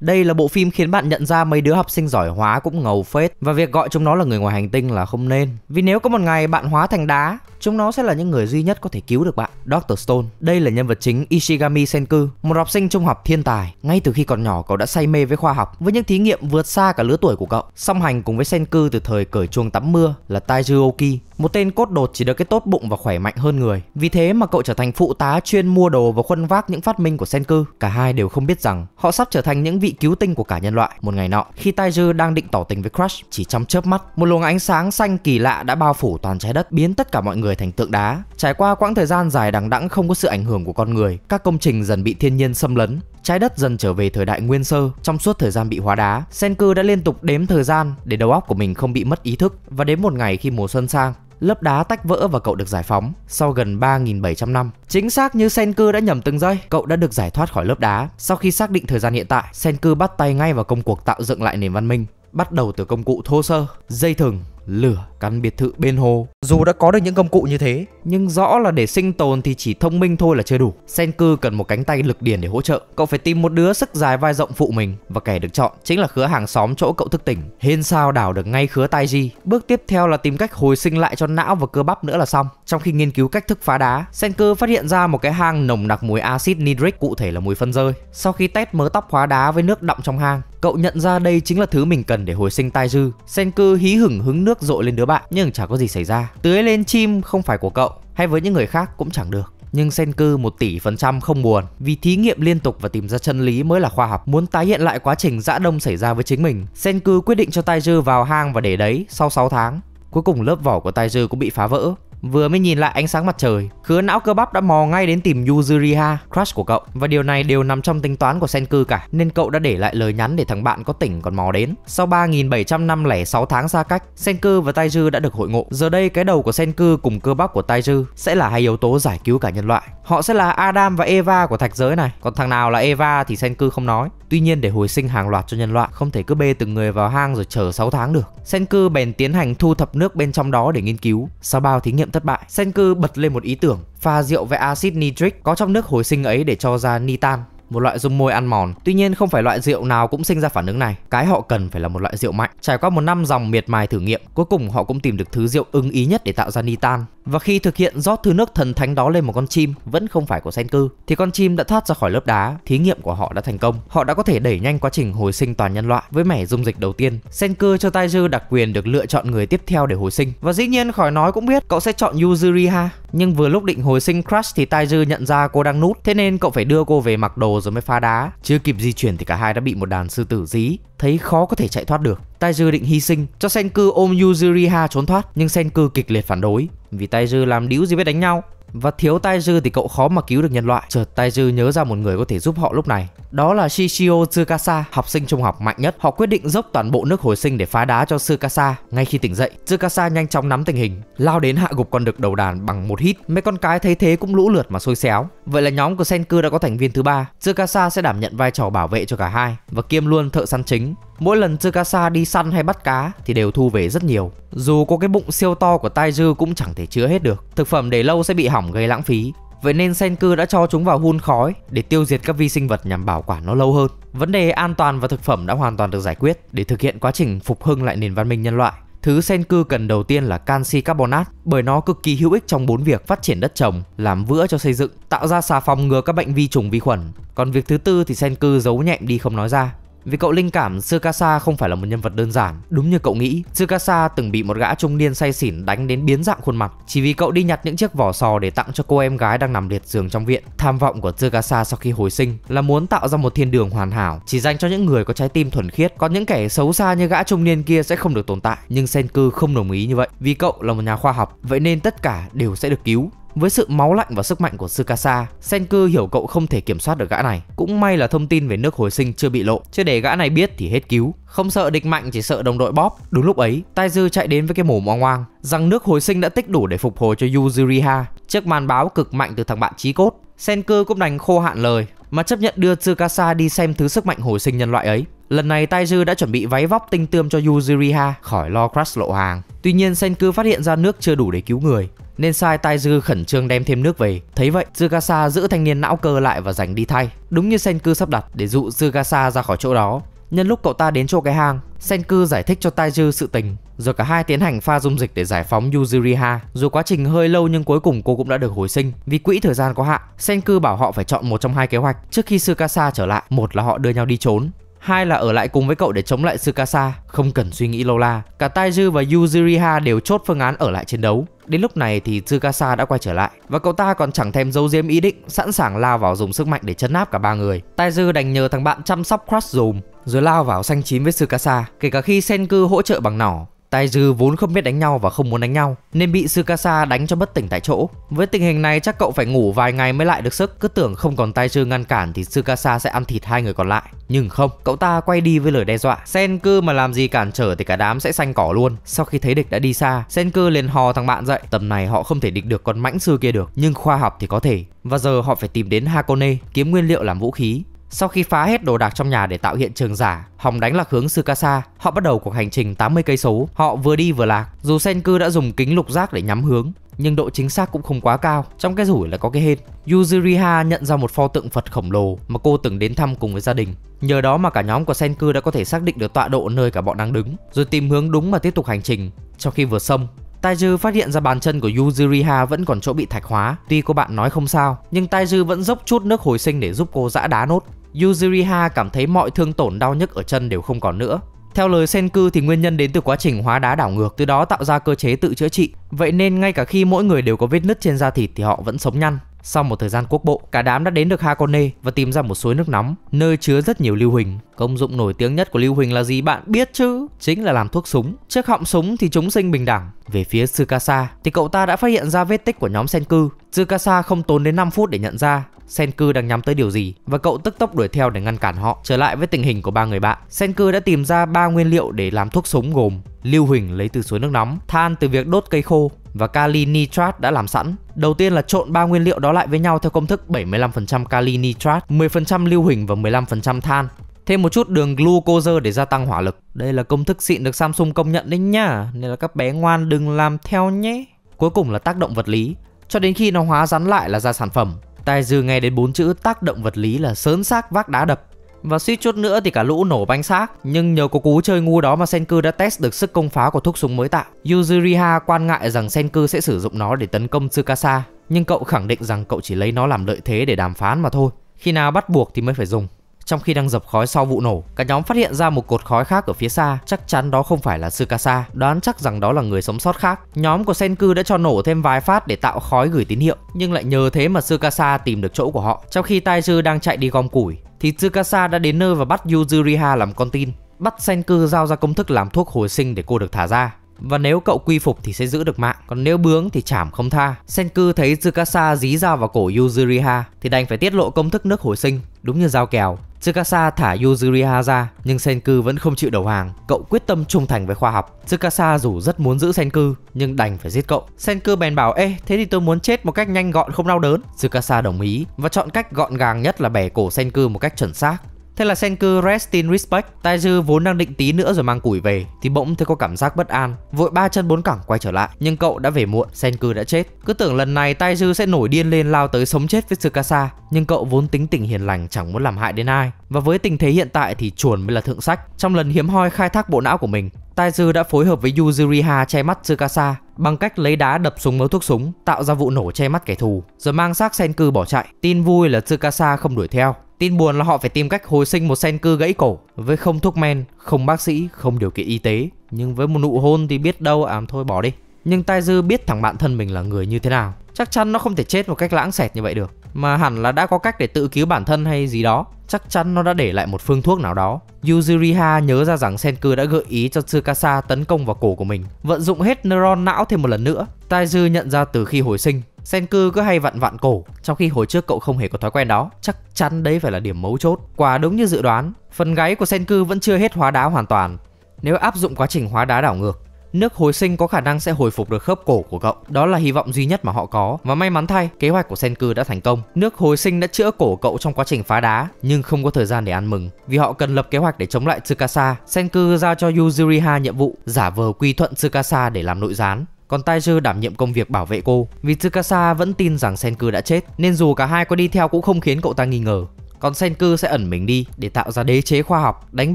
Đây là bộ phim khiến bạn nhận ra mấy đứa học sinh giỏi hóa cũng ngầu phết và việc gọi chúng nó là người ngoài hành tinh là không nên. Vì nếu có một ngày bạn hóa thành đá, chúng nó sẽ là những người duy nhất có thể cứu được bạn. Dr. Stone, đây là nhân vật chính Ishigami Senku, một học sinh trung học thiên tài. Ngay từ khi còn nhỏ cậu đã say mê với khoa học, với những thí nghiệm vượt xa cả lứa tuổi của cậu. Song hành cùng với Senku từ thời cởi chuông tắm mưa là Taiji Oki, một tên cốt đột chỉ được cái tốt bụng và khỏe mạnh hơn người. Vì thế mà cậu trở thành phụ tá chuyên mua đồ và khuân vác những phát minh của Senku. Cả hai đều không biết rằng họ sắp trở thành những vị cứu tinh của cả nhân loại. Một ngày nọ, khi Taizu đang định tỏ tình với Crush, chỉ trong chớp mắt, một luồng ánh sáng xanh kỳ lạ đã bao phủ toàn trái đất, biến tất cả mọi người thành tượng đá. Trải qua quãng thời gian dài đằng đẵng không có sự ảnh hưởng của con người, các công trình dần bị thiên nhiên xâm lấn, trái đất dần trở về thời đại nguyên sơ trong suốt thời gian bị hóa đá senku đã liên tục đếm thời gian để đầu óc của mình không bị mất ý thức và đến một ngày khi mùa xuân sang lớp đá tách vỡ và cậu được giải phóng sau gần 3.700 năm. Chính xác như Senku đã nhầm từng giây, cậu đã được giải thoát khỏi lớp đá. Sau khi xác định thời gian hiện tại, Senku bắt tay ngay vào công cuộc tạo dựng lại nền văn minh, bắt đầu từ công cụ thô sơ, dây thừng, lửa căn biệt thự bên hồ. Dù đã có được những công cụ như thế, nhưng rõ là để sinh tồn thì chỉ thông minh thôi là chưa đủ. Sen cư cần một cánh tay lực điển để hỗ trợ. Cậu phải tìm một đứa sức dài vai rộng phụ mình và kẻ được chọn chính là khứa hàng xóm chỗ cậu thức tỉnh. Hên sao đảo được ngay khứa tai di. Bước tiếp theo là tìm cách hồi sinh lại cho não và cơ bắp nữa là xong. Trong khi nghiên cứu cách thức phá đá, Sen cư phát hiện ra một cái hang nồng nặc mùi axit nitric cụ thể là mùi phân rơi. Sau khi test mớ tóc hóa đá với nước đọng trong hang, Cậu nhận ra đây chính là thứ mình cần để hồi sinh tai dư. Senku hí hửng hứng nước dội lên đứa bạn nhưng chả có gì xảy ra. Tưới lên chim không phải của cậu hay với những người khác cũng chẳng được. Nhưng Senku một tỷ phần trăm không buồn Vì thí nghiệm liên tục và tìm ra chân lý mới là khoa học Muốn tái hiện lại quá trình dã đông xảy ra với chính mình Senku quyết định cho Tai Taiju vào hang và để đấy sau 6 tháng Cuối cùng lớp vỏ của Tai Taiju cũng bị phá vỡ Vừa mới nhìn lại ánh sáng mặt trời, khứa não cơ bắp đã mò ngay đến tìm Yuzuriha, crush của cậu. Và điều này đều nằm trong tính toán của Senku cả, nên cậu đã để lại lời nhắn để thằng bạn có tỉnh còn mò đến. Sau 3.700 tháng xa cách, Senku và Taiju đã được hội ngộ. Giờ đây cái đầu của Senku cùng cơ bắp của Taiju sẽ là hai yếu tố giải cứu cả nhân loại. Họ sẽ là Adam và Eva của thạch giới này, còn thằng nào là Eva thì Senku không nói. Tuy nhiên để hồi sinh hàng loạt cho nhân loại không thể cứ bê từng người vào hang rồi chờ 6 tháng được. Senku bèn tiến hành thu thập nước bên trong đó để nghiên cứu. Sau bao thí nghiệm chuyện thất bại, Senku bật lên một ý tưởng, pha rượu với axit nitric có trong nước hồi sinh ấy để cho ra nitan một loại dung môi ăn mòn. Tuy nhiên không phải loại rượu nào cũng sinh ra phản ứng này. Cái họ cần phải là một loại rượu mạnh. Trải qua một năm dòng miệt mài thử nghiệm, cuối cùng họ cũng tìm được thứ rượu ưng ý nhất để tạo ra nitan. Và khi thực hiện rót thứ nước thần thánh đó lên một con chim vẫn không phải của sen cư thì con chim đã thoát ra khỏi lớp đá, thí nghiệm của họ đã thành công. Họ đã có thể đẩy nhanh quá trình hồi sinh toàn nhân loại với mẻ dung dịch đầu tiên. Sen cư cho Tai Dư đặc quyền được lựa chọn người tiếp theo để hồi sinh. Và dĩ nhiên khỏi nói cũng biết cậu sẽ chọn Yuzuriha. Nhưng vừa lúc định hồi sinh Crush thì Tai Dư nhận ra cô đang nút, thế nên cậu phải đưa cô về mặc đồ rồi mới phá đá Chưa kịp di chuyển thì cả hai đã bị một đàn sư tử dí Thấy khó có thể chạy thoát được Taizu định hy sinh cho Senku ôm Yuzuriha trốn thoát Nhưng Senku kịch liệt phản đối Vì Taizu làm điếu gì biết đánh nhau và thiếu tai dư thì cậu khó mà cứu được nhân loại chợt tai dư nhớ ra một người có thể giúp họ lúc này đó là Shishio Tsukasa, học sinh trung học mạnh nhất. Họ quyết định dốc toàn bộ nước hồi sinh để phá đá cho Tsukasa. Ngay khi tỉnh dậy, Tsukasa nhanh chóng nắm tình hình, lao đến hạ gục con đực đầu đàn bằng một hít. Mấy con cái thấy thế cũng lũ lượt mà xôi xéo. Vậy là nhóm của Senku đã có thành viên thứ ba. Tsukasa sẽ đảm nhận vai trò bảo vệ cho cả hai và kiêm luôn thợ săn chính. Mỗi lần Tsukasa đi săn hay bắt cá thì đều thu về rất nhiều. Dù có cái bụng siêu to của Taiju cũng chẳng thể chứa hết được. Thực phẩm để lâu sẽ bị hỏng gây lãng phí. Vậy nên Senku đã cho chúng vào hun khói để tiêu diệt các vi sinh vật nhằm bảo quản nó lâu hơn. Vấn đề an toàn và thực phẩm đã hoàn toàn được giải quyết để thực hiện quá trình phục hưng lại nền văn minh nhân loại. Thứ Senku cần đầu tiên là canxi carbonate bởi nó cực kỳ hữu ích trong bốn việc phát triển đất trồng, làm vữa cho xây dựng, tạo ra xà phòng ngừa các bệnh vi trùng vi khuẩn. Còn việc thứ tư thì Senku giấu nhẹm đi không nói ra vì cậu linh cảm Tsukasa không phải là một nhân vật đơn giản. Đúng như cậu nghĩ, Tsukasa từng bị một gã trung niên say xỉn đánh đến biến dạng khuôn mặt chỉ vì cậu đi nhặt những chiếc vỏ sò để tặng cho cô em gái đang nằm liệt giường trong viện. Tham vọng của Tsukasa sau khi hồi sinh là muốn tạo ra một thiên đường hoàn hảo chỉ dành cho những người có trái tim thuần khiết, còn những kẻ xấu xa như gã trung niên kia sẽ không được tồn tại. Nhưng Senku không đồng ý như vậy vì cậu là một nhà khoa học, vậy nên tất cả đều sẽ được cứu. Với sự máu lạnh và sức mạnh của Tsukasa, Senku hiểu cậu không thể kiểm soát được gã này. Cũng may là thông tin về nước hồi sinh chưa bị lộ, chưa để gã này biết thì hết cứu. Không sợ địch mạnh chỉ sợ đồng đội bóp. Đúng lúc ấy, Tai chạy đến với cái mồm oang oang rằng nước hồi sinh đã tích đủ để phục hồi cho Yuzuriha trước màn báo cực mạnh từ thằng bạn chí cốt. Senku cũng đành khô hạn lời mà chấp nhận đưa Tsukasa đi xem thứ sức mạnh hồi sinh nhân loại ấy. Lần này Taiju đã chuẩn bị váy vóc tinh tươm cho Yuzuriha khỏi lo crash lộ hàng. Tuy nhiên Senku phát hiện ra nước chưa đủ để cứu người nên sai tai dư khẩn trương đem thêm nước về. Thấy vậy, Tsukasa giữ thanh niên não cơ lại và giành đi thay, đúng như Senku sắp đặt để dụ Tsukasa ra khỏi chỗ đó. Nhân lúc cậu ta đến chỗ cái hang, Senku giải thích cho Tai Dư sự tình, rồi cả hai tiến hành pha dung dịch để giải phóng Yuzuriha. Dù quá trình hơi lâu nhưng cuối cùng cô cũng đã được hồi sinh. Vì quỹ thời gian có hạn, Senku bảo họ phải chọn một trong hai kế hoạch trước khi Tsukasa trở lại, một là họ đưa nhau đi trốn, hai là ở lại cùng với cậu để chống lại Tsukasa. Không cần suy nghĩ lâu la, cả Taiju và Yuzuriha đều chốt phương án ở lại chiến đấu. Đến lúc này thì Tsukasa đã quay trở lại và cậu ta còn chẳng thèm giấu diếm ý định sẵn sàng lao vào dùng sức mạnh để chấn áp cả ba người. Taiju đành nhờ thằng bạn chăm sóc Crush dùm rồi lao vào xanh chín với Tsukasa, kể cả khi Senku hỗ trợ bằng nỏ. Tai dư vốn không biết đánh nhau và không muốn đánh nhau nên bị Tsukasa đánh cho bất tỉnh tại chỗ. Với tình hình này chắc cậu phải ngủ vài ngày mới lại được sức, cứ tưởng không còn Tai dư ngăn cản thì Tsukasa sẽ ăn thịt hai người còn lại. Nhưng không, cậu ta quay đi với lời đe dọa, Senku mà làm gì cản trở thì cả đám sẽ xanh cỏ luôn. Sau khi thấy địch đã đi xa, Senku liền hò thằng bạn dậy, tầm này họ không thể địch được con mãnh sư kia được, nhưng khoa học thì có thể. Và giờ họ phải tìm đến Hakone, kiếm nguyên liệu làm vũ khí. Sau khi phá hết đồ đạc trong nhà để tạo hiện trường giả, hòng đánh lạc hướng Sukasa, họ bắt đầu cuộc hành trình 80 cây số. Họ vừa đi vừa lạc. Dù Senku đã dùng kính lục giác để nhắm hướng, nhưng độ chính xác cũng không quá cao. Trong cái rủi là có cái hên. Yuzuriha nhận ra một pho tượng Phật khổng lồ mà cô từng đến thăm cùng với gia đình. Nhờ đó mà cả nhóm của Senku đã có thể xác định được tọa độ nơi cả bọn đang đứng, rồi tìm hướng đúng mà tiếp tục hành trình. Trong khi vượt sông, Taiju phát hiện ra bàn chân của Yuzuriha vẫn còn chỗ bị thạch hóa. Tuy cô bạn nói không sao, nhưng Taiju vẫn dốc chút nước hồi sinh để giúp cô dã đá nốt. Yuzuriha cảm thấy mọi thương tổn đau nhức ở chân đều không còn nữa. Theo lời Senku thì nguyên nhân đến từ quá trình hóa đá đảo ngược, từ đó tạo ra cơ chế tự chữa trị. Vậy nên ngay cả khi mỗi người đều có vết nứt trên da thịt thì họ vẫn sống nhăn. Sau một thời gian quốc bộ, cả đám đã đến được Hakone và tìm ra một suối nước nóng, nơi chứa rất nhiều lưu huỳnh. Công dụng nổi tiếng nhất của lưu huỳnh là gì bạn biết chứ? Chính là làm thuốc súng. Trước họng súng thì chúng sinh bình đẳng. Về phía Tsukasa thì cậu ta đã phát hiện ra vết tích của nhóm Senku. Tsukasa không tốn đến 5 phút để nhận ra Senku đang nhắm tới điều gì và cậu tức tốc đuổi theo để ngăn cản họ. Trở lại với tình hình của ba người bạn, Senku đã tìm ra ba nguyên liệu để làm thuốc súng gồm lưu huỳnh lấy từ suối nước nóng, than từ việc đốt cây khô và kali nitrat đã làm sẵn. Đầu tiên là trộn ba nguyên liệu đó lại với nhau theo công thức 75% kali nitrat, 10% lưu huỳnh và 15% than. Thêm một chút đường glucose để gia tăng hỏa lực. Đây là công thức xịn được Samsung công nhận đấy nhá, nên là các bé ngoan đừng làm theo nhé. Cuối cùng là tác động vật lý cho đến khi nó hóa rắn lại là ra sản phẩm. Tai dư nghe đến bốn chữ tác động vật lý là sớn xác vác đá đập và suýt chút nữa thì cả lũ nổ bánh xác Nhưng nhờ có cú chơi ngu đó mà Senku đã test được sức công phá của thuốc súng mới tạo Yuzuriha quan ngại rằng Senku sẽ sử dụng nó để tấn công Tsukasa Nhưng cậu khẳng định rằng cậu chỉ lấy nó làm lợi thế để đàm phán mà thôi Khi nào bắt buộc thì mới phải dùng trong khi đang dập khói sau vụ nổ, cả nhóm phát hiện ra một cột khói khác ở phía xa, chắc chắn đó không phải là Sukasa, đoán chắc rằng đó là người sống sót khác. Nhóm của Senku đã cho nổ thêm vài phát để tạo khói gửi tín hiệu, nhưng lại nhờ thế mà Sukasa tìm được chỗ của họ. Trong khi Taiju đang chạy đi gom củi, thì Tsukasa đã đến nơi và bắt Yuzuriha làm con tin, bắt Senku giao ra công thức làm thuốc hồi sinh để cô được thả ra. Và nếu cậu quy phục thì sẽ giữ được mạng Còn nếu bướng thì chảm không tha Senku thấy Tsukasa dí dao vào cổ Yuzuriha Thì đành phải tiết lộ công thức nước hồi sinh Đúng như dao kèo, Tsukasa thả Yuzuriha ra nhưng Senku vẫn không chịu đầu hàng. Cậu quyết tâm trung thành với khoa học. Tsukasa dù rất muốn giữ Senku nhưng đành phải giết cậu. Senku bèn bảo ê thế thì tôi muốn chết một cách nhanh gọn không đau đớn. Tsukasa đồng ý và chọn cách gọn gàng nhất là bẻ cổ Senku một cách chuẩn xác. Thế là Senku Restin Respect, Tai vốn đang định tí nữa rồi mang củi về thì bỗng thấy có cảm giác bất an, vội ba chân bốn cẳng quay trở lại, nhưng cậu đã về muộn, Senku đã chết. Cứ tưởng lần này Tai sẽ nổi điên lên lao tới sống chết với Tsukasa, nhưng cậu vốn tính tình hiền lành chẳng muốn làm hại đến ai. Và với tình thế hiện tại thì chuồn mới là thượng sách. Trong lần hiếm hoi khai thác bộ não của mình, Tai đã phối hợp với Yuzuriha che mắt Tsukasa bằng cách lấy đá đập súng mớ thuốc súng, tạo ra vụ nổ che mắt kẻ thù, rồi mang xác Senku bỏ chạy. Tin vui là Tsukasa không đuổi theo, Tin buồn là họ phải tìm cách hồi sinh một sen cư gãy cổ Với không thuốc men, không bác sĩ, không điều kiện y tế Nhưng với một nụ hôn thì biết đâu ám thôi bỏ đi Nhưng Tai Dư biết thằng bạn thân mình là người như thế nào Chắc chắn nó không thể chết một cách lãng xẹt như vậy được Mà hẳn là đã có cách để tự cứu bản thân hay gì đó chắc chắn nó đã để lại một phương thuốc nào đó. Yuzuriha nhớ ra rằng Senku đã gợi ý cho Tsukasa tấn công vào cổ của mình, vận dụng hết neuron não thêm một lần nữa. Taiju nhận ra từ khi hồi sinh, Senku cứ hay vặn vặn cổ, trong khi hồi trước cậu không hề có thói quen đó. Chắc chắn đấy phải là điểm mấu chốt. Quả đúng như dự đoán, phần gáy của Senku vẫn chưa hết hóa đá hoàn toàn. Nếu áp dụng quá trình hóa đá đảo ngược, Nước hồi sinh có khả năng sẽ hồi phục được khớp cổ của cậu. Đó là hy vọng duy nhất mà họ có. Và may mắn thay, kế hoạch của Senku đã thành công. Nước hồi sinh đã chữa cổ cậu trong quá trình phá đá, nhưng không có thời gian để ăn mừng, vì họ cần lập kế hoạch để chống lại Tsukasa. Senku giao cho Yuzuriha nhiệm vụ giả vờ quy thuận Tsukasa để làm nội gián còn Taiju đảm nhiệm công việc bảo vệ cô. Vì Tsukasa vẫn tin rằng Senku đã chết, nên dù cả hai có đi theo cũng không khiến cậu ta nghi ngờ. Còn Senku sẽ ẩn mình đi để tạo ra đế chế khoa học đánh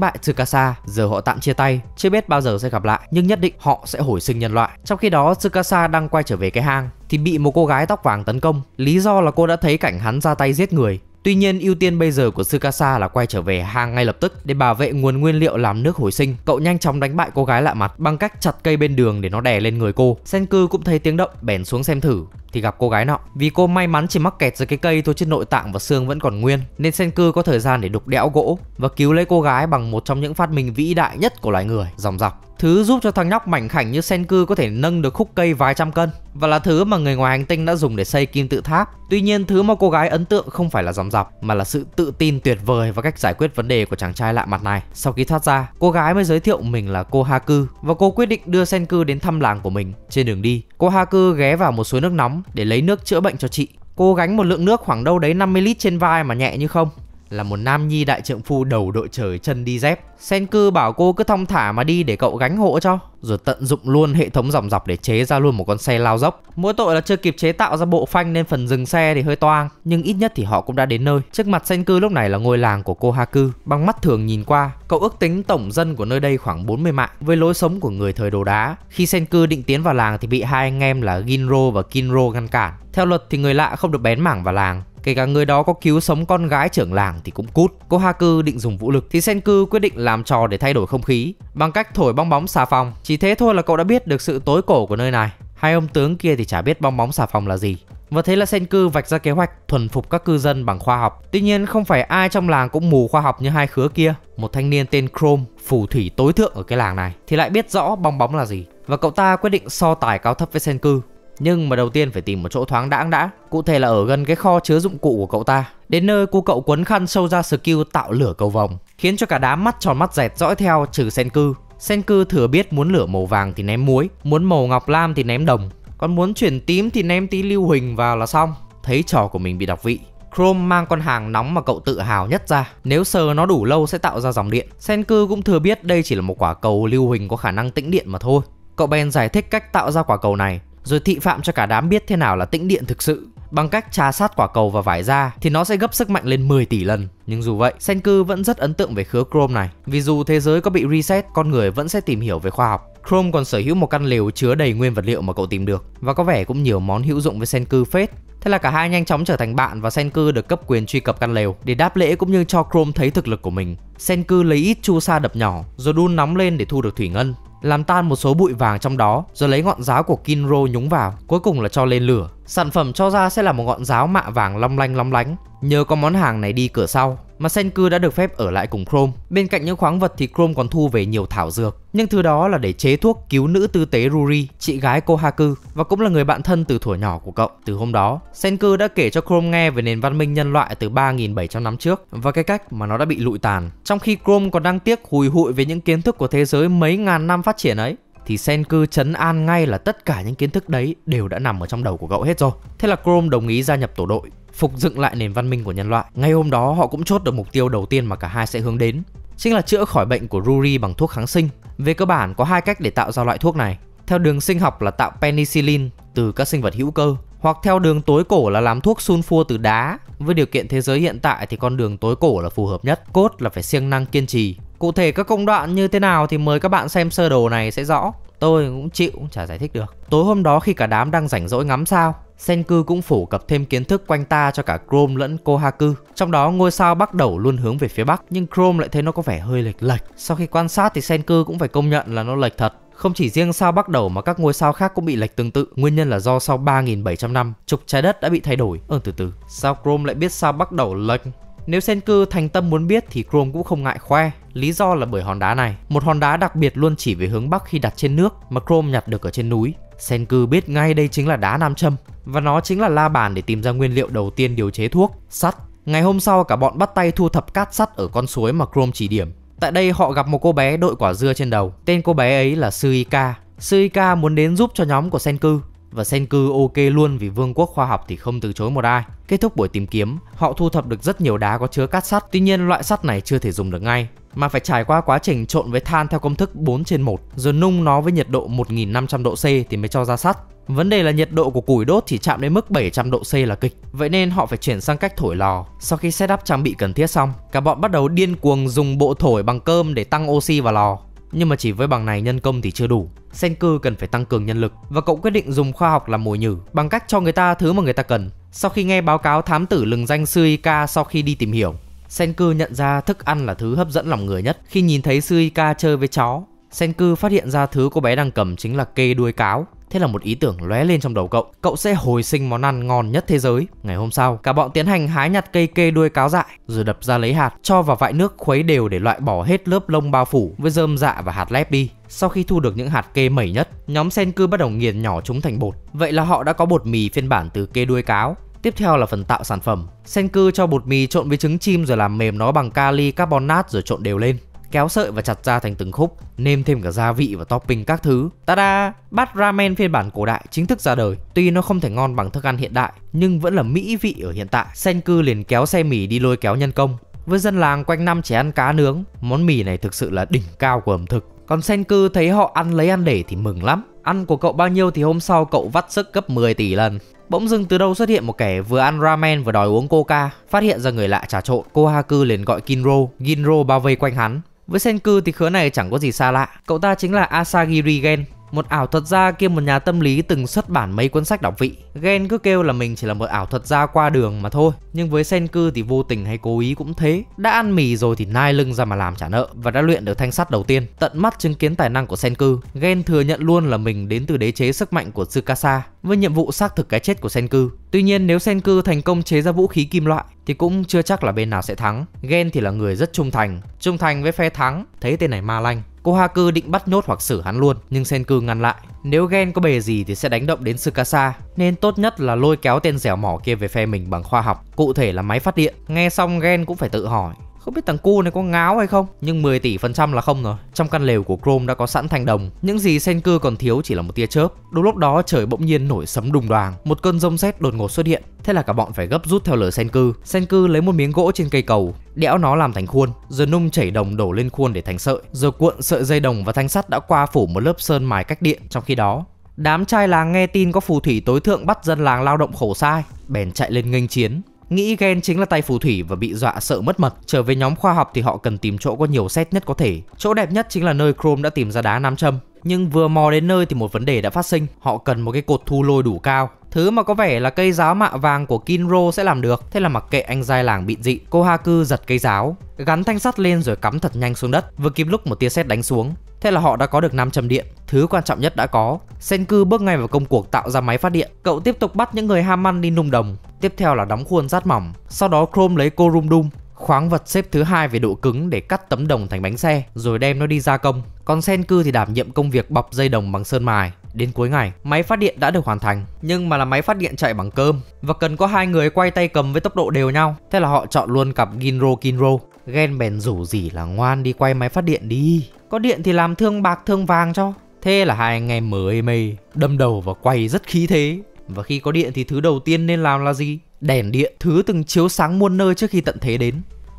bại Tsukasa. Giờ họ tạm chia tay, chưa biết bao giờ sẽ gặp lại, nhưng nhất định họ sẽ hồi sinh nhân loại. Trong khi đó Tsukasa đang quay trở về cái hang thì bị một cô gái tóc vàng tấn công. Lý do là cô đã thấy cảnh hắn ra tay giết người Tuy nhiên, ưu tiên bây giờ của Tsukasa là quay trở về hang ngay lập tức để bảo vệ nguồn nguyên liệu làm nước hồi sinh. Cậu nhanh chóng đánh bại cô gái lạ mặt bằng cách chặt cây bên đường để nó đè lên người cô. Senku cũng thấy tiếng động bèn xuống xem thử thì gặp cô gái nọ. Vì cô may mắn chỉ mắc kẹt dưới cái cây thôi chứ nội tạng và xương vẫn còn nguyên, nên Senku có thời gian để đục đẽo gỗ và cứu lấy cô gái bằng một trong những phát minh vĩ đại nhất của loài người, dòng dọc. Thứ giúp cho thằng nhóc mảnh khảnh như Senku có thể nâng được khúc cây vài trăm cân Và là thứ mà người ngoài hành tinh đã dùng để xây kim tự tháp Tuy nhiên thứ mà cô gái ấn tượng không phải là dòng dọc Mà là sự tự tin tuyệt vời và cách giải quyết vấn đề của chàng trai lạ mặt này Sau khi thoát ra, cô gái mới giới thiệu mình là cô Haku Và cô quyết định đưa Senku đến thăm làng của mình Trên đường đi, cô Haku ghé vào một suối nước nóng để lấy nước chữa bệnh cho chị Cô gánh một lượng nước khoảng đâu đấy 50 lít trên vai mà nhẹ như không là một nam nhi đại trượng phu đầu đội trời chân đi dép. Senku bảo cô cứ thong thả mà đi để cậu gánh hộ cho, rồi tận dụng luôn hệ thống dòng dọc để chế ra luôn một con xe lao dốc. Mỗi tội là chưa kịp chế tạo ra bộ phanh nên phần dừng xe thì hơi toang, nhưng ít nhất thì họ cũng đã đến nơi. Trước mặt Senku lúc này là ngôi làng của cô Kohaku. Bằng mắt thường nhìn qua, cậu ước tính tổng dân của nơi đây khoảng 40 mạng với lối sống của người thời đồ đá. Khi Senku định tiến vào làng thì bị hai anh em là Ginro và Kinro ngăn cản. Theo luật thì người lạ không được bén mảng vào làng, Kể cả người đó có cứu sống con gái trưởng làng thì cũng cút. Cô Haku định dùng vũ lực thì Senku quyết định làm trò để thay đổi không khí bằng cách thổi bong bóng xà phòng. Chỉ thế thôi là cậu đã biết được sự tối cổ của nơi này. Hai ông tướng kia thì chả biết bong bóng xà phòng là gì. Và thế là Senku vạch ra kế hoạch thuần phục các cư dân bằng khoa học. Tuy nhiên không phải ai trong làng cũng mù khoa học như hai khứa kia. Một thanh niên tên Chrome, phù thủy tối thượng ở cái làng này thì lại biết rõ bong bóng là gì. Và cậu ta quyết định so tài cao thấp với Senku nhưng mà đầu tiên phải tìm một chỗ thoáng đãng đã Cụ thể là ở gần cái kho chứa dụng cụ của cậu ta Đến nơi cu cậu quấn khăn sâu ra skill tạo lửa cầu vòng Khiến cho cả đám mắt tròn mắt dẹt dõi theo trừ sen cư Sen cư thừa biết muốn lửa màu vàng thì ném muối Muốn màu ngọc lam thì ném đồng Còn muốn chuyển tím thì ném tí lưu huỳnh vào là xong Thấy trò của mình bị đọc vị Chrome mang con hàng nóng mà cậu tự hào nhất ra Nếu sờ nó đủ lâu sẽ tạo ra dòng điện Sen cư cũng thừa biết đây chỉ là một quả cầu lưu huỳnh có khả năng tĩnh điện mà thôi Cậu Ben giải thích cách tạo ra quả cầu này rồi thị phạm cho cả đám biết thế nào là tĩnh điện thực sự. Bằng cách trà sát quả cầu và vải ra thì nó sẽ gấp sức mạnh lên 10 tỷ lần. Nhưng dù vậy, Senku vẫn rất ấn tượng về khứa Chrome này, vì dù thế giới có bị reset, con người vẫn sẽ tìm hiểu về khoa học. Chrome còn sở hữu một căn lều chứa đầy nguyên vật liệu mà cậu tìm được và có vẻ cũng nhiều món hữu dụng với Senku phết. Thế là cả hai nhanh chóng trở thành bạn và Senku được cấp quyền truy cập căn lều để đáp lễ cũng như cho Chrome thấy thực lực của mình. Senku lấy ít chu sa đập nhỏ rồi đun nóng lên để thu được thủy ngân làm tan một số bụi vàng trong đó rồi lấy ngọn giáo của Kinro nhúng vào, cuối cùng là cho lên lửa. Sản phẩm cho ra sẽ là một ngọn giáo mạ vàng long lanh long lánh. Nhờ có món hàng này đi cửa sau, mà Senku đã được phép ở lại cùng Chrome. Bên cạnh những khoáng vật thì Chrome còn thu về nhiều thảo dược, nhưng thứ đó là để chế thuốc cứu nữ tư tế Ruri, chị gái Kohaku và cũng là người bạn thân từ thuở nhỏ của cậu. Từ hôm đó, Senku đã kể cho Chrome nghe về nền văn minh nhân loại từ 3.700 năm trước và cái cách mà nó đã bị lụi tàn. Trong khi Chrome còn đang tiếc hùi hụi về những kiến thức của thế giới mấy ngàn năm phát triển ấy, thì Senku chấn an ngay là tất cả những kiến thức đấy đều đã nằm ở trong đầu của cậu hết rồi. Thế là Chrome đồng ý gia nhập tổ đội, phục dựng lại nền văn minh của nhân loại. Ngay hôm đó họ cũng chốt được mục tiêu đầu tiên mà cả hai sẽ hướng đến, chính là chữa khỏi bệnh của Ruri bằng thuốc kháng sinh. Về cơ bản có hai cách để tạo ra loại thuốc này. Theo đường sinh học là tạo penicillin từ các sinh vật hữu cơ hoặc theo đường tối cổ là làm thuốc sunfua từ đá. Với điều kiện thế giới hiện tại thì con đường tối cổ là phù hợp nhất. Cốt là phải siêng năng kiên trì, Cụ thể các công đoạn như thế nào thì mời các bạn xem sơ đồ này sẽ rõ Tôi cũng chịu cũng chả giải thích được Tối hôm đó khi cả đám đang rảnh rỗi ngắm sao Senku cũng phổ cập thêm kiến thức quanh ta cho cả Chrome lẫn Kohaku Trong đó ngôi sao bắt đầu luôn hướng về phía bắc Nhưng Chrome lại thấy nó có vẻ hơi lệch lệch Sau khi quan sát thì Senku cũng phải công nhận là nó lệch thật không chỉ riêng sao bắt đầu mà các ngôi sao khác cũng bị lệch tương tự, nguyên nhân là do sau 3.700 năm, trục trái đất đã bị thay đổi. ừ, từ từ, sao Chrome lại biết sao bắt đầu lệch? Nếu Senku thành tâm muốn biết thì Chrome cũng không ngại khoe, lý do là bởi hòn đá này. Một hòn đá đặc biệt luôn chỉ về hướng bắc khi đặt trên nước mà Chrome nhặt được ở trên núi. Senku biết ngay đây chính là đá nam châm và nó chính là la bàn để tìm ra nguyên liệu đầu tiên điều chế thuốc, sắt. Ngày hôm sau cả bọn bắt tay thu thập cát sắt ở con suối mà Chrome chỉ điểm. Tại đây họ gặp một cô bé đội quả dưa trên đầu. Tên cô bé ấy là Suika. Suika muốn đến giúp cho nhóm của Senku và Senku ok luôn vì Vương quốc khoa học thì không từ chối một ai. Kết thúc buổi tìm kiếm, họ thu thập được rất nhiều đá có chứa cát sắt, tuy nhiên loại sắt này chưa thể dùng được ngay mà phải trải qua quá trình trộn với than theo công thức 4 trên 1 rồi nung nó với nhiệt độ 1500 độ C thì mới cho ra sắt. Vấn đề là nhiệt độ của củi đốt chỉ chạm đến mức 700 độ C là kịch, vậy nên họ phải chuyển sang cách thổi lò. Sau khi setup trang bị cần thiết xong, cả bọn bắt đầu điên cuồng dùng bộ thổi bằng cơm để tăng oxy vào lò nhưng mà chỉ với bằng này nhân công thì chưa đủ. Senku cần phải tăng cường nhân lực và cậu quyết định dùng khoa học làm mồi nhử bằng cách cho người ta thứ mà người ta cần. Sau khi nghe báo cáo thám tử lừng danh Suika sau khi đi tìm hiểu, Senku nhận ra thức ăn là thứ hấp dẫn lòng người nhất khi nhìn thấy Suika chơi với chó Senku phát hiện ra thứ cô bé đang cầm chính là kê đuôi cáo. Thế là một ý tưởng lóe lên trong đầu cậu, cậu sẽ hồi sinh món ăn ngon nhất thế giới. Ngày hôm sau, cả bọn tiến hành hái nhặt cây kê đuôi cáo dại, rồi đập ra lấy hạt, cho vào vại nước khuấy đều để loại bỏ hết lớp lông bao phủ với rơm dạ và hạt lép đi. Sau khi thu được những hạt kê mẩy nhất, nhóm Sen cư bắt đầu nghiền nhỏ chúng thành bột. Vậy là họ đã có bột mì phiên bản từ kê đuôi cáo. Tiếp theo là phần tạo sản phẩm. Sen cư cho bột mì trộn với trứng chim rồi làm mềm nó bằng kali carbonate rồi trộn đều lên kéo sợi và chặt ra thành từng khúc, nêm thêm cả gia vị và topping các thứ. Tada! Bát ramen phiên bản cổ đại chính thức ra đời. Tuy nó không thể ngon bằng thức ăn hiện đại, nhưng vẫn là mỹ vị ở hiện tại. Senku liền kéo xe mì đi lôi kéo nhân công. Với dân làng quanh năm chỉ ăn cá nướng, món mì này thực sự là đỉnh cao của ẩm thực. Còn Senku thấy họ ăn lấy ăn để thì mừng lắm. Ăn của cậu bao nhiêu thì hôm sau cậu vắt sức gấp 10 tỷ lần. Bỗng dưng từ đâu xuất hiện một kẻ vừa ăn ramen vừa đòi uống coca Phát hiện ra người lạ trà trộn Cô Haku liền gọi Ginro. Ginro bao vây quanh hắn với Senku thì khứa này chẳng có gì xa lạ, cậu ta chính là Asagiri Gen, một ảo thuật gia kia một nhà tâm lý từng xuất bản mấy cuốn sách đọc vị. Gen cứ kêu là mình chỉ là một ảo thuật gia qua đường mà thôi. Nhưng với sen cư thì vô tình hay cố ý cũng thế. Đã ăn mì rồi thì nai lưng ra mà làm trả nợ và đã luyện được thanh sắt đầu tiên. Tận mắt chứng kiến tài năng của sen cư Gen thừa nhận luôn là mình đến từ đế chế sức mạnh của Tsukasa với nhiệm vụ xác thực cái chết của sen cư Tuy nhiên nếu sen cư thành công chế ra vũ khí kim loại thì cũng chưa chắc là bên nào sẽ thắng. Gen thì là người rất trung thành, trung thành với phe thắng, thấy tên này ma lanh. Cô Haku định bắt nhốt hoặc xử hắn luôn, nhưng Senku ngăn lại. Nếu ghen có bề gì thì sẽ đánh động đến Sukasa, nên tốt nhất là lôi kéo tên dẻo mỏ kia về phe mình bằng khoa học, cụ thể là máy phát điện. Nghe xong ghen cũng phải tự hỏi, không biết thằng cu này có ngáo hay không Nhưng 10 tỷ phần trăm là không rồi Trong căn lều của Chrome đã có sẵn thành đồng Những gì Senku còn thiếu chỉ là một tia chớp Đúng lúc đó trời bỗng nhiên nổi sấm đùng đoàng Một cơn rông rét đột ngột xuất hiện Thế là cả bọn phải gấp rút theo lời Senku Senku lấy một miếng gỗ trên cây cầu Đẽo nó làm thành khuôn Rồi nung chảy đồng đổ lên khuôn để thành sợi Rồi cuộn sợi dây đồng và thanh sắt đã qua phủ một lớp sơn mài cách điện Trong khi đó Đám trai làng nghe tin có phù thủy tối thượng bắt dân làng lao động khổ sai Bèn chạy lên nghênh chiến Nghĩ Gen chính là tay phù thủy và bị dọa sợ mất mật. Trở về nhóm khoa học thì họ cần tìm chỗ có nhiều xét nhất có thể. Chỗ đẹp nhất chính là nơi Chrome đã tìm ra đá nam châm. Nhưng vừa mò đến nơi thì một vấn đề đã phát sinh, họ cần một cái cột thu lôi đủ cao. Thứ mà có vẻ là cây giáo mạ vàng của Kinro sẽ làm được, thế là mặc kệ anh giai làng bị dị, cô Haku giật cây giáo, gắn thanh sắt lên rồi cắm thật nhanh xuống đất, vừa kịp lúc một tia sét đánh xuống. Thế là họ đã có được nam châm điện, thứ quan trọng nhất đã có. Senku bước ngay vào công cuộc tạo ra máy phát điện. Cậu tiếp tục bắt những người ham ăn đi nung đồng. Tiếp theo là đóng khuôn rát mỏng. Sau đó Chrome lấy cô Korumdum khoáng vật xếp thứ hai về độ cứng để cắt tấm đồng thành bánh xe rồi đem nó đi gia công. Còn sen cư thì đảm nhiệm công việc bọc dây đồng bằng sơn mài. Đến cuối ngày, máy phát điện đã được hoàn thành, nhưng mà là máy phát điện chạy bằng cơm và cần có hai người quay tay cầm với tốc độ đều nhau. Thế là họ chọn luôn cặp Ginro Kinro. ghen bèn rủ gì là ngoan đi quay máy phát điện đi. Có điện thì làm thương bạc thương vàng cho. Thế là hai anh em mới mây đâm đầu và quay rất khí thế và khi có điện thì thứ đầu tiên nên làm là gì? Đèn điện, thứ từng chiếu sáng muôn nơi trước khi tận thế đến.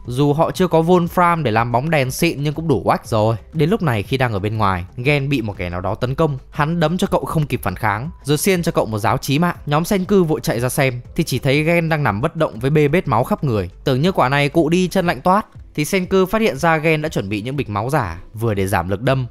Dù họ chưa có Wolfram để làm bóng đèn xịn nhưng cũng đủ oách rồi. Đến lúc này khi đang ở bên ngoài, Gen bị một kẻ nào đó tấn công. Hắn đấm cho cậu không kịp phản kháng, rồi xiên cho cậu một giáo chí mạng. Nhóm sen cư vội chạy ra xem thì chỉ thấy Gen đang nằm bất động với bê bết máu khắp người. Tưởng như quả này cụ đi chân lạnh toát, thì sen cư phát hiện ra Gen đã chuẩn bị những bịch máu giả, vừa để giảm lực đâm,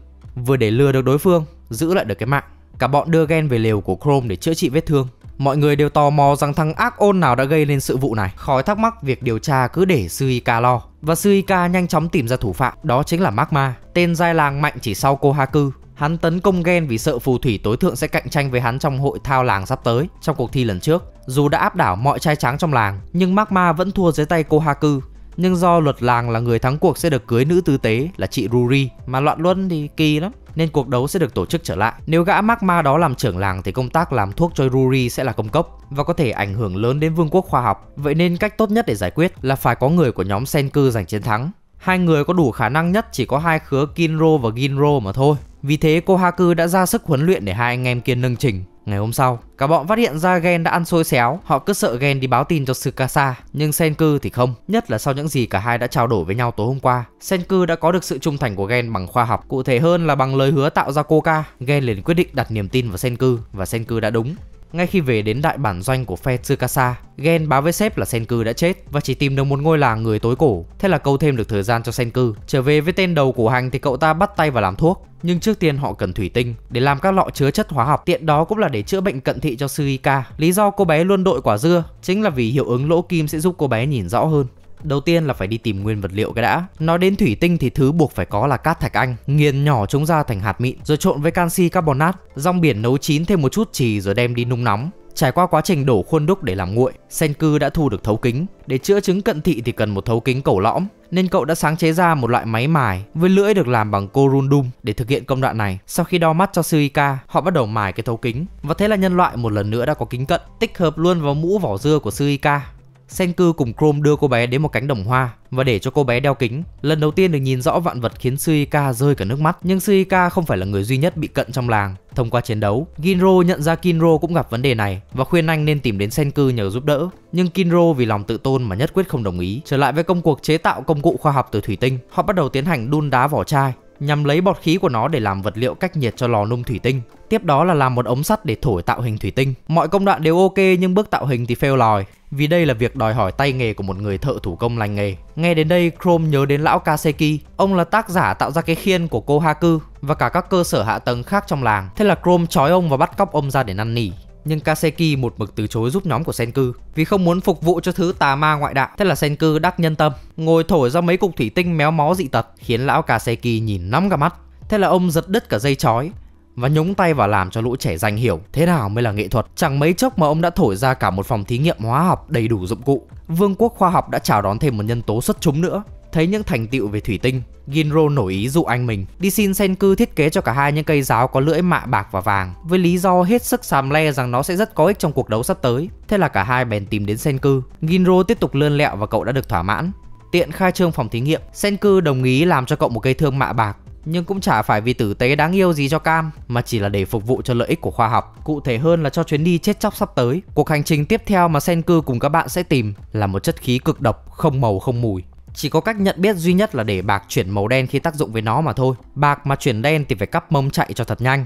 vừa để lừa được đối phương, giữ lại được cái mạng. Cả bọn đưa Gen về lều của Chrome để chữa trị vết thương. Mọi người đều tò mò rằng thằng ác ôn nào đã gây nên sự vụ này. Khỏi thắc mắc việc điều tra cứ để Suika lo. Và Suika nhanh chóng tìm ra thủ phạm, đó chính là Magma, tên giai làng mạnh chỉ sau Kohaku. Hắn tấn công Gen vì sợ phù thủy tối thượng sẽ cạnh tranh với hắn trong hội thao làng sắp tới, trong cuộc thi lần trước. Dù đã áp đảo mọi trai trắng trong làng, nhưng Magma vẫn thua dưới tay Kohaku. Nhưng do luật làng là người thắng cuộc sẽ được cưới nữ tư tế là chị Ruri, mà loạn luân thì kỳ lắm nên cuộc đấu sẽ được tổ chức trở lại. Nếu gã magma đó làm trưởng làng thì công tác làm thuốc cho Ruri sẽ là công cốc và có thể ảnh hưởng lớn đến vương quốc khoa học. Vậy nên cách tốt nhất để giải quyết là phải có người của nhóm Senku giành chiến thắng. Hai người có đủ khả năng nhất chỉ có hai khứa Kinro và Ginro mà thôi. Vì thế Kohaku đã ra sức huấn luyện để hai anh em kia nâng trình. Ngày hôm sau, cả bọn phát hiện ra Gen đã ăn xôi xéo, họ cứ sợ Gen đi báo tin cho Tsukasa, nhưng Senku thì không, nhất là sau những gì cả hai đã trao đổi với nhau tối hôm qua. Senku đã có được sự trung thành của Gen bằng khoa học, cụ thể hơn là bằng lời hứa tạo ra Coca. Gen liền quyết định đặt niềm tin vào Senku và Senku đã đúng. Ngay khi về đến đại bản doanh của phe Tsukasa, Gen báo với sếp là Senku đã chết và chỉ tìm được một ngôi làng người tối cổ. Thế là câu thêm được thời gian cho Senku. Trở về với tên đầu của hành thì cậu ta bắt tay vào làm thuốc. Nhưng trước tiên họ cần thủy tinh để làm các lọ chứa chất hóa học. Tiện đó cũng là để chữa bệnh cận thị cho Suika. Lý do cô bé luôn đội quả dưa chính là vì hiệu ứng lỗ kim sẽ giúp cô bé nhìn rõ hơn. Đầu tiên là phải đi tìm nguyên vật liệu cái đã. Nói đến thủy tinh thì thứ buộc phải có là cát thạch anh, nghiền nhỏ chúng ra thành hạt mịn rồi trộn với canxi carbonat, rong biển nấu chín thêm một chút trì rồi đem đi nung nóng. Trải qua quá trình đổ khuôn đúc để làm nguội, sen cư đã thu được thấu kính. Để chữa chứng cận thị thì cần một thấu kính cầu lõm, nên cậu đã sáng chế ra một loại máy mài với lưỡi được làm bằng corundum để thực hiện công đoạn này. Sau khi đo mắt cho Suika, họ bắt đầu mài cái thấu kính. Và thế là nhân loại một lần nữa đã có kính cận, tích hợp luôn vào mũ vỏ dưa của Suika. Senku cùng Chrome đưa cô bé đến một cánh đồng hoa và để cho cô bé đeo kính. Lần đầu tiên được nhìn rõ vạn vật khiến Suika rơi cả nước mắt, nhưng Suika không phải là người duy nhất bị cận trong làng. Thông qua chiến đấu, Ginro nhận ra Kinro cũng gặp vấn đề này và khuyên anh nên tìm đến Senku nhờ giúp đỡ. Nhưng Kinro vì lòng tự tôn mà nhất quyết không đồng ý. Trở lại với công cuộc chế tạo công cụ khoa học từ thủy tinh, họ bắt đầu tiến hành đun đá vỏ chai nhằm lấy bọt khí của nó để làm vật liệu cách nhiệt cho lò nung thủy tinh. Tiếp đó là làm một ống sắt để thổi tạo hình thủy tinh. Mọi công đoạn đều ok nhưng bước tạo hình thì fail lòi vì đây là việc đòi hỏi tay nghề của một người thợ thủ công lành nghề. Nghe đến đây, Chrome nhớ đến lão Kaseki. Ông là tác giả tạo ra cái khiên của cô Kohaku và cả các cơ sở hạ tầng khác trong làng. Thế là Chrome trói ông và bắt cóc ông ra để năn nỉ nhưng Kaseki một mực từ chối giúp nhóm của Senku vì không muốn phục vụ cho thứ tà ma ngoại đạo. Thế là Senku đắc nhân tâm, ngồi thổi ra mấy cục thủy tinh méo mó dị tật khiến lão Kaseki nhìn nắm cả mắt. Thế là ông giật đứt cả dây chói và nhúng tay vào làm cho lũ trẻ danh hiểu thế nào mới là nghệ thuật. Chẳng mấy chốc mà ông đã thổi ra cả một phòng thí nghiệm hóa học đầy đủ dụng cụ. Vương quốc khoa học đã chào đón thêm một nhân tố xuất chúng nữa. Thấy những thành tựu về thủy tinh, Ginro nổi ý dụ anh mình đi xin Senku thiết kế cho cả hai những cây giáo có lưỡi mạ bạc và vàng với lý do hết sức sàm le rằng nó sẽ rất có ích trong cuộc đấu sắp tới. Thế là cả hai bèn tìm đến Senku. Ginro tiếp tục lươn lẹo và cậu đã được thỏa mãn. Tiện khai trương phòng thí nghiệm, Senku đồng ý làm cho cậu một cây thương mạ bạc nhưng cũng chả phải vì tử tế đáng yêu gì cho Cam mà chỉ là để phục vụ cho lợi ích của khoa học. Cụ thể hơn là cho chuyến đi chết chóc sắp tới. Cuộc hành trình tiếp theo mà Senku cùng các bạn sẽ tìm là một chất khí cực độc, không màu không mùi. Chỉ có cách nhận biết duy nhất là để bạc chuyển màu đen khi tác dụng với nó mà thôi. Bạc mà chuyển đen thì phải cắp mông chạy cho thật nhanh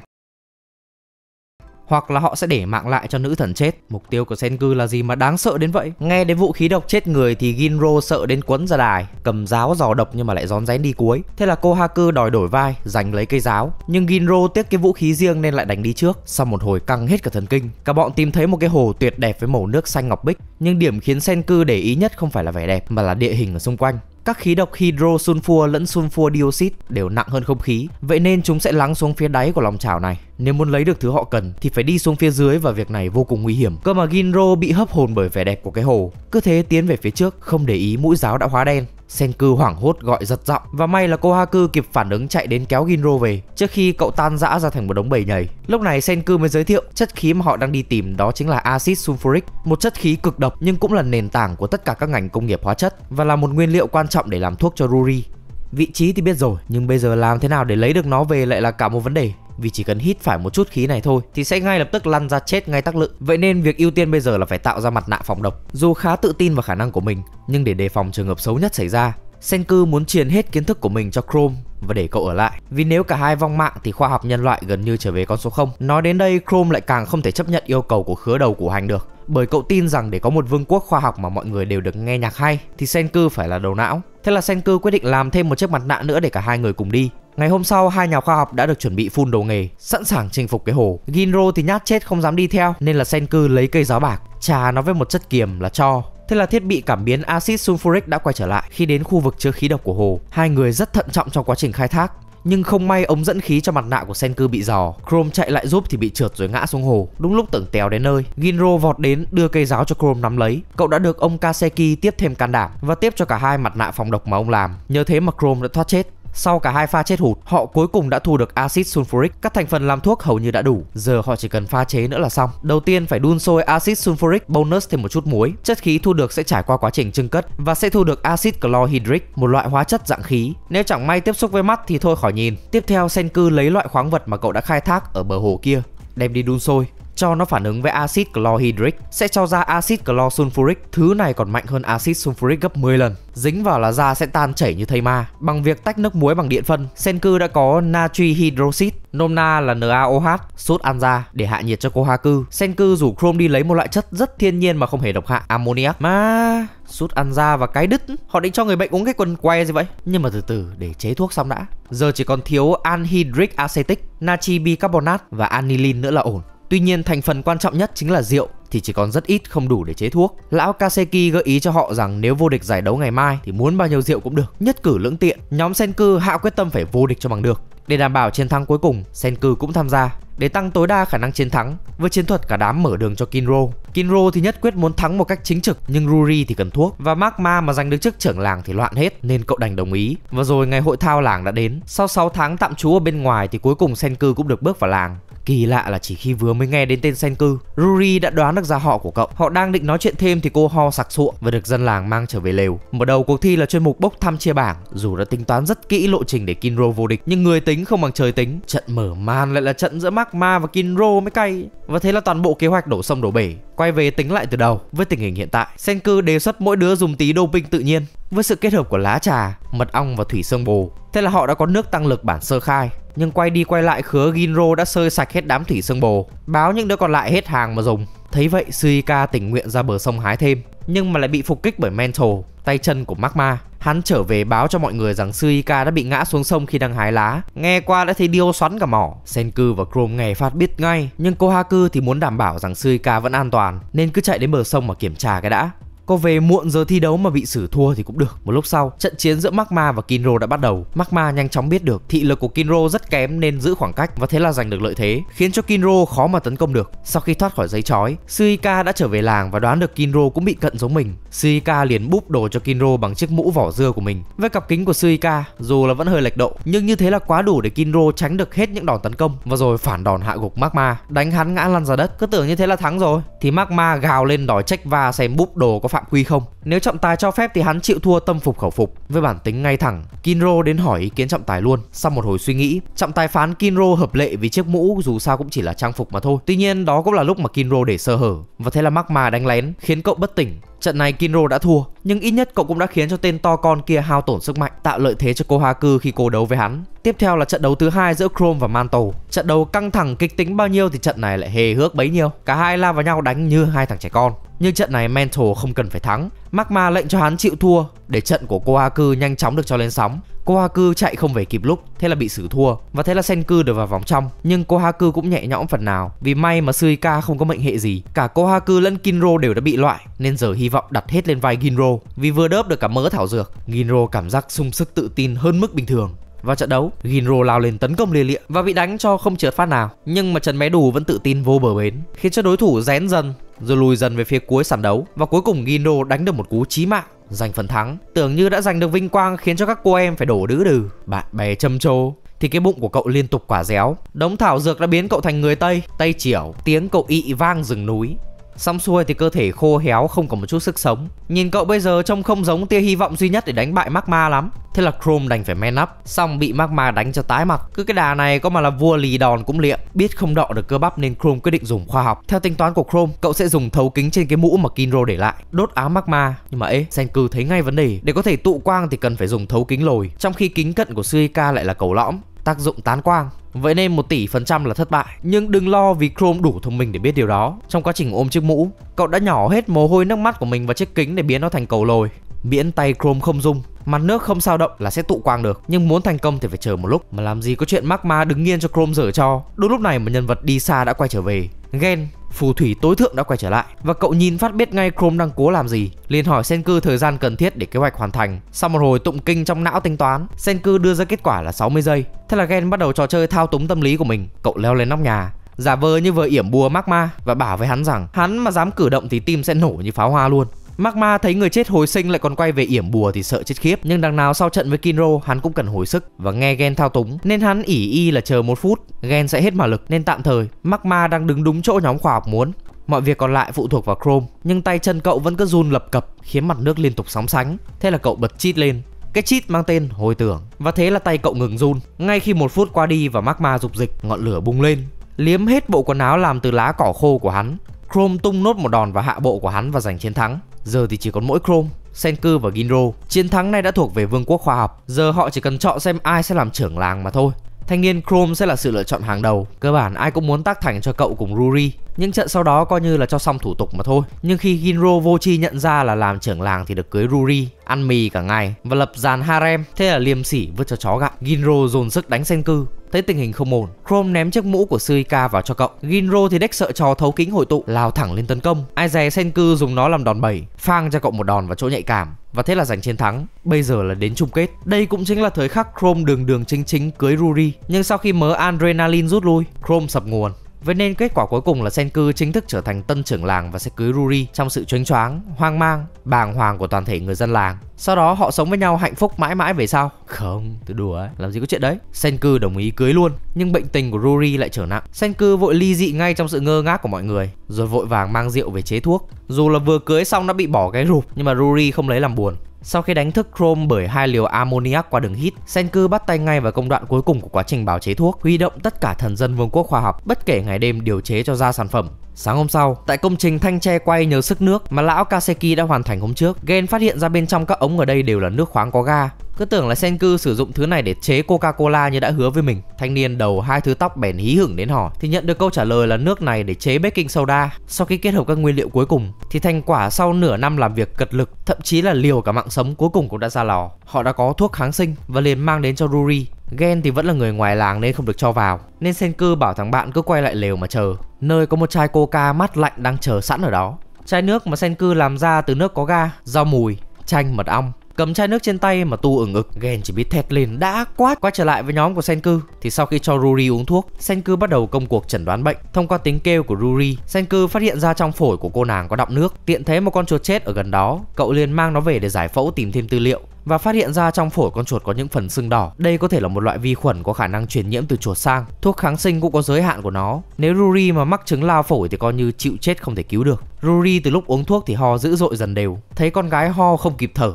hoặc là họ sẽ để mạng lại cho nữ thần chết. Mục tiêu của Senku là gì mà đáng sợ đến vậy? Nghe đến vũ khí độc chết người thì Ginro sợ đến quấn ra đài, cầm giáo dò độc nhưng mà lại rón rén đi cuối. Thế là cô Haku đòi đổi vai, giành lấy cây giáo, nhưng Ginro tiếc cái vũ khí riêng nên lại đánh đi trước. Sau một hồi căng hết cả thần kinh, cả bọn tìm thấy một cái hồ tuyệt đẹp với màu nước xanh ngọc bích, nhưng điểm khiến Senku để ý nhất không phải là vẻ đẹp mà là địa hình ở xung quanh. Các khí độc hydro sulfur lẫn sulfur dioxide đều nặng hơn không khí, vậy nên chúng sẽ lắng xuống phía đáy của lòng chảo này. Nếu muốn lấy được thứ họ cần thì phải đi xuống phía dưới và việc này vô cùng nguy hiểm. Cơ mà Ginro bị hấp hồn bởi vẻ đẹp của cái hồ, cứ thế tiến về phía trước không để ý mũi giáo đã hóa đen. Senku hoảng hốt gọi giật giọng và may là cô Haku kịp phản ứng chạy đến kéo Ginro về trước khi cậu tan rã ra thành một đống bầy nhầy. Lúc này Senku mới giới thiệu chất khí mà họ đang đi tìm đó chính là axit sulfuric, một chất khí cực độc nhưng cũng là nền tảng của tất cả các ngành công nghiệp hóa chất và là một nguyên liệu quan trọng để làm thuốc cho Ruri. Vị trí thì biết rồi, nhưng bây giờ làm thế nào để lấy được nó về lại là cả một vấn đề vì chỉ cần hít phải một chút khí này thôi thì sẽ ngay lập tức lăn ra chết ngay tắc lự. Vậy nên việc ưu tiên bây giờ là phải tạo ra mặt nạ phòng độc. Dù khá tự tin vào khả năng của mình, nhưng để đề phòng trường hợp xấu nhất xảy ra, Senku muốn truyền hết kiến thức của mình cho Chrome và để cậu ở lại. Vì nếu cả hai vong mạng thì khoa học nhân loại gần như trở về con số 0. Nói đến đây, Chrome lại càng không thể chấp nhận yêu cầu của khứa đầu của hành được bởi cậu tin rằng để có một vương quốc khoa học mà mọi người đều được nghe nhạc hay thì Senku phải là đầu não. Thế là Senku quyết định làm thêm một chiếc mặt nạ nữa để cả hai người cùng đi. Ngày hôm sau, hai nhà khoa học đã được chuẩn bị phun đồ nghề, sẵn sàng chinh phục cái hồ. Ginro thì nhát chết không dám đi theo, nên là Senku lấy cây giáo bạc, trà nó với một chất kiềm là cho. Thế là thiết bị cảm biến axit sulfuric đã quay trở lại. Khi đến khu vực chứa khí độc của hồ, hai người rất thận trọng trong quá trình khai thác. Nhưng không may ống dẫn khí cho mặt nạ của Senku bị giò Chrome chạy lại giúp thì bị trượt rồi ngã xuống hồ Đúng lúc tưởng tèo đến nơi Ginro vọt đến đưa cây giáo cho Chrome nắm lấy Cậu đã được ông Kaseki tiếp thêm can đảm Và tiếp cho cả hai mặt nạ phòng độc mà ông làm Nhờ thế mà Chrome đã thoát chết sau cả hai pha chết hụt, họ cuối cùng đã thu được axit sulfuric, các thành phần làm thuốc hầu như đã đủ, giờ họ chỉ cần pha chế nữa là xong. Đầu tiên phải đun sôi axit sulfuric, bonus thêm một chút muối. Chất khí thu được sẽ trải qua quá trình trưng cất và sẽ thu được axit chlorhydric, một loại hóa chất dạng khí. Nếu chẳng may tiếp xúc với mắt thì thôi khỏi nhìn. Tiếp theo Senku lấy loại khoáng vật mà cậu đã khai thác ở bờ hồ kia, đem đi đun sôi cho nó phản ứng với axit chlorhydric sẽ cho ra axit chlorsulfuric. Thứ này còn mạnh hơn axit sulfuric gấp 10 lần. Dính vào là da sẽ tan chảy như thây ma. Bằng việc tách nước muối bằng điện phân, Senku đã có natri hydroxit, nôm na là NaOH, sốt ăn da để hạ nhiệt cho cô haku Senku rủ Chrome đi lấy một loại chất rất thiên nhiên mà không hề độc hại, ammonia Mà sút ăn da và cái đứt họ định cho người bệnh uống cái quần que gì vậy nhưng mà từ từ để chế thuốc xong đã giờ chỉ còn thiếu anhydric acetic natri bicarbonate và anilin nữa là ổn Tuy nhiên thành phần quan trọng nhất chính là rượu thì chỉ còn rất ít không đủ để chế thuốc. Lão Kaseki gợi ý cho họ rằng nếu vô địch giải đấu ngày mai thì muốn bao nhiêu rượu cũng được, nhất cử lưỡng tiện. Nhóm Senku hạ quyết tâm phải vô địch cho bằng được. Để đảm bảo chiến thắng cuối cùng, Senku cũng tham gia để tăng tối đa khả năng chiến thắng. Với chiến thuật cả đám mở đường cho Kinro. Kinro thì nhất quyết muốn thắng một cách chính trực, nhưng Ruri thì cần thuốc và Magma mà giành được chức trưởng làng thì loạn hết nên cậu đành đồng ý. Và rồi ngày hội thao làng đã đến. Sau 6 tháng tạm trú ở bên ngoài thì cuối cùng Senku cũng được bước vào làng. Kỳ lạ là chỉ khi vừa mới nghe đến tên Senku, Ruri đã đoán được ra họ của cậu. Họ đang định nói chuyện thêm thì cô ho sặc sụa và được dân làng mang trở về lều. Mở đầu cuộc thi là chuyên mục bốc thăm chia bảng, dù đã tính toán rất kỹ lộ trình để Kinro vô địch, nhưng người tính không bằng trời tính. Trận mở màn lại là trận giữa Magma và Kinro mới cay. Và thế là toàn bộ kế hoạch đổ sông đổ bể. Quay về tính lại từ đầu, với tình hình hiện tại, Senku đề xuất mỗi đứa dùng tí doping tự nhiên với sự kết hợp của lá trà, mật ong và thủy sương bồ. Thế là họ đã có nước tăng lực bản sơ khai nhưng quay đi quay lại khứa Ginro đã sơi sạch hết đám thủy sương bồ, báo những đứa còn lại hết hàng mà dùng. Thấy vậy, Suika tình nguyện ra bờ sông hái thêm, nhưng mà lại bị phục kích bởi Mental, tay chân của Magma. Hắn trở về báo cho mọi người rằng Suika đã bị ngã xuống sông khi đang hái lá. Nghe qua đã thấy điêu xoắn cả mỏ. Senku và Chrome nghe phát biết ngay, nhưng Kohaku thì muốn đảm bảo rằng Suika vẫn an toàn nên cứ chạy đến bờ sông mà kiểm tra cái đã. Có về muộn giờ thi đấu mà bị xử thua thì cũng được. Một lúc sau, trận chiến giữa Magma và Kinro đã bắt đầu. Magma nhanh chóng biết được thị lực của Kinro rất kém nên giữ khoảng cách và thế là giành được lợi thế, khiến cho Kinro khó mà tấn công được. Sau khi thoát khỏi giấy chói, Suika đã trở về làng và đoán được Kinro cũng bị cận giống mình. Suika liền búp đồ cho Kinro bằng chiếc mũ vỏ dưa của mình. Với cặp kính của Suika, dù là vẫn hơi lệch độ, nhưng như thế là quá đủ để Kinro tránh được hết những đòn tấn công và rồi phản đòn hạ gục Magma, đánh hắn ngã lăn ra đất. Cứ tưởng như thế là thắng rồi, thì Magma gào lên đòi trách va xem búp đồ có phải phạm quy không nếu trọng tài cho phép thì hắn chịu thua tâm phục khẩu phục. Với bản tính ngay thẳng, Kinro đến hỏi ý kiến trọng tài luôn. Sau một hồi suy nghĩ, trọng tài phán Kinro hợp lệ vì chiếc mũ dù sao cũng chỉ là trang phục mà thôi. Tuy nhiên đó cũng là lúc mà Kinro để sơ hở và thế là Magma đánh lén khiến cậu bất tỉnh. Trận này Kinro đã thua, nhưng ít nhất cậu cũng đã khiến cho tên to con kia hao tổn sức mạnh, tạo lợi thế cho cô Kohaku khi cô đấu với hắn. Tiếp theo là trận đấu thứ hai giữa Chrome và Mantle. Trận đấu căng thẳng kịch tính bao nhiêu thì trận này lại hề hước bấy nhiêu. Cả hai la vào nhau đánh như hai thằng trẻ con. Nhưng trận này Mantle không cần phải thắng. Magma lệnh cho hắn chịu thua để trận của Kohaku nhanh chóng được cho lên sóng. Kohaku chạy không về kịp lúc, thế là bị xử thua và thế là Senku được vào vòng trong. Nhưng Kohaku cũng nhẹ nhõm phần nào vì may mà Suika không có mệnh hệ gì. Cả Kohaku lẫn Kinro đều đã bị loại nên giờ hy vọng đặt hết lên vai Ginro vì vừa đớp được cả mỡ thảo dược. Ginro cảm giác sung sức tự tin hơn mức bình thường vào trận đấu, Ginro lao lên tấn công lia lịa và bị đánh cho không trượt phát nào, nhưng mà Trần Mé Đủ vẫn tự tin vô bờ bến, khiến cho đối thủ rén dần rồi lùi dần về phía cuối sàn đấu và cuối cùng Ginro đánh được một cú chí mạng giành phần thắng tưởng như đã giành được vinh quang khiến cho các cô em phải đổ đứ đừ bạn bè châm trồ thì cái bụng của cậu liên tục quả réo đống thảo dược đã biến cậu thành người tây tây chiểu tiếng cậu ị vang rừng núi Xong xuôi thì cơ thể khô héo không có một chút sức sống Nhìn cậu bây giờ trông không giống tia hy vọng duy nhất để đánh bại Magma lắm Thế là Chrome đành phải men up Xong bị Magma đánh cho tái mặt Cứ cái đà này có mà là vua lì đòn cũng liệm Biết không đọ được cơ bắp nên Chrome quyết định dùng khoa học Theo tính toán của Chrome, cậu sẽ dùng thấu kính trên cái mũ mà Kinro để lại Đốt áo Magma Nhưng mà ế, Senku thấy ngay vấn đề Để có thể tụ quang thì cần phải dùng thấu kính lồi Trong khi kính cận của Suika lại là cầu lõm tác dụng tán quang. Vậy nên 1 tỷ phần trăm là thất bại Nhưng đừng lo vì Chrome đủ thông minh để biết điều đó Trong quá trình ôm chiếc mũ Cậu đã nhỏ hết mồ hôi nước mắt của mình vào chiếc kính để biến nó thành cầu lồi Miễn tay Chrome không dung, Mặt nước không sao động là sẽ tụ quang được Nhưng muốn thành công thì phải chờ một lúc Mà làm gì có chuyện magma đứng nghiêng cho Chrome dở cho Đúng lúc này mà nhân vật đi xa đã quay trở về Gen phù thủy tối thượng đã quay trở lại và cậu nhìn phát biết ngay Chrome đang cố làm gì, liền hỏi Senku thời gian cần thiết để kế hoạch hoàn thành. Sau một hồi tụng kinh trong não tính toán, Senku đưa ra kết quả là 60 giây. Thế là Gen bắt đầu trò chơi thao túng tâm lý của mình. Cậu leo lên nóc nhà, giả vờ như vừa yểm bùa magma và bảo với hắn rằng hắn mà dám cử động thì tim sẽ nổ như pháo hoa luôn. Magma thấy người chết hồi sinh lại còn quay về yểm bùa thì sợ chết khiếp, nhưng đằng nào sau trận với Kinro hắn cũng cần hồi sức và nghe Gen thao túng nên hắn ỉ y là chờ một phút, Gen sẽ hết mà lực nên tạm thời Magma đang đứng đúng chỗ nhóm khoa học muốn. Mọi việc còn lại phụ thuộc vào Chrome, nhưng tay chân cậu vẫn cứ run lập cập khiến mặt nước liên tục sóng sánh. Thế là cậu bật chít lên, cái cheat mang tên hồi tưởng Và thế là tay cậu ngừng run Ngay khi một phút qua đi và magma dục dịch Ngọn lửa bung lên Liếm hết bộ quần áo làm từ lá cỏ khô của hắn Chrome tung nốt một đòn vào hạ bộ của hắn và giành chiến thắng Giờ thì chỉ còn mỗi Chrome, Senku và Ginro. Chiến thắng này đã thuộc về Vương quốc khoa học, giờ họ chỉ cần chọn xem ai sẽ làm trưởng làng mà thôi. Thanh niên Chrome sẽ là sự lựa chọn hàng đầu, cơ bản ai cũng muốn tác thành cho cậu cùng Ruri, nhưng trận sau đó coi như là cho xong thủ tục mà thôi. Nhưng khi Ginro vô chi nhận ra là làm trưởng làng thì được cưới Ruri, ăn mì cả ngày và lập dàn harem, thế là liêm sỉ vứt cho chó gặm. Ginro dồn sức đánh Senku, Thấy tình hình không ổn, Chrome ném chiếc mũ của Suika vào cho cậu. Ginro thì đếch sợ trò thấu kính hội tụ, lao thẳng lên tấn công. Ai dè Senku dùng nó làm đòn bẩy, phang cho cậu một đòn vào chỗ nhạy cảm và thế là giành chiến thắng. Bây giờ là đến chung kết. Đây cũng chính là thời khắc Chrome đường đường chính chính cưới Ruri. Nhưng sau khi mớ adrenaline rút lui, Chrome sập nguồn. Vậy nên kết quả cuối cùng là Senku chính thức trở thành tân trưởng làng và sẽ cưới Ruri trong sự choáng choáng, hoang mang, bàng hoàng của toàn thể người dân làng. Sau đó họ sống với nhau hạnh phúc mãi mãi về sau. Không, tôi đùa ấy, làm gì có chuyện đấy. Senku đồng ý cưới luôn, nhưng bệnh tình của Ruri lại trở nặng. Senku vội ly dị ngay trong sự ngơ ngác của mọi người, rồi vội vàng mang rượu về chế thuốc. Dù là vừa cưới xong đã bị bỏ cái rụp, nhưng mà Ruri không lấy làm buồn. Sau khi đánh thức Chrome bởi hai liều ammoniac qua đường hít, Senku bắt tay ngay vào công đoạn cuối cùng của quá trình bào chế thuốc, huy động tất cả thần dân vương quốc khoa học, bất kể ngày đêm điều chế cho ra sản phẩm. Sáng hôm sau, tại công trình thanh tre quay nhờ sức nước mà lão Kaseki đã hoàn thành hôm trước, Gen phát hiện ra bên trong các ống ở đây đều là nước khoáng có ga. Cứ tưởng là Senku sử dụng thứ này để chế Coca-Cola như đã hứa với mình. Thanh niên đầu hai thứ tóc bèn hí hửng đến hỏi thì nhận được câu trả lời là nước này để chế baking soda. Sau khi kết hợp các nguyên liệu cuối cùng thì thành quả sau nửa năm làm việc cật lực, thậm chí là liều cả mạng sống cuối cùng cũng đã ra lò. Họ đã có thuốc kháng sinh và liền mang đến cho Ruri Gen thì vẫn là người ngoài làng nên không được cho vào Nên Senku bảo thằng bạn cứ quay lại lều mà chờ Nơi có một chai coca mát lạnh đang chờ sẵn ở đó Chai nước mà Senku làm ra từ nước có ga, rau mùi, chanh, mật ong Cầm chai nước trên tay mà tu ửng ực, Gen chỉ biết thét lên đã quát quay trở lại với nhóm của Senku. Thì sau khi cho Ruri uống thuốc, Senku bắt đầu công cuộc chẩn đoán bệnh. Thông qua tiếng kêu của Ruri, Senku phát hiện ra trong phổi của cô nàng có đọng nước. Tiện thấy một con chuột chết ở gần đó, cậu liền mang nó về để giải phẫu tìm thêm tư liệu và phát hiện ra trong phổi con chuột có những phần sưng đỏ. Đây có thể là một loại vi khuẩn có khả năng truyền nhiễm từ chuột sang. Thuốc kháng sinh cũng có giới hạn của nó. Nếu Ruri mà mắc chứng lao phổi thì coi như chịu chết không thể cứu được. Ruri từ lúc uống thuốc thì ho dữ dội dần đều. Thấy con gái ho không kịp thở,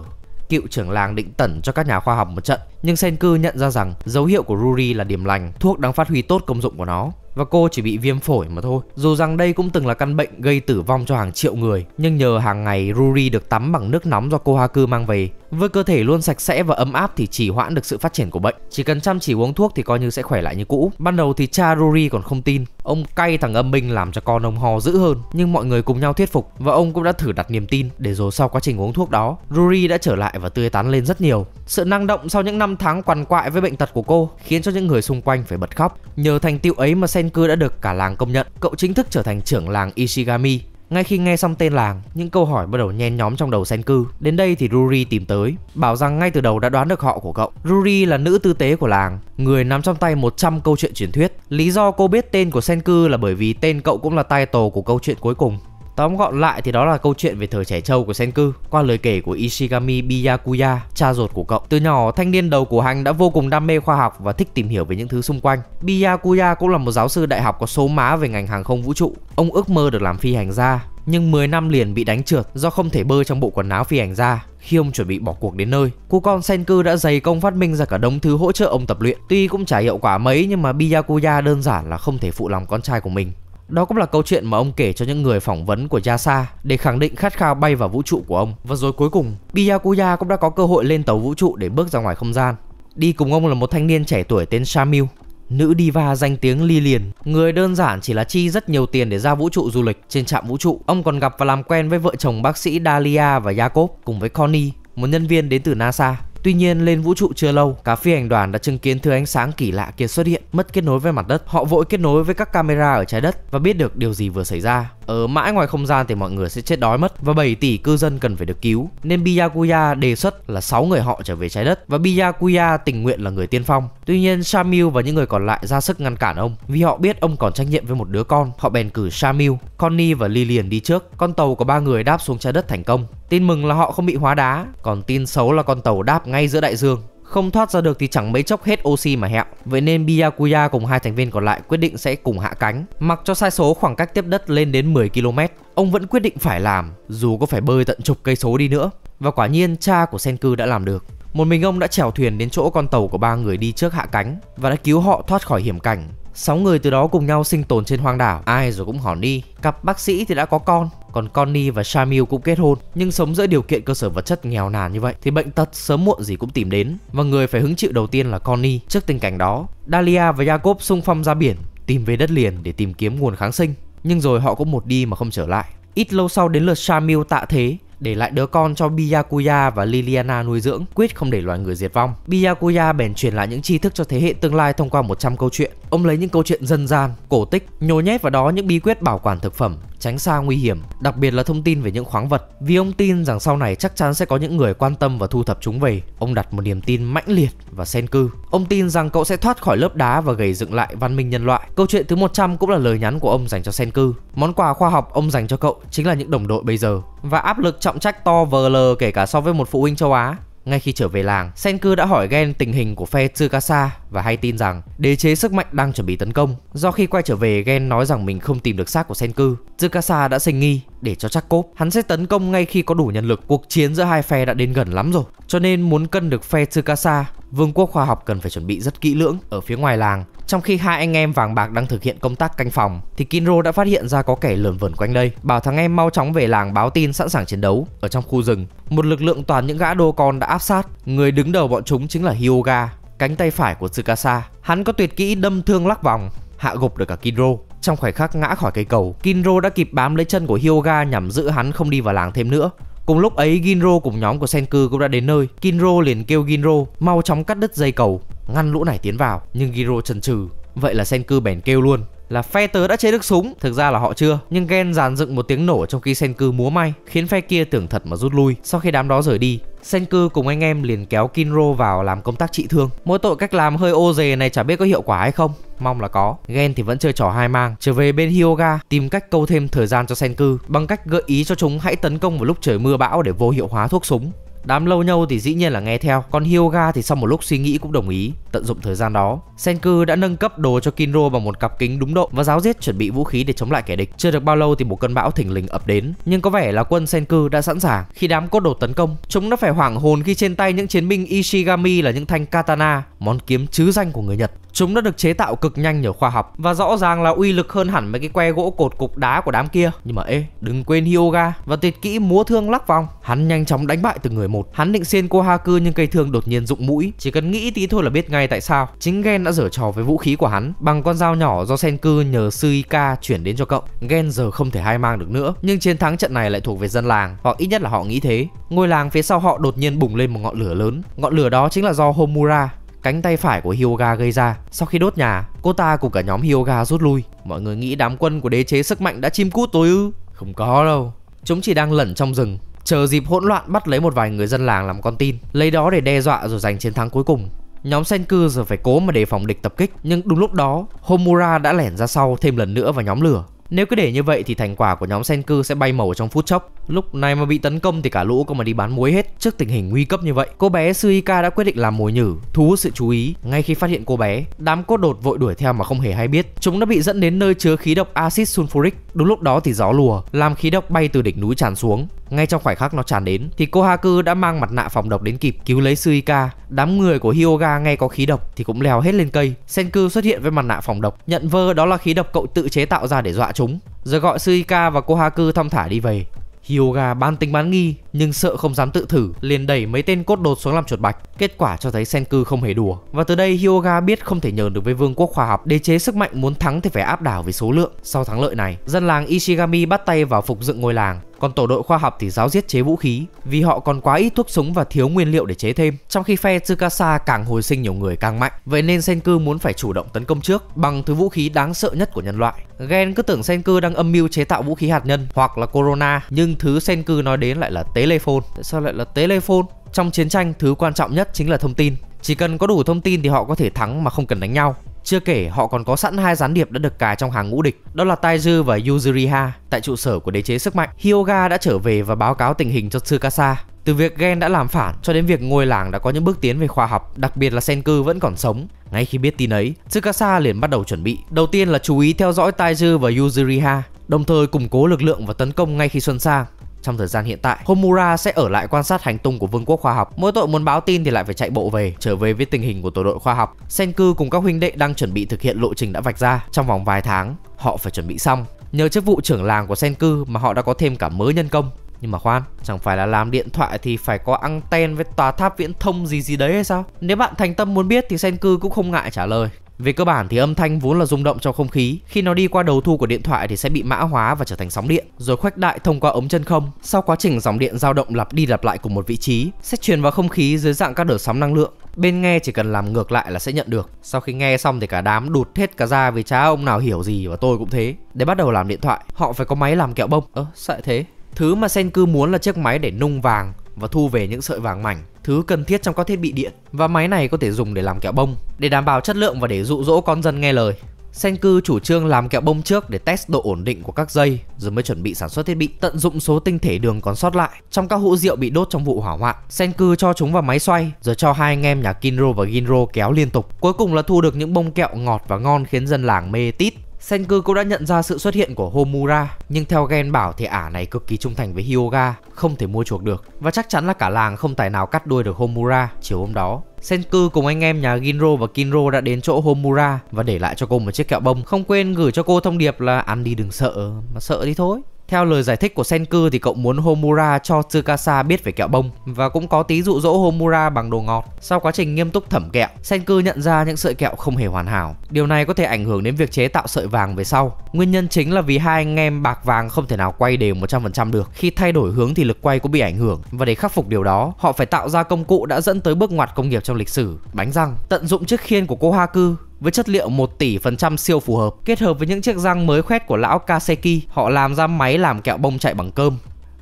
cựu trưởng làng định tẩn cho các nhà khoa học một trận, nhưng Senku nhận ra rằng dấu hiệu của Ruri là điểm lành, thuốc đang phát huy tốt công dụng của nó và cô chỉ bị viêm phổi mà thôi. Dù rằng đây cũng từng là căn bệnh gây tử vong cho hàng triệu người, nhưng nhờ hàng ngày Ruri được tắm bằng nước nóng do cô Kohaku mang về, với cơ thể luôn sạch sẽ và ấm áp thì chỉ hoãn được sự phát triển của bệnh. Chỉ cần chăm chỉ uống thuốc thì coi như sẽ khỏe lại như cũ. Ban đầu thì cha Ruri còn không tin, ông cay thằng âm minh làm cho con ông ho dữ hơn, nhưng mọi người cùng nhau thuyết phục và ông cũng đã thử đặt niềm tin để rồi sau quá trình uống thuốc đó, Ruri đã trở lại và tươi tắn lên rất nhiều. Sự năng động sau những năm tháng quằn quại với bệnh tật của cô khiến cho những người xung quanh phải bật khóc. Nhờ thành tựu ấy mà Sen Senku đã được cả làng công nhận, cậu chính thức trở thành trưởng làng Ishigami. Ngay khi nghe xong tên làng, những câu hỏi bắt đầu nhen nhóm trong đầu Senku. Đến đây thì Ruri tìm tới, bảo rằng ngay từ đầu đã đoán được họ của cậu. Ruri là nữ tư tế của làng, người nắm trong tay 100 câu chuyện truyền thuyết. Lý do cô biết tên của Senku là bởi vì tên cậu cũng là title của câu chuyện cuối cùng. Tóm gọn lại thì đó là câu chuyện về thời trẻ trâu của Senku qua lời kể của Ishigami Biyakuya cha ruột của cậu. Từ nhỏ, thanh niên đầu của Hành đã vô cùng đam mê khoa học và thích tìm hiểu về những thứ xung quanh. Biyakuya cũng là một giáo sư đại học có số má về ngành hàng không vũ trụ. Ông ước mơ được làm phi hành gia, nhưng 10 năm liền bị đánh trượt do không thể bơi trong bộ quần áo phi hành gia khi ông chuẩn bị bỏ cuộc đến nơi. Cô con Senku đã dày công phát minh ra cả đống thứ hỗ trợ ông tập luyện. Tuy cũng chả hiệu quả mấy nhưng mà Biyakuya đơn giản là không thể phụ lòng con trai của mình. Đó cũng là câu chuyện mà ông kể cho những người phỏng vấn của NASA để khẳng định khát khao bay vào vũ trụ của ông. Và rồi cuối cùng, Byakuya cũng đã có cơ hội lên tàu vũ trụ để bước ra ngoài không gian. Đi cùng ông là một thanh niên trẻ tuổi tên Shamil, nữ diva danh tiếng ly liền, người đơn giản chỉ là chi rất nhiều tiền để ra vũ trụ du lịch trên trạm vũ trụ. Ông còn gặp và làm quen với vợ chồng bác sĩ Dalia và Jacob cùng với Connie, một nhân viên đến từ NASA. Tuy nhiên, lên vũ trụ chưa lâu, cả phi hành đoàn đã chứng kiến thứ ánh sáng kỳ lạ kia xuất hiện, mất kết nối với mặt đất. Họ vội kết nối với các camera ở trái đất và biết được điều gì vừa xảy ra. Ở ờ, mãi ngoài không gian thì mọi người sẽ chết đói mất và 7 tỷ cư dân cần phải được cứu. Nên Byakuya đề xuất là 6 người họ trở về trái đất và Byakuya tình nguyện là người tiên phong. Tuy nhiên Shamil và những người còn lại ra sức ngăn cản ông vì họ biết ông còn trách nhiệm với một đứa con. Họ bèn cử Shamil, Connie và Lillian đi trước. Con tàu có ba người đáp xuống trái đất thành công. Tin mừng là họ không bị hóa đá, còn tin xấu là con tàu đáp ngay giữa đại dương. Không thoát ra được thì chẳng mấy chốc hết oxy mà hẹo Vậy nên Byakuya cùng hai thành viên còn lại quyết định sẽ cùng hạ cánh Mặc cho sai số khoảng cách tiếp đất lên đến 10 km Ông vẫn quyết định phải làm Dù có phải bơi tận chục cây số đi nữa Và quả nhiên cha của Senku đã làm được Một mình ông đã chèo thuyền đến chỗ con tàu của ba người đi trước hạ cánh Và đã cứu họ thoát khỏi hiểm cảnh Sáu người từ đó cùng nhau sinh tồn trên hoang đảo Ai rồi cũng hỏn đi Cặp bác sĩ thì đã có con còn Connie và Shamil cũng kết hôn nhưng sống giữa điều kiện cơ sở vật chất nghèo nàn như vậy thì bệnh tật sớm muộn gì cũng tìm đến và người phải hứng chịu đầu tiên là Connie trước tình cảnh đó Dahlia và Jacob xung phong ra biển tìm về đất liền để tìm kiếm nguồn kháng sinh nhưng rồi họ cũng một đi mà không trở lại ít lâu sau đến lượt Shamil tạ thế để lại đứa con cho Byakuya và Liliana nuôi dưỡng, quyết không để loài người diệt vong. Byakuya bèn truyền lại những tri thức cho thế hệ tương lai thông qua 100 câu chuyện. Ông lấy những câu chuyện dân gian, cổ tích, nhồi nhét vào đó những bí quyết bảo quản thực phẩm, tránh xa nguy hiểm, đặc biệt là thông tin về những khoáng vật. Vì ông tin rằng sau này chắc chắn sẽ có những người quan tâm và thu thập chúng về, ông đặt một niềm tin mãnh liệt và sen cư. Ông tin rằng cậu sẽ thoát khỏi lớp đá và gầy dựng lại văn minh nhân loại. Câu chuyện thứ 100 cũng là lời nhắn của ông dành cho sen cư. Món quà khoa học ông dành cho cậu chính là những đồng đội bây giờ và áp lực trọng trọng trách to vờ lờ kể cả so với một phụ huynh châu Á. Ngay khi trở về làng, Senku đã hỏi ghen tình hình của phe Tsukasa và hay tin rằng đế chế sức mạnh đang chuẩn bị tấn công. Do khi quay trở về, Gen nói rằng mình không tìm được xác của Senku. Tsukasa đã sinh nghi để cho chắc cốp. Hắn sẽ tấn công ngay khi có đủ nhân lực. Cuộc chiến giữa hai phe đã đến gần lắm rồi. Cho nên muốn cân được phe Tsukasa, Vương quốc khoa học cần phải chuẩn bị rất kỹ lưỡng ở phía ngoài làng. Trong khi hai anh em vàng bạc đang thực hiện công tác canh phòng thì Kinro đã phát hiện ra có kẻ lởn vẩn quanh đây, bảo thằng em mau chóng về làng báo tin sẵn sàng chiến đấu ở trong khu rừng. Một lực lượng toàn những gã đô con đã áp sát, người đứng đầu bọn chúng chính là Hyoga, cánh tay phải của Tsukasa. Hắn có tuyệt kỹ đâm thương lắc vòng, hạ gục được cả Kinro. Trong khoảnh khắc ngã khỏi cây cầu, Kinro đã kịp bám lấy chân của Hyoga nhằm giữ hắn không đi vào làng thêm nữa. Cùng lúc ấy Ginro cùng nhóm của Senku cũng đã đến nơi Ginro liền kêu Ginro mau chóng cắt đứt dây cầu Ngăn lũ này tiến vào Nhưng Ginro chần chừ Vậy là Senku bèn kêu luôn là phe tớ đã chế được súng thực ra là họ chưa nhưng gen dàn dựng một tiếng nổ trong khi senku múa may khiến phe kia tưởng thật mà rút lui sau khi đám đó rời đi Senku cùng anh em liền kéo Kinro vào làm công tác trị thương. Mỗi tội cách làm hơi ô dề này chả biết có hiệu quả hay không, mong là có. Gen thì vẫn chơi trò hai mang, trở về bên Hyoga tìm cách câu thêm thời gian cho Senku bằng cách gợi ý cho chúng hãy tấn công vào lúc trời mưa bão để vô hiệu hóa thuốc súng. Đám lâu nhau thì dĩ nhiên là nghe theo, còn Hyoga thì sau một lúc suy nghĩ cũng đồng ý, tận dụng thời gian đó. Senku đã nâng cấp đồ cho Kinro bằng một cặp kính đúng độ và giáo giết chuẩn bị vũ khí để chống lại kẻ địch. Chưa được bao lâu thì một cơn bão thình lình ập đến, nhưng có vẻ là quân Senku đã sẵn sàng. Khi đám cốt đồ tấn công, chúng đã phải hoảng hồn khi trên tay những chiến binh Ishigami là những thanh katana, món kiếm chứ danh của người Nhật. Chúng đã được chế tạo cực nhanh nhờ khoa học và rõ ràng là uy lực hơn hẳn mấy cái que gỗ cột cục đá của đám kia. Nhưng mà ê, đừng quên Hyoga và tuyệt kỹ múa thương lắc vòng. Hắn nhanh chóng đánh bại từng người một. Hắn định xiên cô Kohaku nhưng cây thương đột nhiên rụng mũi, chỉ cần nghĩ tí thôi là biết ngay tại sao. Chính Gen đã giở trò với vũ khí của hắn bằng con dao nhỏ do Senku nhờ Suika chuyển đến cho cậu. Gen giờ không thể hai mang được nữa, nhưng chiến thắng trận này lại thuộc về dân làng, hoặc ít nhất là họ nghĩ thế. Ngôi làng phía sau họ đột nhiên bùng lên một ngọn lửa lớn. Ngọn lửa đó chính là do Homura, cánh tay phải của Hyoga gây ra. Sau khi đốt nhà, cô ta cùng cả nhóm Hyoga rút lui. Mọi người nghĩ đám quân của đế chế sức mạnh đã chim cút tối ư? Không có đâu. Chúng chỉ đang lẩn trong rừng, chờ dịp hỗn loạn bắt lấy một vài người dân làng làm con tin, lấy đó để đe dọa rồi giành chiến thắng cuối cùng. Nhóm Senku giờ phải cố mà đề phòng địch tập kích, nhưng đúng lúc đó, Homura đã lẻn ra sau thêm lần nữa vào nhóm lửa. Nếu cứ để như vậy thì thành quả của nhóm Senku sẽ bay màu trong phút chốc. Lúc này mà bị tấn công thì cả lũ có mà đi bán muối hết. Trước tình hình nguy cấp như vậy, cô bé Suika đã quyết định làm mồi nhử, thu hút sự chú ý. Ngay khi phát hiện cô bé, đám cốt đột vội đuổi theo mà không hề hay biết. Chúng đã bị dẫn đến nơi chứa khí độc axit sulfuric. Đúng lúc đó thì gió lùa, làm khí độc bay từ đỉnh núi tràn xuống. Ngay trong khoảnh khắc nó tràn đến thì Kohaku đã mang mặt nạ phòng độc đến kịp cứu lấy Suika. Đám người của Hyoga nghe có khí độc thì cũng leo hết lên cây. Senku xuất hiện với mặt nạ phòng độc, nhận vơ đó là khí độc cậu tự chế tạo ra để dọa chúng. Rồi gọi Suika và Kohaku thong thả đi về. Hyoga ban tính bán nghi nhưng sợ không dám tự thử, liền đẩy mấy tên cốt đột xuống làm chuột bạch. Kết quả cho thấy Senku không hề đùa. Và từ đây Hyoga biết không thể nhờ được với vương quốc khoa học, đế chế sức mạnh muốn thắng thì phải áp đảo về số lượng. Sau thắng lợi này, dân làng Ishigami bắt tay vào phục dựng ngôi làng, còn tổ đội khoa học thì giáo giết chế vũ khí vì họ còn quá ít thuốc súng và thiếu nguyên liệu để chế thêm trong khi phe tsukasa càng hồi sinh nhiều người càng mạnh vậy nên senku muốn phải chủ động tấn công trước bằng thứ vũ khí đáng sợ nhất của nhân loại gen cứ tưởng senku đang âm mưu chế tạo vũ khí hạt nhân hoặc là corona nhưng thứ senku nói đến lại là tế telephone tại sao lại là telephone trong chiến tranh thứ quan trọng nhất chính là thông tin chỉ cần có đủ thông tin thì họ có thể thắng mà không cần đánh nhau chưa kể họ còn có sẵn hai gián điệp đã được cài trong hàng ngũ địch, đó là Taizu và Yuzuriha. Tại trụ sở của đế chế sức mạnh, Hyoga đã trở về và báo cáo tình hình cho Tsukasa. Từ việc Gen đã làm phản cho đến việc ngôi làng đã có những bước tiến về khoa học, đặc biệt là Senku vẫn còn sống. Ngay khi biết tin ấy, Tsukasa liền bắt đầu chuẩn bị. Đầu tiên là chú ý theo dõi Taizu và Yuzuriha, đồng thời củng cố lực lượng và tấn công ngay khi xuân sang trong thời gian hiện tại. Homura sẽ ở lại quan sát hành tung của Vương quốc khoa học. Mỗi tội muốn báo tin thì lại phải chạy bộ về, trở về với tình hình của tổ đội khoa học. Senku cùng các huynh đệ đang chuẩn bị thực hiện lộ trình đã vạch ra. Trong vòng vài tháng, họ phải chuẩn bị xong. Nhờ chức vụ trưởng làng của Senku mà họ đã có thêm cả mớ nhân công. Nhưng mà khoan, chẳng phải là làm điện thoại thì phải có anten với tòa tháp viễn thông gì gì đấy hay sao? Nếu bạn thành tâm muốn biết thì Senku cũng không ngại trả lời. Về cơ bản thì âm thanh vốn là rung động trong không khí, khi nó đi qua đầu thu của điện thoại thì sẽ bị mã hóa và trở thành sóng điện, rồi khuếch đại thông qua ống chân không. Sau quá trình dòng điện dao động lặp đi lặp lại cùng một vị trí, sẽ truyền vào không khí dưới dạng các đợt sóng năng lượng. Bên nghe chỉ cần làm ngược lại là sẽ nhận được. Sau khi nghe xong thì cả đám đụt hết cả ra vì chá ông nào hiểu gì và tôi cũng thế. Để bắt đầu làm điện thoại, họ phải có máy làm kẹo bông. Ơ, ờ, sợi thế. Thứ mà Senku muốn là chiếc máy để nung vàng và thu về những sợi vàng mảnh thứ cần thiết trong các thiết bị điện và máy này có thể dùng để làm kẹo bông để đảm bảo chất lượng và để dụ dỗ con dân nghe lời. Senku chủ trương làm kẹo bông trước để test độ ổn định của các dây rồi mới chuẩn bị sản xuất thiết bị tận dụng số tinh thể đường còn sót lại trong các hũ rượu bị đốt trong vụ hỏa hoạn. Senku cho chúng vào máy xoay rồi cho hai anh em nhà Kinro và Ginro kéo liên tục. Cuối cùng là thu được những bông kẹo ngọt và ngon khiến dân làng mê tít. Senku cũng đã nhận ra sự xuất hiện của Homura, nhưng theo Gen bảo thì ả này cực kỳ trung thành với Hyoga, không thể mua chuộc được và chắc chắn là cả làng không tài nào cắt đuôi được Homura chiều hôm đó. Senku cùng anh em nhà Ginro và Kinro đã đến chỗ Homura và để lại cho cô một chiếc kẹo bông, không quên gửi cho cô thông điệp là ăn đi đừng sợ, mà sợ đi thôi. Theo lời giải thích của Senku thì cậu muốn Homura cho Tsukasa biết về kẹo bông và cũng có tí dụ dỗ Homura bằng đồ ngọt. Sau quá trình nghiêm túc thẩm kẹo, Senku nhận ra những sợi kẹo không hề hoàn hảo. Điều này có thể ảnh hưởng đến việc chế tạo sợi vàng về sau. Nguyên nhân chính là vì hai anh em bạc vàng không thể nào quay đều 100% được. Khi thay đổi hướng thì lực quay cũng bị ảnh hưởng và để khắc phục điều đó, họ phải tạo ra công cụ đã dẫn tới bước ngoặt công nghiệp trong lịch sử, bánh răng, tận dụng chiếc khiên của Kohaku với chất liệu 1 tỷ phần trăm siêu phù hợp. Kết hợp với những chiếc răng mới khoét của lão Kaseki, họ làm ra máy làm kẹo bông chạy bằng cơm,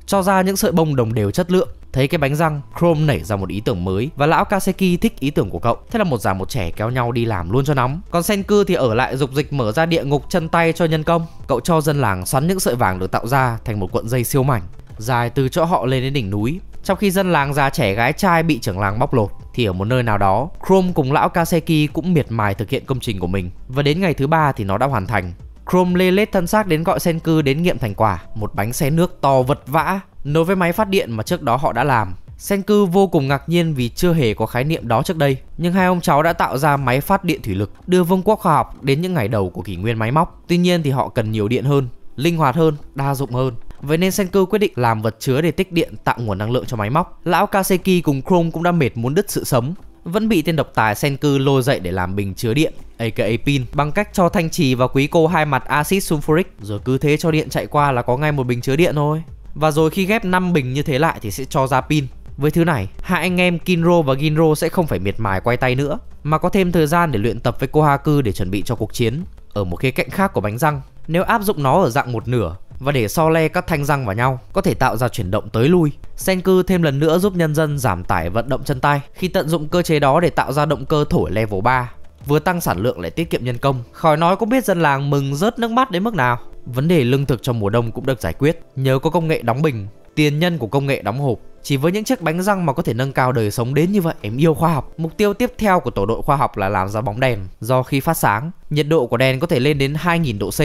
cho ra những sợi bông đồng đều chất lượng. Thấy cái bánh răng, Chrome nảy ra một ý tưởng mới và lão Kaseki thích ý tưởng của cậu. Thế là một già một trẻ kéo nhau đi làm luôn cho nóng. Còn Senku thì ở lại dục dịch mở ra địa ngục chân tay cho nhân công. Cậu cho dân làng xoắn những sợi vàng được tạo ra thành một cuộn dây siêu mảnh, dài từ chỗ họ lên đến đỉnh núi trong khi dân làng già trẻ gái trai bị trưởng làng bóc lột thì ở một nơi nào đó, Chrome cùng lão Kaseki cũng miệt mài thực hiện công trình của mình và đến ngày thứ ba thì nó đã hoàn thành. Chrome lê lết thân xác đến gọi Senku đến nghiệm thành quả, một bánh xe nước to vật vã nối với máy phát điện mà trước đó họ đã làm. Senku vô cùng ngạc nhiên vì chưa hề có khái niệm đó trước đây, nhưng hai ông cháu đã tạo ra máy phát điện thủy lực, đưa vương quốc khoa học đến những ngày đầu của kỷ nguyên máy móc. Tuy nhiên thì họ cần nhiều điện hơn, linh hoạt hơn, đa dụng hơn Vậy nên Senku quyết định làm vật chứa để tích điện tạo nguồn năng lượng cho máy móc. Lão Kaseki cùng Chrome cũng đã mệt muốn đứt sự sống, vẫn bị tên độc tài Senku lôi dậy để làm bình chứa điện aka pin bằng cách cho thanh trì và quý cô hai mặt axit sulfuric rồi cứ thế cho điện chạy qua là có ngay một bình chứa điện thôi. Và rồi khi ghép 5 bình như thế lại thì sẽ cho ra pin. Với thứ này, hai anh em Kinro và Ginro sẽ không phải miệt mài quay tay nữa mà có thêm thời gian để luyện tập với Kohaku để chuẩn bị cho cuộc chiến ở một khía cạnh khác của bánh răng. Nếu áp dụng nó ở dạng một nửa và để so le các thanh răng vào nhau, có thể tạo ra chuyển động tới lui. Sen cư thêm lần nữa giúp nhân dân giảm tải vận động chân tay khi tận dụng cơ chế đó để tạo ra động cơ thổi level 3 vừa tăng sản lượng lại tiết kiệm nhân công. Khỏi nói cũng biết dân làng mừng rớt nước mắt đến mức nào. Vấn đề lương thực trong mùa đông cũng được giải quyết nhờ có công nghệ đóng bình, tiền nhân của công nghệ đóng hộp. Chỉ với những chiếc bánh răng mà có thể nâng cao đời sống đến như vậy, em yêu khoa học. Mục tiêu tiếp theo của tổ đội khoa học là làm ra bóng đèn do khi phát sáng, nhiệt độ của đèn có thể lên đến 2000 độ C,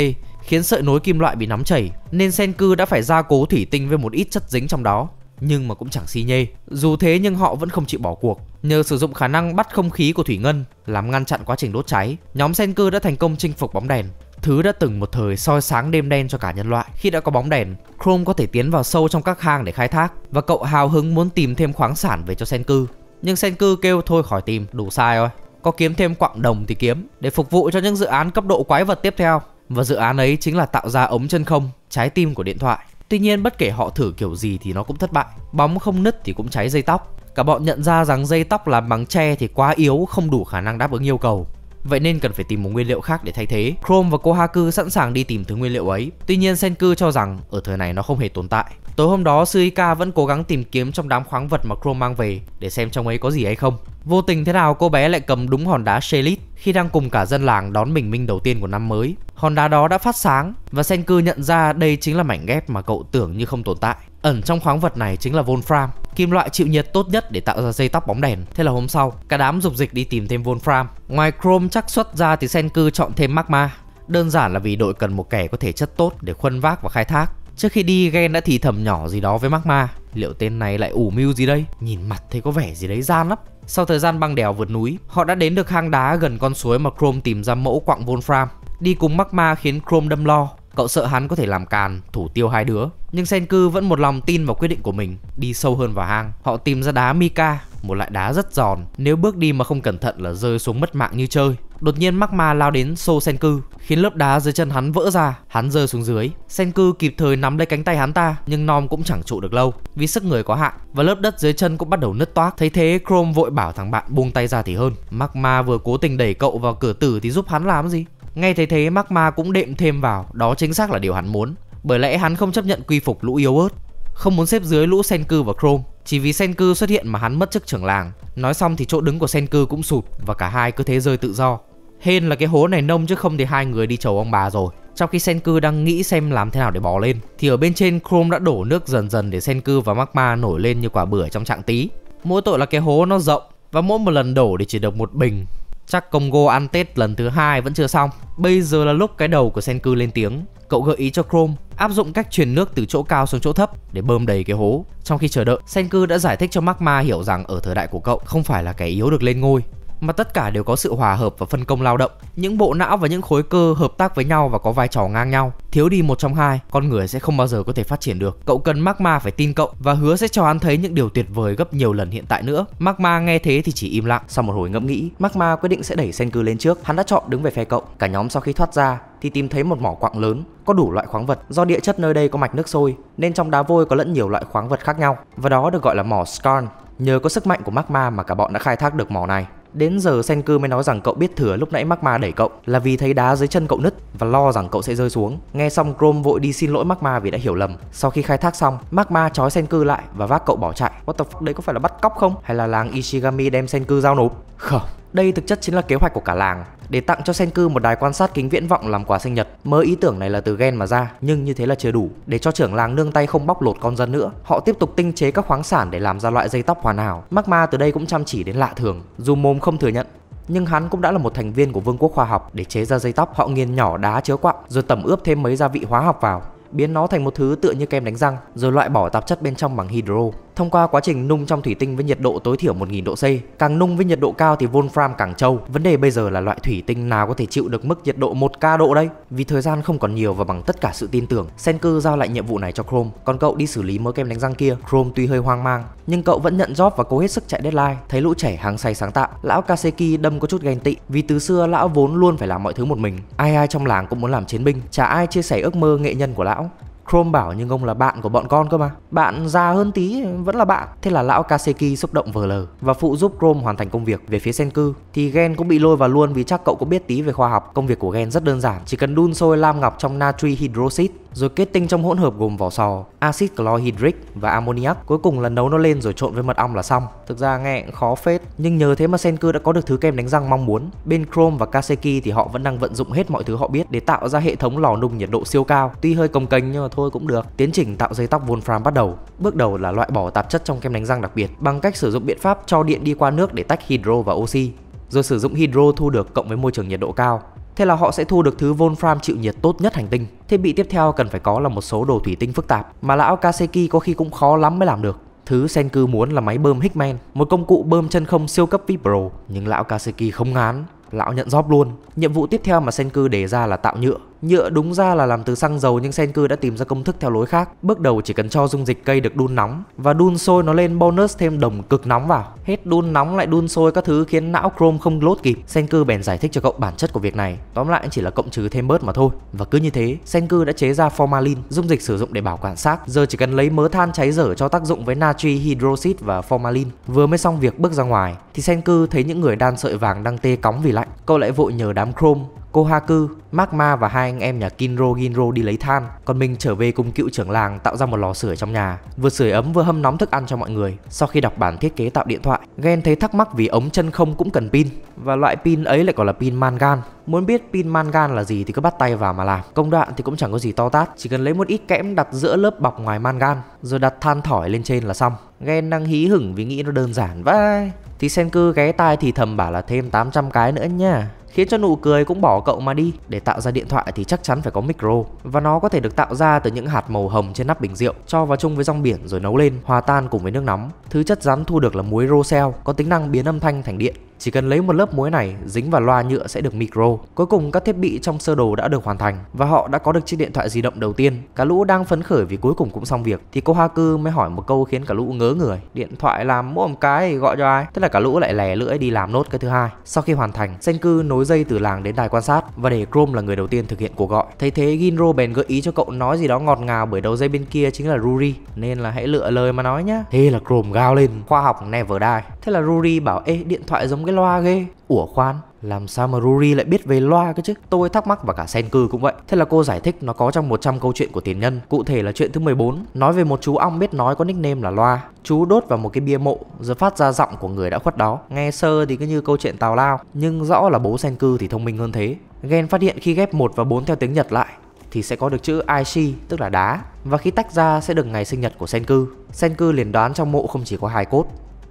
khiến sợi nối kim loại bị nóng chảy nên Senku đã phải gia cố thủy tinh với một ít chất dính trong đó nhưng mà cũng chẳng xi nhê. Dù thế nhưng họ vẫn không chịu bỏ cuộc. Nhờ sử dụng khả năng bắt không khí của thủy ngân làm ngăn chặn quá trình đốt cháy, nhóm Senku đã thành công chinh phục bóng đèn. Thứ đã từng một thời soi sáng đêm đen cho cả nhân loại. Khi đã có bóng đèn, Chrome có thể tiến vào sâu trong các hang để khai thác và cậu hào hứng muốn tìm thêm khoáng sản về cho Senku Nhưng Senku kêu thôi khỏi tìm, đủ sai rồi. Có kiếm thêm quặng đồng thì kiếm để phục vụ cho những dự án cấp độ quái vật tiếp theo. Và dự án ấy chính là tạo ra ống chân không, trái tim của điện thoại. Tuy nhiên bất kể họ thử kiểu gì thì nó cũng thất bại. Bóng không nứt thì cũng cháy dây tóc. Cả bọn nhận ra rằng dây tóc làm bằng tre thì quá yếu, không đủ khả năng đáp ứng yêu cầu. Vậy nên cần phải tìm một nguyên liệu khác để thay thế. Chrome và Kohaku sẵn sàng đi tìm thứ nguyên liệu ấy. Tuy nhiên Senku cho rằng ở thời này nó không hề tồn tại. Tối hôm đó, Suika vẫn cố gắng tìm kiếm trong đám khoáng vật mà Chrome mang về để xem trong ấy có gì hay không. Vô tình thế nào cô bé lại cầm đúng hòn đá Shelit khi đang cùng cả dân làng đón bình minh đầu tiên của năm mới. Hòn đá đó đã phát sáng và Senku nhận ra đây chính là mảnh ghép mà cậu tưởng như không tồn tại. Ẩn trong khoáng vật này chính là wolfram, kim loại chịu nhiệt tốt nhất để tạo ra dây tóc bóng đèn. Thế là hôm sau, cả đám dục dịch đi tìm thêm wolfram. Ngoài Chrome chắc xuất ra thì Senku chọn thêm Magma, đơn giản là vì đội cần một kẻ có thể chất tốt để khuân vác và khai thác. Trước khi đi Gen đã thì thầm nhỏ gì đó với Magma Liệu tên này lại ủ mưu gì đây? Nhìn mặt thấy có vẻ gì đấy gian lắm Sau thời gian băng đèo vượt núi Họ đã đến được hang đá gần con suối mà Chrome tìm ra mẫu quặng Wolfram Đi cùng Magma khiến Chrome đâm lo Cậu sợ hắn có thể làm càn, thủ tiêu hai đứa Nhưng Senku vẫn một lòng tin vào quyết định của mình Đi sâu hơn vào hang Họ tìm ra đá Mika một loại đá rất giòn, nếu bước đi mà không cẩn thận là rơi xuống mất mạng như chơi. Đột nhiên Magma lao đến xô Senku, khiến lớp đá dưới chân hắn vỡ ra, hắn rơi xuống dưới. Senku kịp thời nắm lấy cánh tay hắn ta, nhưng Nom cũng chẳng trụ được lâu, vì sức người có hạn và lớp đất dưới chân cũng bắt đầu nứt toác. Thấy thế, Chrome vội bảo thằng bạn buông tay ra thì hơn. Magma vừa cố tình đẩy cậu vào cửa tử thì giúp hắn làm gì? Ngay thấy thế Magma cũng đệm thêm vào, đó chính xác là điều hắn muốn. Bởi lẽ hắn không chấp nhận quy phục lũ yếu ớt, không muốn xếp dưới lũ Senku và Chrome. Chỉ vì Senku xuất hiện mà hắn mất chức trưởng làng. Nói xong thì chỗ đứng của Senku cũng sụt và cả hai cứ thế rơi tự do. Hên là cái hố này nông chứ không thì hai người đi chầu ông bà rồi. Trong khi Senku đang nghĩ xem làm thế nào để bò lên Thì ở bên trên Chrome đã đổ nước dần dần để Senku và Magma nổi lên như quả bưởi trong trạng tí Mỗi tội là cái hố nó rộng Và mỗi một lần đổ thì chỉ được một bình Chắc Congo ăn Tết lần thứ hai vẫn chưa xong Bây giờ là lúc cái đầu của Senku lên tiếng cậu gợi ý cho Chrome áp dụng cách truyền nước từ chỗ cao xuống chỗ thấp để bơm đầy cái hố. Trong khi chờ đợi, Senku đã giải thích cho Magma hiểu rằng ở thời đại của cậu không phải là kẻ yếu được lên ngôi mà tất cả đều có sự hòa hợp và phân công lao động. Những bộ não và những khối cơ hợp tác với nhau và có vai trò ngang nhau. Thiếu đi một trong hai, con người sẽ không bao giờ có thể phát triển được. Cậu cần Magma phải tin cậu và hứa sẽ cho hắn thấy những điều tuyệt vời gấp nhiều lần hiện tại nữa. Magma nghe thế thì chỉ im lặng. Sau một hồi ngẫm nghĩ, Magma quyết định sẽ đẩy Senku lên trước. Hắn đã chọn đứng về phe cậu. Cả nhóm sau khi thoát ra thì tìm thấy một mỏ quặng lớn có đủ loại khoáng vật do địa chất nơi đây có mạch nước sôi nên trong đá vôi có lẫn nhiều loại khoáng vật khác nhau và đó được gọi là mỏ Skarn Nhờ có sức mạnh của magma mà cả bọn đã khai thác được mỏ này. Đến giờ Senku mới nói rằng cậu biết thừa lúc nãy Magma đẩy cậu là vì thấy đá dưới chân cậu nứt và lo rằng cậu sẽ rơi xuống. Nghe xong Chrome vội đi xin lỗi Magma vì đã hiểu lầm. Sau khi khai thác xong, Magma trói Senku lại và vác cậu bỏ chạy. What the fuck, đấy có phải là bắt cóc không? Hay là làng Ishigami đem Senku giao nộp? Không, đây thực chất chính là kế hoạch của cả làng để tặng cho Senku một đài quan sát kính viễn vọng làm quà sinh nhật. Mới ý tưởng này là từ Gen mà ra, nhưng như thế là chưa đủ. Để cho trưởng làng nương tay không bóc lột con dân nữa, họ tiếp tục tinh chế các khoáng sản để làm ra loại dây tóc hoàn hảo. Magma từ đây cũng chăm chỉ đến lạ thường, dù mồm không thừa nhận, nhưng hắn cũng đã là một thành viên của vương quốc khoa học để chế ra dây tóc họ nghiền nhỏ đá chứa quặng rồi tẩm ướp thêm mấy gia vị hóa học vào biến nó thành một thứ tựa như kem đánh răng rồi loại bỏ tạp chất bên trong bằng hydro Thông qua quá trình nung trong thủy tinh với nhiệt độ tối thiểu 1000 độ C, càng nung với nhiệt độ cao thì Wolfram càng trâu. Vấn đề bây giờ là loại thủy tinh nào có thể chịu được mức nhiệt độ 1K độ đây? Vì thời gian không còn nhiều và bằng tất cả sự tin tưởng, Senku giao lại nhiệm vụ này cho Chrome, còn cậu đi xử lý mớ kem đánh răng kia. Chrome tuy hơi hoang mang, nhưng cậu vẫn nhận job và cố hết sức chạy deadline. Thấy lũ trẻ hàng say sáng tạo, lão Kaseki đâm có chút ghen tị vì từ xưa lão vốn luôn phải làm mọi thứ một mình. Ai ai trong làng cũng muốn làm chiến binh, chả ai chia sẻ ước mơ nghệ nhân của lão. Chrome bảo nhưng ông là bạn của bọn con cơ mà Bạn già hơn tí vẫn là bạn Thế là lão Kaseki xúc động vờ lờ Và phụ giúp Chrome hoàn thành công việc Về phía Senku thì Gen cũng bị lôi vào luôn Vì chắc cậu cũng biết tí về khoa học Công việc của Gen rất đơn giản Chỉ cần đun sôi lam ngọc trong natri hydroxit rồi kết tinh trong hỗn hợp gồm vỏ sò, axit clohydric và ammoniac. Cuối cùng là nấu nó lên rồi trộn với mật ong là xong. Thực ra nghe khó phết, nhưng nhờ thế mà Senku đã có được thứ kem đánh răng mong muốn. Bên Chrome và Kaseki thì họ vẫn đang vận dụng hết mọi thứ họ biết để tạo ra hệ thống lò nung nhiệt độ siêu cao. Tuy hơi công kềnh nhưng mà thôi cũng được. Tiến trình tạo dây tóc Wolfram bắt đầu. Bước đầu là loại bỏ tạp chất trong kem đánh răng đặc biệt bằng cách sử dụng biện pháp cho điện đi qua nước để tách hydro và oxy rồi sử dụng hydro thu được cộng với môi trường nhiệt độ cao Thế là họ sẽ thu được thứ Wolfram chịu nhiệt tốt nhất hành tinh. Thiết bị tiếp theo cần phải có là một số đồ thủy tinh phức tạp mà lão Kaseki có khi cũng khó lắm mới làm được. Thứ Senku muốn là máy bơm Hickman, một công cụ bơm chân không siêu cấp VIP nhưng lão Kaseki không ngán, lão nhận job luôn. Nhiệm vụ tiếp theo mà Senku đề ra là tạo nhựa, Nhựa đúng ra là làm từ xăng dầu nhưng Senku đã tìm ra công thức theo lối khác. Bước đầu chỉ cần cho dung dịch cây được đun nóng và đun sôi nó lên bonus thêm đồng cực nóng vào. Hết đun nóng lại đun sôi các thứ khiến não Chrome không lốt kịp. Senku bèn giải thích cho cậu bản chất của việc này. Tóm lại chỉ là cộng trừ thêm bớt mà thôi. Và cứ như thế, Senku đã chế ra formalin, dung dịch sử dụng để bảo quản xác. Giờ chỉ cần lấy mớ than cháy dở cho tác dụng với natri hydroxit và formalin. Vừa mới xong việc bước ra ngoài thì Senku thấy những người đan sợi vàng đang tê cóng vì lạnh. Cậu lại vội nhờ đám Chrome Kohaku, Magma và hai anh em nhà Kinro Ginro đi lấy than, còn mình trở về cùng cựu trưởng làng tạo ra một lò sưởi trong nhà, vừa sưởi ấm vừa hâm nóng thức ăn cho mọi người. Sau khi đọc bản thiết kế tạo điện thoại, Gen thấy thắc mắc vì ống chân không cũng cần pin và loại pin ấy lại còn là pin mangan. Muốn biết pin mangan là gì thì cứ bắt tay vào mà làm. Công đoạn thì cũng chẳng có gì to tát, chỉ cần lấy một ít kẽm đặt giữa lớp bọc ngoài mangan rồi đặt than thỏi lên trên là xong. Gen đang hí hửng vì nghĩ nó đơn giản vãi. Thì Senku ghé tai thì thầm bảo là thêm 800 cái nữa nha khiến cho nụ cười cũng bỏ cậu mà đi. Để tạo ra điện thoại thì chắc chắn phải có micro và nó có thể được tạo ra từ những hạt màu hồng trên nắp bình rượu, cho vào chung với rong biển rồi nấu lên, hòa tan cùng với nước nóng. Thứ chất rắn thu được là muối rosel có tính năng biến âm thanh thành điện chỉ cần lấy một lớp muối này dính vào loa nhựa sẽ được micro. Cuối cùng các thiết bị trong sơ đồ đã được hoàn thành và họ đã có được chiếc điện thoại di động đầu tiên. Cả lũ đang phấn khởi vì cuối cùng cũng xong việc thì cô Haku mới hỏi một câu khiến cả lũ ngớ người. Điện thoại làm mỗi một cái gọi cho ai? Thế là cả lũ lại lè lưỡi đi làm nốt cái thứ hai. Sau khi hoàn thành, Senku nối dây từ làng đến đài quan sát và để Chrome là người đầu tiên thực hiện cuộc gọi. Thấy thế Ginro bèn gợi ý cho cậu nói gì đó ngọt ngào bởi đầu dây bên kia chính là Ruri nên là hãy lựa lời mà nói nhá. Thế là Chrome gào lên, khoa học never die. Thế là Ruri bảo ê điện thoại giống cái loa ghê ủa khoan làm sao mà Ruri lại biết về loa cơ chứ? Tôi thắc mắc và cả Senku cũng vậy. Thế là cô giải thích nó có trong 100 câu chuyện của tiền nhân, cụ thể là chuyện thứ 14, nói về một chú ong biết nói có nickname là loa. Chú đốt vào một cái bia mộ rồi phát ra giọng của người đã khuất đó. Nghe sơ thì cứ như câu chuyện tào lao, nhưng rõ là bố Senku thì thông minh hơn thế. Gen phát hiện khi ghép 1 và 4 theo tiếng Nhật lại thì sẽ có được chữ Aishi tức là đá và khi tách ra sẽ được ngày sinh nhật của Senku. Senku liền đoán trong mộ không chỉ có hai cốt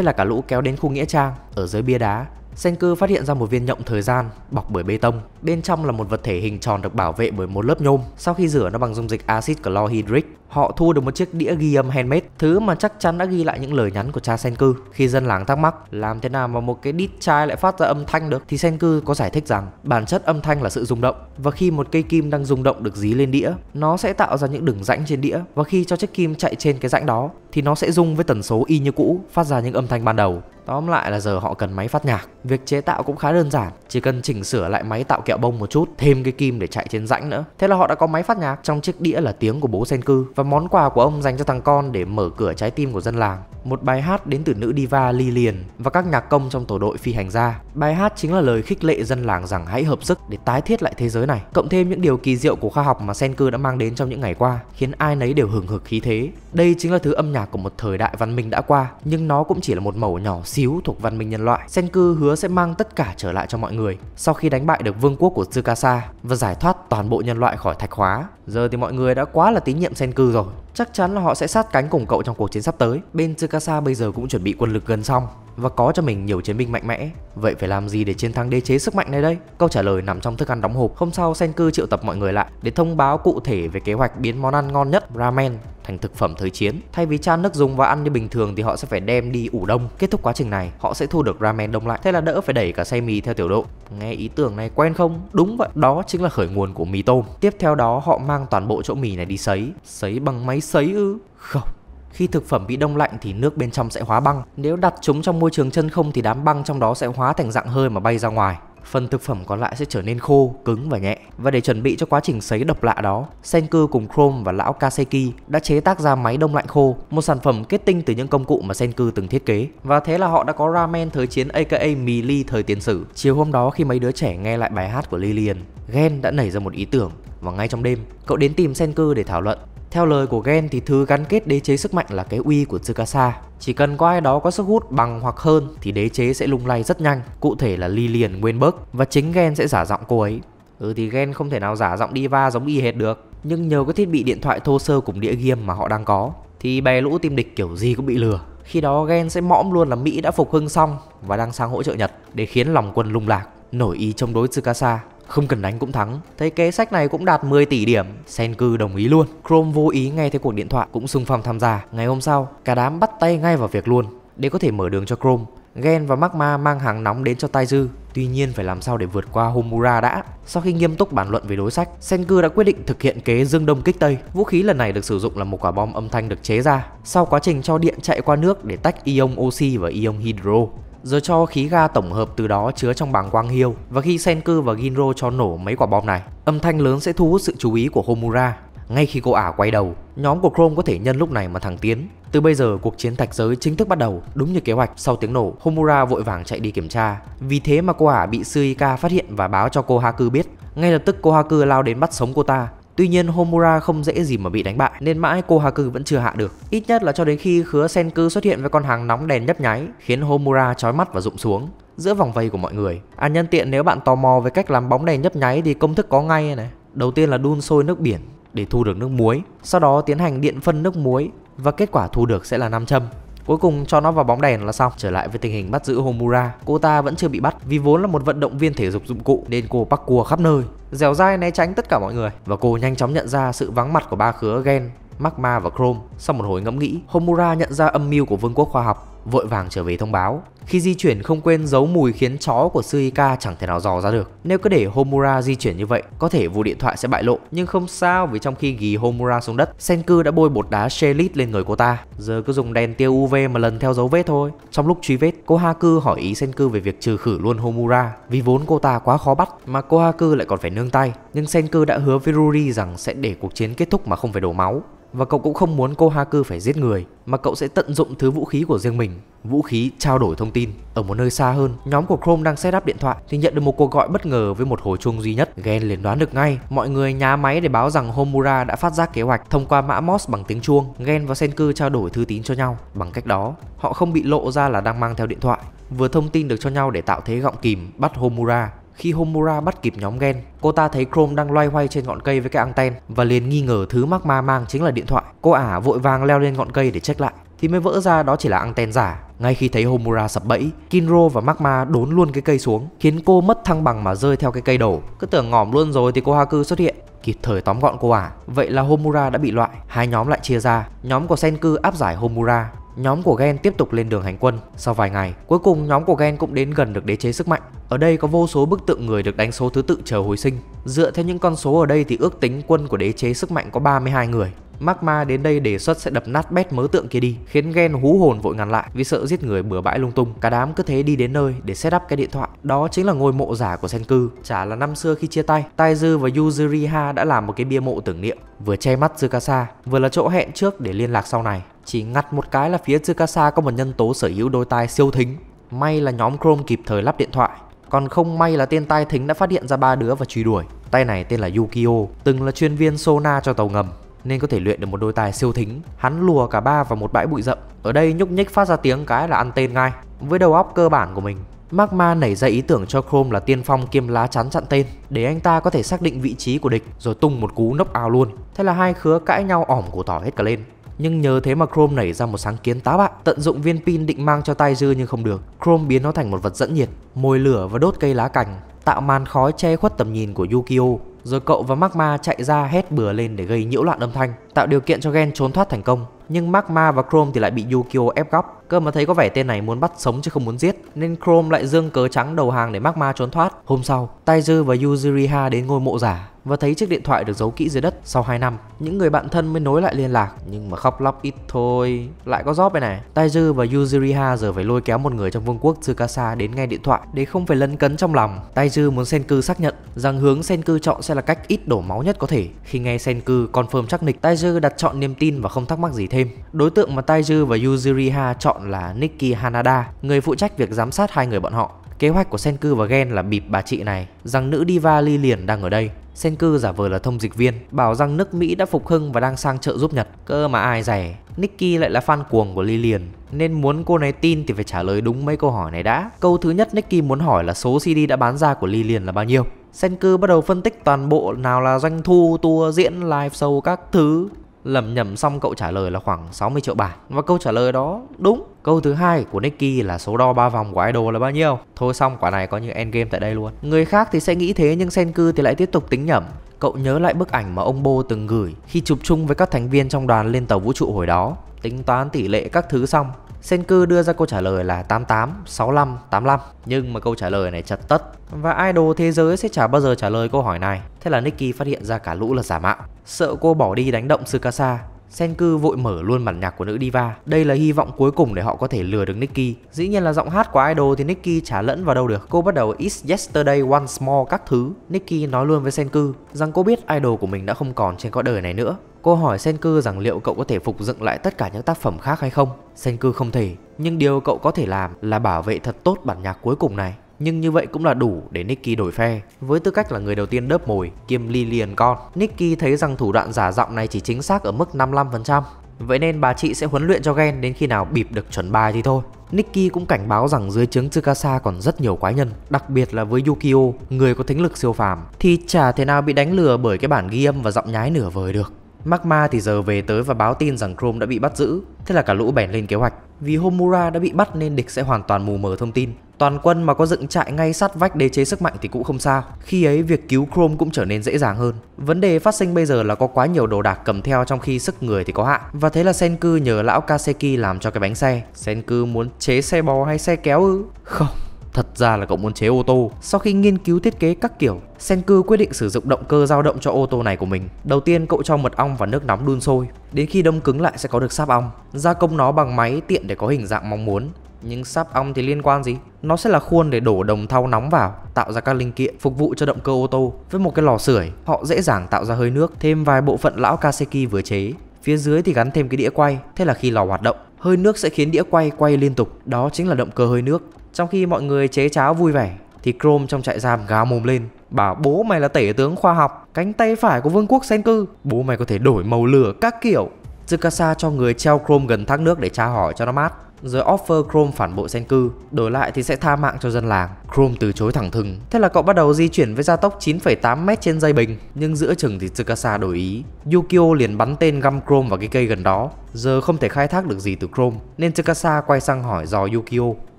Thế là cả lũ kéo đến khu nghĩa trang ở dưới bia đá Senku phát hiện ra một viên nhộng thời gian bọc bởi bê tông. Bên trong là một vật thể hình tròn được bảo vệ bởi một lớp nhôm. Sau khi rửa nó bằng dung dịch axit chlorhydric, họ thu được một chiếc đĩa ghi âm handmade, thứ mà chắc chắn đã ghi lại những lời nhắn của cha Senku. Khi dân làng thắc mắc làm thế nào mà một cái đít chai lại phát ra âm thanh được thì Senku có giải thích rằng bản chất âm thanh là sự rung động và khi một cây kim đang rung động được dí lên đĩa, nó sẽ tạo ra những đường rãnh trên đĩa và khi cho chiếc kim chạy trên cái rãnh đó thì nó sẽ rung với tần số y như cũ, phát ra những âm thanh ban đầu. Tóm lại là giờ họ cần máy phát nhạc. Việc chế tạo cũng khá đơn giản, chỉ cần chỉnh sửa lại máy tạo kẹo bông một chút, thêm cái kim để chạy trên rãnh nữa. Thế là họ đã có máy phát nhạc trong chiếc đĩa là tiếng của bố sen cư và món quà của ông dành cho thằng con để mở cửa trái tim của dân làng. Một bài hát đến từ nữ diva Lilian và các nhạc công trong tổ đội phi hành gia. Bài hát chính là lời khích lệ dân làng rằng hãy hợp sức để tái thiết lại thế giới này, cộng thêm những điều kỳ diệu của khoa học mà sen cư đã mang đến trong những ngày qua, khiến ai nấy đều hừng hực khí thế. Đây chính là thứ âm nhạc của một thời đại văn minh đã qua, nhưng nó cũng chỉ là một mẩu nhỏ xíu thuộc văn minh nhân loại. Senku hứa sẽ mang tất cả trở lại cho mọi người sau khi đánh bại được vương quốc của Tsukasa và giải thoát toàn bộ nhân loại khỏi thạch hóa. Giờ thì mọi người đã quá là tín nhiệm Senku rồi. Chắc chắn là họ sẽ sát cánh cùng cậu trong cuộc chiến sắp tới. Bên Tsukasa bây giờ cũng chuẩn bị quân lực gần xong và có cho mình nhiều chiến binh mạnh mẽ. Vậy phải làm gì để chiến thắng đế chế sức mạnh này đây? Câu trả lời nằm trong thức ăn đóng hộp. Hôm sau Senku triệu tập mọi người lại để thông báo cụ thể về kế hoạch biến món ăn ngon nhất ramen thành thực phẩm thời chiến. Thay vì chan nước dùng và ăn như bình thường thì họ sẽ phải đem đi ủ đông. Kết thúc quá trình này, họ sẽ thu được ramen đông lại thế là đỡ phải đẩy cả xe mì theo tiểu độ. Nghe ý tưởng này quen không? Đúng vậy, đó chính là khởi nguồn của mì tôm. Tiếp theo đó họ mang toàn bộ chỗ mì này đi sấy. Sấy bằng máy sấy ư? Không, khi thực phẩm bị đông lạnh thì nước bên trong sẽ hóa băng. Nếu đặt chúng trong môi trường chân không thì đám băng trong đó sẽ hóa thành dạng hơi mà bay ra ngoài. Phần thực phẩm còn lại sẽ trở nên khô, cứng và nhẹ. Và để chuẩn bị cho quá trình sấy độc lạ đó, Senku cùng Chrome và lão Kaseki đã chế tác ra máy đông lạnh khô, một sản phẩm kết tinh từ những công cụ mà Senku từng thiết kế. Và thế là họ đã có ramen thời chiến aka mì ly thời tiền sử. Chiều hôm đó khi mấy đứa trẻ nghe lại bài hát của Lilian, Gen đã nảy ra một ý tưởng và ngay trong đêm, cậu đến tìm Senku để thảo luận. Theo lời của Gen thì thứ gắn kết đế chế sức mạnh là cái uy của Tsukasa. Chỉ cần có ai đó có sức hút bằng hoặc hơn thì đế chế sẽ lung lay rất nhanh, cụ thể là Lilian, Wenberg và chính Gen sẽ giả giọng cô ấy. Ừ thì Gen không thể nào giả giọng diva giống y hệt được, nhưng nhờ có thiết bị điện thoại thô sơ cùng đĩa game mà họ đang có thì bè lũ tìm địch kiểu gì cũng bị lừa. Khi đó Gen sẽ mõm luôn là Mỹ đã phục hưng xong và đang sang hỗ trợ Nhật để khiến lòng quân lung lạc, nổi ý chống đối Tsukasa không cần đánh cũng thắng, thấy kế sách này cũng đạt 10 tỷ điểm, Senku đồng ý luôn. Chrome vô ý nghe thấy cuộc điện thoại cũng xung phong tham gia. Ngày hôm sau, cả đám bắt tay ngay vào việc luôn để có thể mở đường cho Chrome. Gen và Magma mang hàng nóng đến cho Tai Dư, tuy nhiên phải làm sao để vượt qua Homura đã. Sau khi nghiêm túc bàn luận về đối sách, Senku đã quyết định thực hiện kế dương đông kích tây. Vũ khí lần này được sử dụng là một quả bom âm thanh được chế ra sau quá trình cho điện chạy qua nước để tách ion oxy và ion hydro rồi cho khí ga tổng hợp từ đó chứa trong bảng quang hiêu và khi Senku và Ginro cho nổ mấy quả bom này, âm thanh lớn sẽ thu hút sự chú ý của Homura. Ngay khi cô ả quay đầu, nhóm của Chrome có thể nhân lúc này mà thẳng tiến. Từ bây giờ cuộc chiến thạch giới chính thức bắt đầu, đúng như kế hoạch. Sau tiếng nổ, Homura vội vàng chạy đi kiểm tra. Vì thế mà cô ả bị Suika phát hiện và báo cho cô Haku biết. Ngay lập tức cô Haku lao đến bắt sống cô ta, Tuy nhiên Homura không dễ gì mà bị đánh bại nên mãi Kohaku vẫn chưa hạ được. Ít nhất là cho đến khi khứa Senku xuất hiện với con hàng nóng đèn nhấp nháy khiến Homura chói mắt và rụng xuống giữa vòng vây của mọi người. À nhân tiện nếu bạn tò mò về cách làm bóng đèn nhấp nháy thì công thức có ngay này. Đầu tiên là đun sôi nước biển để thu được nước muối, sau đó tiến hành điện phân nước muối và kết quả thu được sẽ là nam châm. Cuối cùng cho nó vào bóng đèn là xong. Trở lại với tình hình bắt giữ Homura, cô ta vẫn chưa bị bắt vì vốn là một vận động viên thể dục dụng cụ nên cô bắc cua khắp nơi, dẻo dai né tránh tất cả mọi người và cô nhanh chóng nhận ra sự vắng mặt của ba khứa Gen, Magma và Chrome. Sau một hồi ngẫm nghĩ, Homura nhận ra âm mưu của Vương quốc khoa học vội vàng trở về thông báo. Khi di chuyển không quên giấu mùi khiến chó của Suika chẳng thể nào dò ra được. Nếu cứ để Homura di chuyển như vậy, có thể vụ điện thoại sẽ bại lộ, nhưng không sao vì trong khi ghi Homura xuống đất, Senku đã bôi bột đá Shelit lên người cô ta. Giờ cứ dùng đèn tia UV mà lần theo dấu vết thôi. Trong lúc truy vết, cô Haku hỏi ý Senku về việc trừ khử luôn Homura, vì vốn cô ta quá khó bắt mà cô Haku lại còn phải nương tay. Nhưng Senku đã hứa với Ruri rằng sẽ để cuộc chiến kết thúc mà không phải đổ máu và cậu cũng không muốn cô Haku phải giết người mà cậu sẽ tận dụng thứ vũ khí của riêng mình vũ khí trao đổi thông tin. Ở một nơi xa hơn, nhóm của Chrome đang setup điện thoại thì nhận được một cuộc gọi bất ngờ với một hồi chuông duy nhất. Gen liền đoán được ngay, mọi người nhá máy để báo rằng Homura đã phát giác kế hoạch thông qua mã MOS bằng tiếng chuông. Gen và Senku trao đổi thư tín cho nhau. Bằng cách đó, họ không bị lộ ra là đang mang theo điện thoại. Vừa thông tin được cho nhau để tạo thế gọng kìm bắt Homura. Khi Homura bắt kịp nhóm Gen, cô ta thấy Chrome đang loay hoay trên ngọn cây với cái anten và liền nghi ngờ thứ Magma mang chính là điện thoại. Cô ả vội vàng leo lên ngọn cây để check lại thì mới vỡ ra đó chỉ là anten giả. Ngay khi thấy Homura sập bẫy, Kinro và Magma đốn luôn cái cây xuống, khiến cô mất thăng bằng mà rơi theo cái cây đổ Cứ tưởng ngỏm luôn rồi thì cô Haku xuất hiện, kịp thời tóm gọn cô à. Vậy là Homura đã bị loại, hai nhóm lại chia ra, nhóm của Senku áp giải Homura, nhóm của Gen tiếp tục lên đường hành quân. Sau vài ngày, cuối cùng nhóm của Gen cũng đến gần được đế chế sức mạnh. Ở đây có vô số bức tượng người được đánh số thứ tự chờ hồi sinh. Dựa theo những con số ở đây thì ước tính quân của đế chế sức mạnh có 32 người. Magma đến đây đề xuất sẽ đập nát bét mớ tượng kia đi, khiến Gen hú hồn vội ngăn lại vì sợ giết người bừa bãi lung tung. Cả đám cứ thế đi đến nơi để set up cái điện thoại. Đó chính là ngôi mộ giả của Senku. Chả là năm xưa khi chia tay, Taizu và Yuzuriha đã làm một cái bia mộ tưởng niệm, vừa che mắt Tsukasa, vừa là chỗ hẹn trước để liên lạc sau này. Chỉ ngặt một cái là phía Tsukasa có một nhân tố sở hữu đôi tai siêu thính. May là nhóm Chrome kịp thời lắp điện thoại, còn không may là tên tai thính đã phát hiện ra ba đứa và truy đuổi. Tay này tên là Yukio, từng là chuyên viên Sona cho tàu ngầm nên có thể luyện được một đôi tài siêu thính. Hắn lùa cả ba vào một bãi bụi rậm. Ở đây nhúc nhích phát ra tiếng cái là ăn tên ngay. Với đầu óc cơ bản của mình, Magma nảy ra ý tưởng cho Chrome là tiên phong kiêm lá chắn chặn tên để anh ta có thể xác định vị trí của địch rồi tung một cú knock ao luôn. Thế là hai khứa cãi nhau ỏm cổ tỏ hết cả lên. Nhưng nhờ thế mà Chrome nảy ra một sáng kiến tá bạ Tận dụng viên pin định mang cho tay dư nhưng không được Chrome biến nó thành một vật dẫn nhiệt Mồi lửa và đốt cây lá cành Tạo màn khói che khuất tầm nhìn của Yukio rồi cậu và Magma chạy ra hét bừa lên để gây nhiễu loạn âm thanh, tạo điều kiện cho Gen trốn thoát thành công nhưng Magma và Chrome thì lại bị Yukio ép góc. Cơ mà thấy có vẻ tên này muốn bắt sống chứ không muốn giết, nên Chrome lại dương cớ trắng đầu hàng để Magma trốn thoát. Hôm sau, Taizu và Yuzuriha đến ngôi mộ giả và thấy chiếc điện thoại được giấu kỹ dưới đất sau 2 năm. Những người bạn thân mới nối lại liên lạc, nhưng mà khóc lóc ít thôi. Lại có job đây này. Taizu và Yuzuriha giờ phải lôi kéo một người trong vương quốc Tsukasa đến ngay điện thoại để không phải lấn cấn trong lòng. Taizu muốn Senku xác nhận rằng hướng Senku chọn sẽ là cách ít đổ máu nhất có thể. Khi nghe Senku confirm chắc nịch, Taizu đặt chọn niềm tin và không thắc mắc gì thêm thêm. Đối tượng mà Taiju và Yuzuriha chọn là Nikki Hanada, người phụ trách việc giám sát hai người bọn họ. Kế hoạch của Senku và Gen là bịp bà chị này, rằng nữ diva ly liền đang ở đây. Senku giả vờ là thông dịch viên, bảo rằng nước Mỹ đã phục hưng và đang sang trợ giúp Nhật. Cơ mà ai rẻ, Nikki lại là fan cuồng của Lillian, nên muốn cô này tin thì phải trả lời đúng mấy câu hỏi này đã. Câu thứ nhất Nikki muốn hỏi là số CD đã bán ra của Lillian là bao nhiêu. Senku bắt đầu phân tích toàn bộ nào là doanh thu, tour, diễn, live show các thứ lầm nhầm xong cậu trả lời là khoảng 60 triệu bảng và câu trả lời đó đúng câu thứ hai của Nicky là số đo ba vòng của idol là bao nhiêu thôi xong quả này coi như endgame tại đây luôn người khác thì sẽ nghĩ thế nhưng sen cư thì lại tiếp tục tính nhẩm cậu nhớ lại bức ảnh mà ông Bo từng gửi khi chụp chung với các thành viên trong đoàn lên tàu vũ trụ hồi đó tính toán tỷ lệ các thứ xong Senku đưa ra câu trả lời là 88, 65, 85 Nhưng mà câu trả lời này chật tất Và idol thế giới sẽ chả bao giờ trả lời câu hỏi này Thế là Nikki phát hiện ra cả lũ là giả mạo Sợ cô bỏ đi đánh động Tsukasa Senku vội mở luôn bản nhạc của nữ diva. Đây là hy vọng cuối cùng để họ có thể lừa được Nikki. Dĩ nhiên là giọng hát của idol thì Nikki chả lẫn vào đâu được. Cô bắt đầu It's Yesterday Once More các thứ. Nikki nói luôn với Senku rằng cô biết idol của mình đã không còn trên cõi đời này nữa. Cô hỏi Senku rằng liệu cậu có thể phục dựng lại tất cả những tác phẩm khác hay không. Senku không thể, nhưng điều cậu có thể làm là bảo vệ thật tốt bản nhạc cuối cùng này nhưng như vậy cũng là đủ để Nicky đổi phe. Với tư cách là người đầu tiên đớp mồi kiêm ly liền con, Nicky thấy rằng thủ đoạn giả giọng này chỉ chính xác ở mức 55%. Vậy nên bà chị sẽ huấn luyện cho Gen đến khi nào bịp được chuẩn bài thì thôi. Nikki cũng cảnh báo rằng dưới trướng Tsukasa còn rất nhiều quái nhân, đặc biệt là với Yukio, người có thính lực siêu phàm, thì chả thể nào bị đánh lừa bởi cái bản ghi âm và giọng nhái nửa vời được. Magma thì giờ về tới và báo tin rằng Chrome đã bị bắt giữ, thế là cả lũ bèn lên kế hoạch. Vì Homura đã bị bắt nên địch sẽ hoàn toàn mù mờ thông tin. Toàn quân mà có dựng trại ngay sát vách đế chế sức mạnh thì cũng không sao. Khi ấy việc cứu Chrome cũng trở nên dễ dàng hơn. Vấn đề phát sinh bây giờ là có quá nhiều đồ đạc cầm theo trong khi sức người thì có hạn. Và thế là Senku nhờ lão Kaseki làm cho cái bánh xe. Senku muốn chế xe bò hay xe kéo ư? Không, Thật ra là cậu muốn chế ô tô. Sau khi nghiên cứu thiết kế các kiểu, Senku quyết định sử dụng động cơ dao động cho ô tô này của mình. Đầu tiên cậu cho mật ong và nước nóng đun sôi, đến khi đông cứng lại sẽ có được sáp ong. Gia công nó bằng máy tiện để có hình dạng mong muốn. Nhưng sáp ong thì liên quan gì? Nó sẽ là khuôn để đổ đồng thau nóng vào, tạo ra các linh kiện phục vụ cho động cơ ô tô. Với một cái lò sưởi, họ dễ dàng tạo ra hơi nước, thêm vài bộ phận lão Kaseki vừa chế. Phía dưới thì gắn thêm cái đĩa quay, thế là khi lò hoạt động, hơi nước sẽ khiến đĩa quay quay liên tục, đó chính là động cơ hơi nước. Trong khi mọi người chế cháo vui vẻ thì Chrome trong trại giam gào mồm lên bảo bố mày là tể tướng khoa học cánh tay phải của vương quốc Senku, bố mày có thể đổi màu lửa các kiểu Tsukasa cho người treo Chrome gần thác nước để tra hỏi cho nó mát rồi offer Chrome phản bội Senku đổi lại thì sẽ tha mạng cho dân làng. Chrome từ chối thẳng thừng, thế là cậu bắt đầu di chuyển với gia tốc 9,8m trên giây bình, nhưng giữa chừng thì Tsukasa đổi ý. Yukio liền bắn tên găm Chrome vào cái cây gần đó, giờ không thể khai thác được gì từ Chrome, nên Tsukasa quay sang hỏi dò Yukio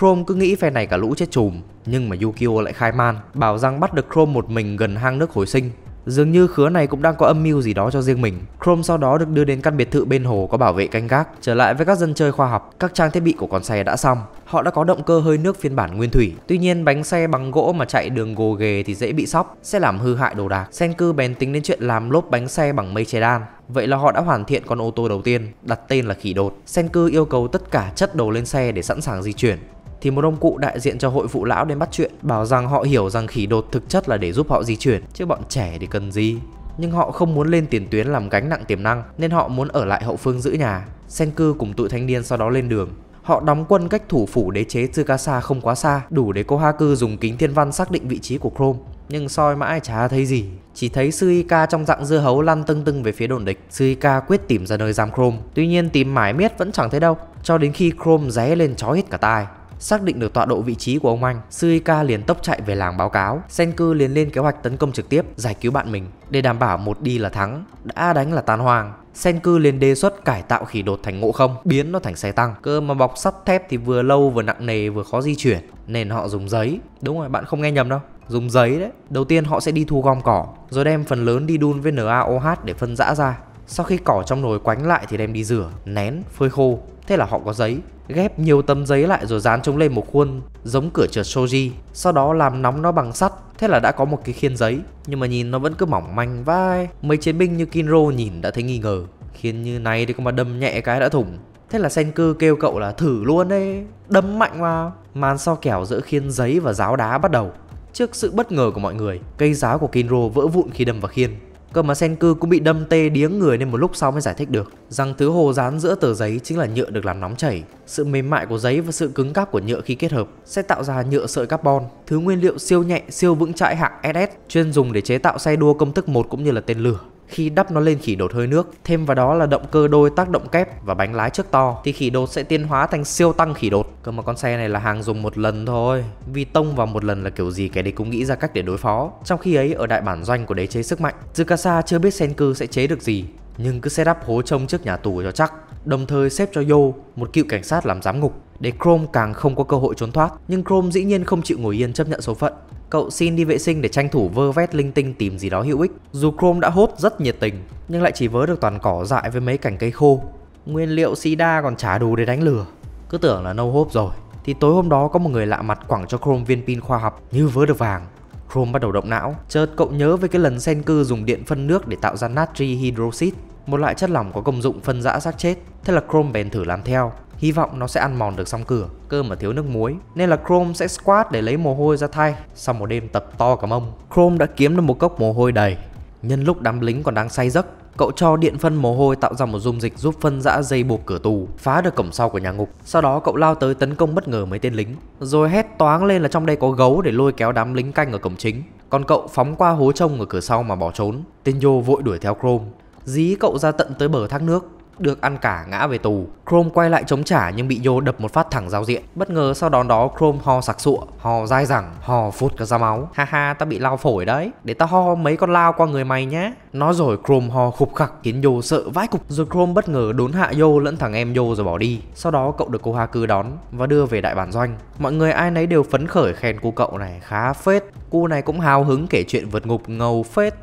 Chrome cứ nghĩ phe này cả lũ chết chùm, nhưng mà Yukio lại khai man, bảo rằng bắt được Chrome một mình gần hang nước hồi sinh. Dường như khứa này cũng đang có âm mưu gì đó cho riêng mình. Chrome sau đó được đưa đến căn biệt thự bên hồ có bảo vệ canh gác. Trở lại với các dân chơi khoa học, các trang thiết bị của con xe đã xong. Họ đã có động cơ hơi nước phiên bản nguyên thủy. Tuy nhiên bánh xe bằng gỗ mà chạy đường gồ ghề thì dễ bị sóc, sẽ làm hư hại đồ đạc. Senku bèn tính đến chuyện làm lốp bánh xe bằng mây che đan. Vậy là họ đã hoàn thiện con ô tô đầu tiên, đặt tên là khỉ đột. Senku yêu cầu tất cả chất đồ lên xe để sẵn sàng di chuyển thì một ông cụ đại diện cho hội phụ lão đến bắt chuyện, bảo rằng họ hiểu rằng khỉ đột thực chất là để giúp họ di chuyển, chứ bọn trẻ thì cần gì. Nhưng họ không muốn lên tiền tuyến làm gánh nặng tiềm năng, nên họ muốn ở lại hậu phương giữ nhà. Sen cư cùng tụi thanh niên sau đó lên đường. Họ đóng quân cách thủ phủ đế chế Tsukasa không quá xa, đủ để cô Haku dùng kính thiên văn xác định vị trí của Chrome. Nhưng soi mãi chả thấy gì, chỉ thấy Suika trong dạng dưa hấu lăn tưng tưng về phía đồn địch. Suika quyết tìm ra nơi giam Chrome, tuy nhiên tìm mãi miết vẫn chẳng thấy đâu, cho đến khi Chrome ré lên chó hết cả tai. Xác định được tọa độ vị trí của ông anh, Suika liền tốc chạy về làng báo cáo. Senku liền lên kế hoạch tấn công trực tiếp, giải cứu bạn mình để đảm bảo một đi là thắng, đã đánh là tan hoang. Senku liền đề xuất cải tạo khỉ đột thành ngộ không, biến nó thành xe tăng. Cơ mà bọc sắt thép thì vừa lâu vừa nặng nề vừa khó di chuyển, nên họ dùng giấy. Đúng rồi, bạn không nghe nhầm đâu dùng giấy đấy. Đầu tiên họ sẽ đi thu gom cỏ, rồi đem phần lớn đi đun với NaOH để phân rã ra. Sau khi cỏ trong nồi quánh lại thì đem đi rửa, nén, phơi khô. Thế là họ có giấy, ghép nhiều tấm giấy lại rồi dán chúng lên một khuôn giống cửa trượt shoji, sau đó làm nóng nó bằng sắt, thế là đã có một cái khiên giấy, nhưng mà nhìn nó vẫn cứ mỏng manh vai. Mấy chiến binh như Kinro nhìn đã thấy nghi ngờ, khiên như này thì có mà đâm nhẹ cái đã thủng. Thế là Senku kêu cậu là thử luôn đi, đâm mạnh vào. Màn so kèo giữa khiên giấy và giáo đá bắt đầu. Trước sự bất ngờ của mọi người, cây giáo của Kinro vỡ vụn khi đâm vào khiên. Cơ mà Senku cũng bị đâm tê điếng người nên một lúc sau mới giải thích được rằng thứ hồ dán giữa tờ giấy chính là nhựa được làm nóng chảy. Sự mềm mại của giấy và sự cứng cáp của nhựa khi kết hợp sẽ tạo ra nhựa sợi carbon, thứ nguyên liệu siêu nhẹ, siêu vững chãi hạng SS chuyên dùng để chế tạo xe đua công thức 1 cũng như là tên lửa. Khi đắp nó lên khỉ đột hơi nước, thêm vào đó là động cơ đôi tác động kép và bánh lái trước to thì khỉ đột sẽ tiến hóa thành siêu tăng khỉ đột. Cơ mà con xe này là hàng dùng một lần thôi, vì tông vào một lần là kiểu gì kẻ đấy cũng nghĩ ra cách để đối phó. Trong khi ấy ở đại bản doanh của đế chế sức mạnh, Tsukasa chưa biết Senku sẽ chế được gì, nhưng cứ set up hố trông trước nhà tù cho chắc, đồng thời xếp cho Yo, một cựu cảnh sát làm giám ngục, để Chrome càng không có cơ hội trốn thoát. Nhưng Chrome dĩ nhiên không chịu ngồi yên chấp nhận số phận. Cậu xin đi vệ sinh để tranh thủ vơ vét linh tinh tìm gì đó hữu ích. Dù Chrome đã hốt rất nhiệt tình, nhưng lại chỉ vớ được toàn cỏ dại với mấy cành cây khô. Nguyên liệu sida còn trả đủ để đánh lừa Cứ tưởng là no hope rồi. Thì tối hôm đó có một người lạ mặt quẳng cho Chrome viên pin khoa học như vớ được vàng. Chrome bắt đầu động não, chợt cậu nhớ về cái lần sen cư dùng điện phân nước để tạo ra natri hydroxit, một loại chất lỏng có công dụng phân rã xác chết. Thế là Chrome bèn thử làm theo, Hy vọng nó sẽ ăn mòn được song cửa, cơ mà thiếu nước muối. Nên là Chrome sẽ squat để lấy mồ hôi ra thay. Sau một đêm tập to cả mông, Chrome đã kiếm được một cốc mồ hôi đầy. Nhân lúc đám lính còn đang say giấc, cậu cho điện phân mồ hôi tạo ra một dung dịch giúp phân rã dây buộc cửa tù, phá được cổng sau của nhà ngục. Sau đó cậu lao tới tấn công bất ngờ mấy tên lính, rồi hét toáng lên là trong đây có gấu để lôi kéo đám lính canh ở cổng chính. Còn cậu phóng qua hố trông ở cửa sau mà bỏ trốn. Tên Yo vội đuổi theo Chrome, dí cậu ra tận tới bờ thác nước được ăn cả ngã về tù. Chrome quay lại chống trả nhưng bị Yo đập một phát thẳng giao diện. Bất ngờ sau đó đó Chrome ho sặc sụa, ho dai dẳng, ho phụt cả ra máu. Ha ha, ta bị lao phổi đấy. Để ta ho mấy con lao qua người mày nhé. Nói rồi Chrome ho khục khặc khiến Yo sợ vãi cục. Rồi Chrome bất ngờ đốn hạ Yo lẫn thằng em Yo rồi bỏ đi. Sau đó cậu được cô Haku đón và đưa về đại bản doanh. Mọi người ai nấy đều phấn khởi khen cô cậu này khá phết. Cô này cũng hào hứng kể chuyện vượt ngục ngầu phết.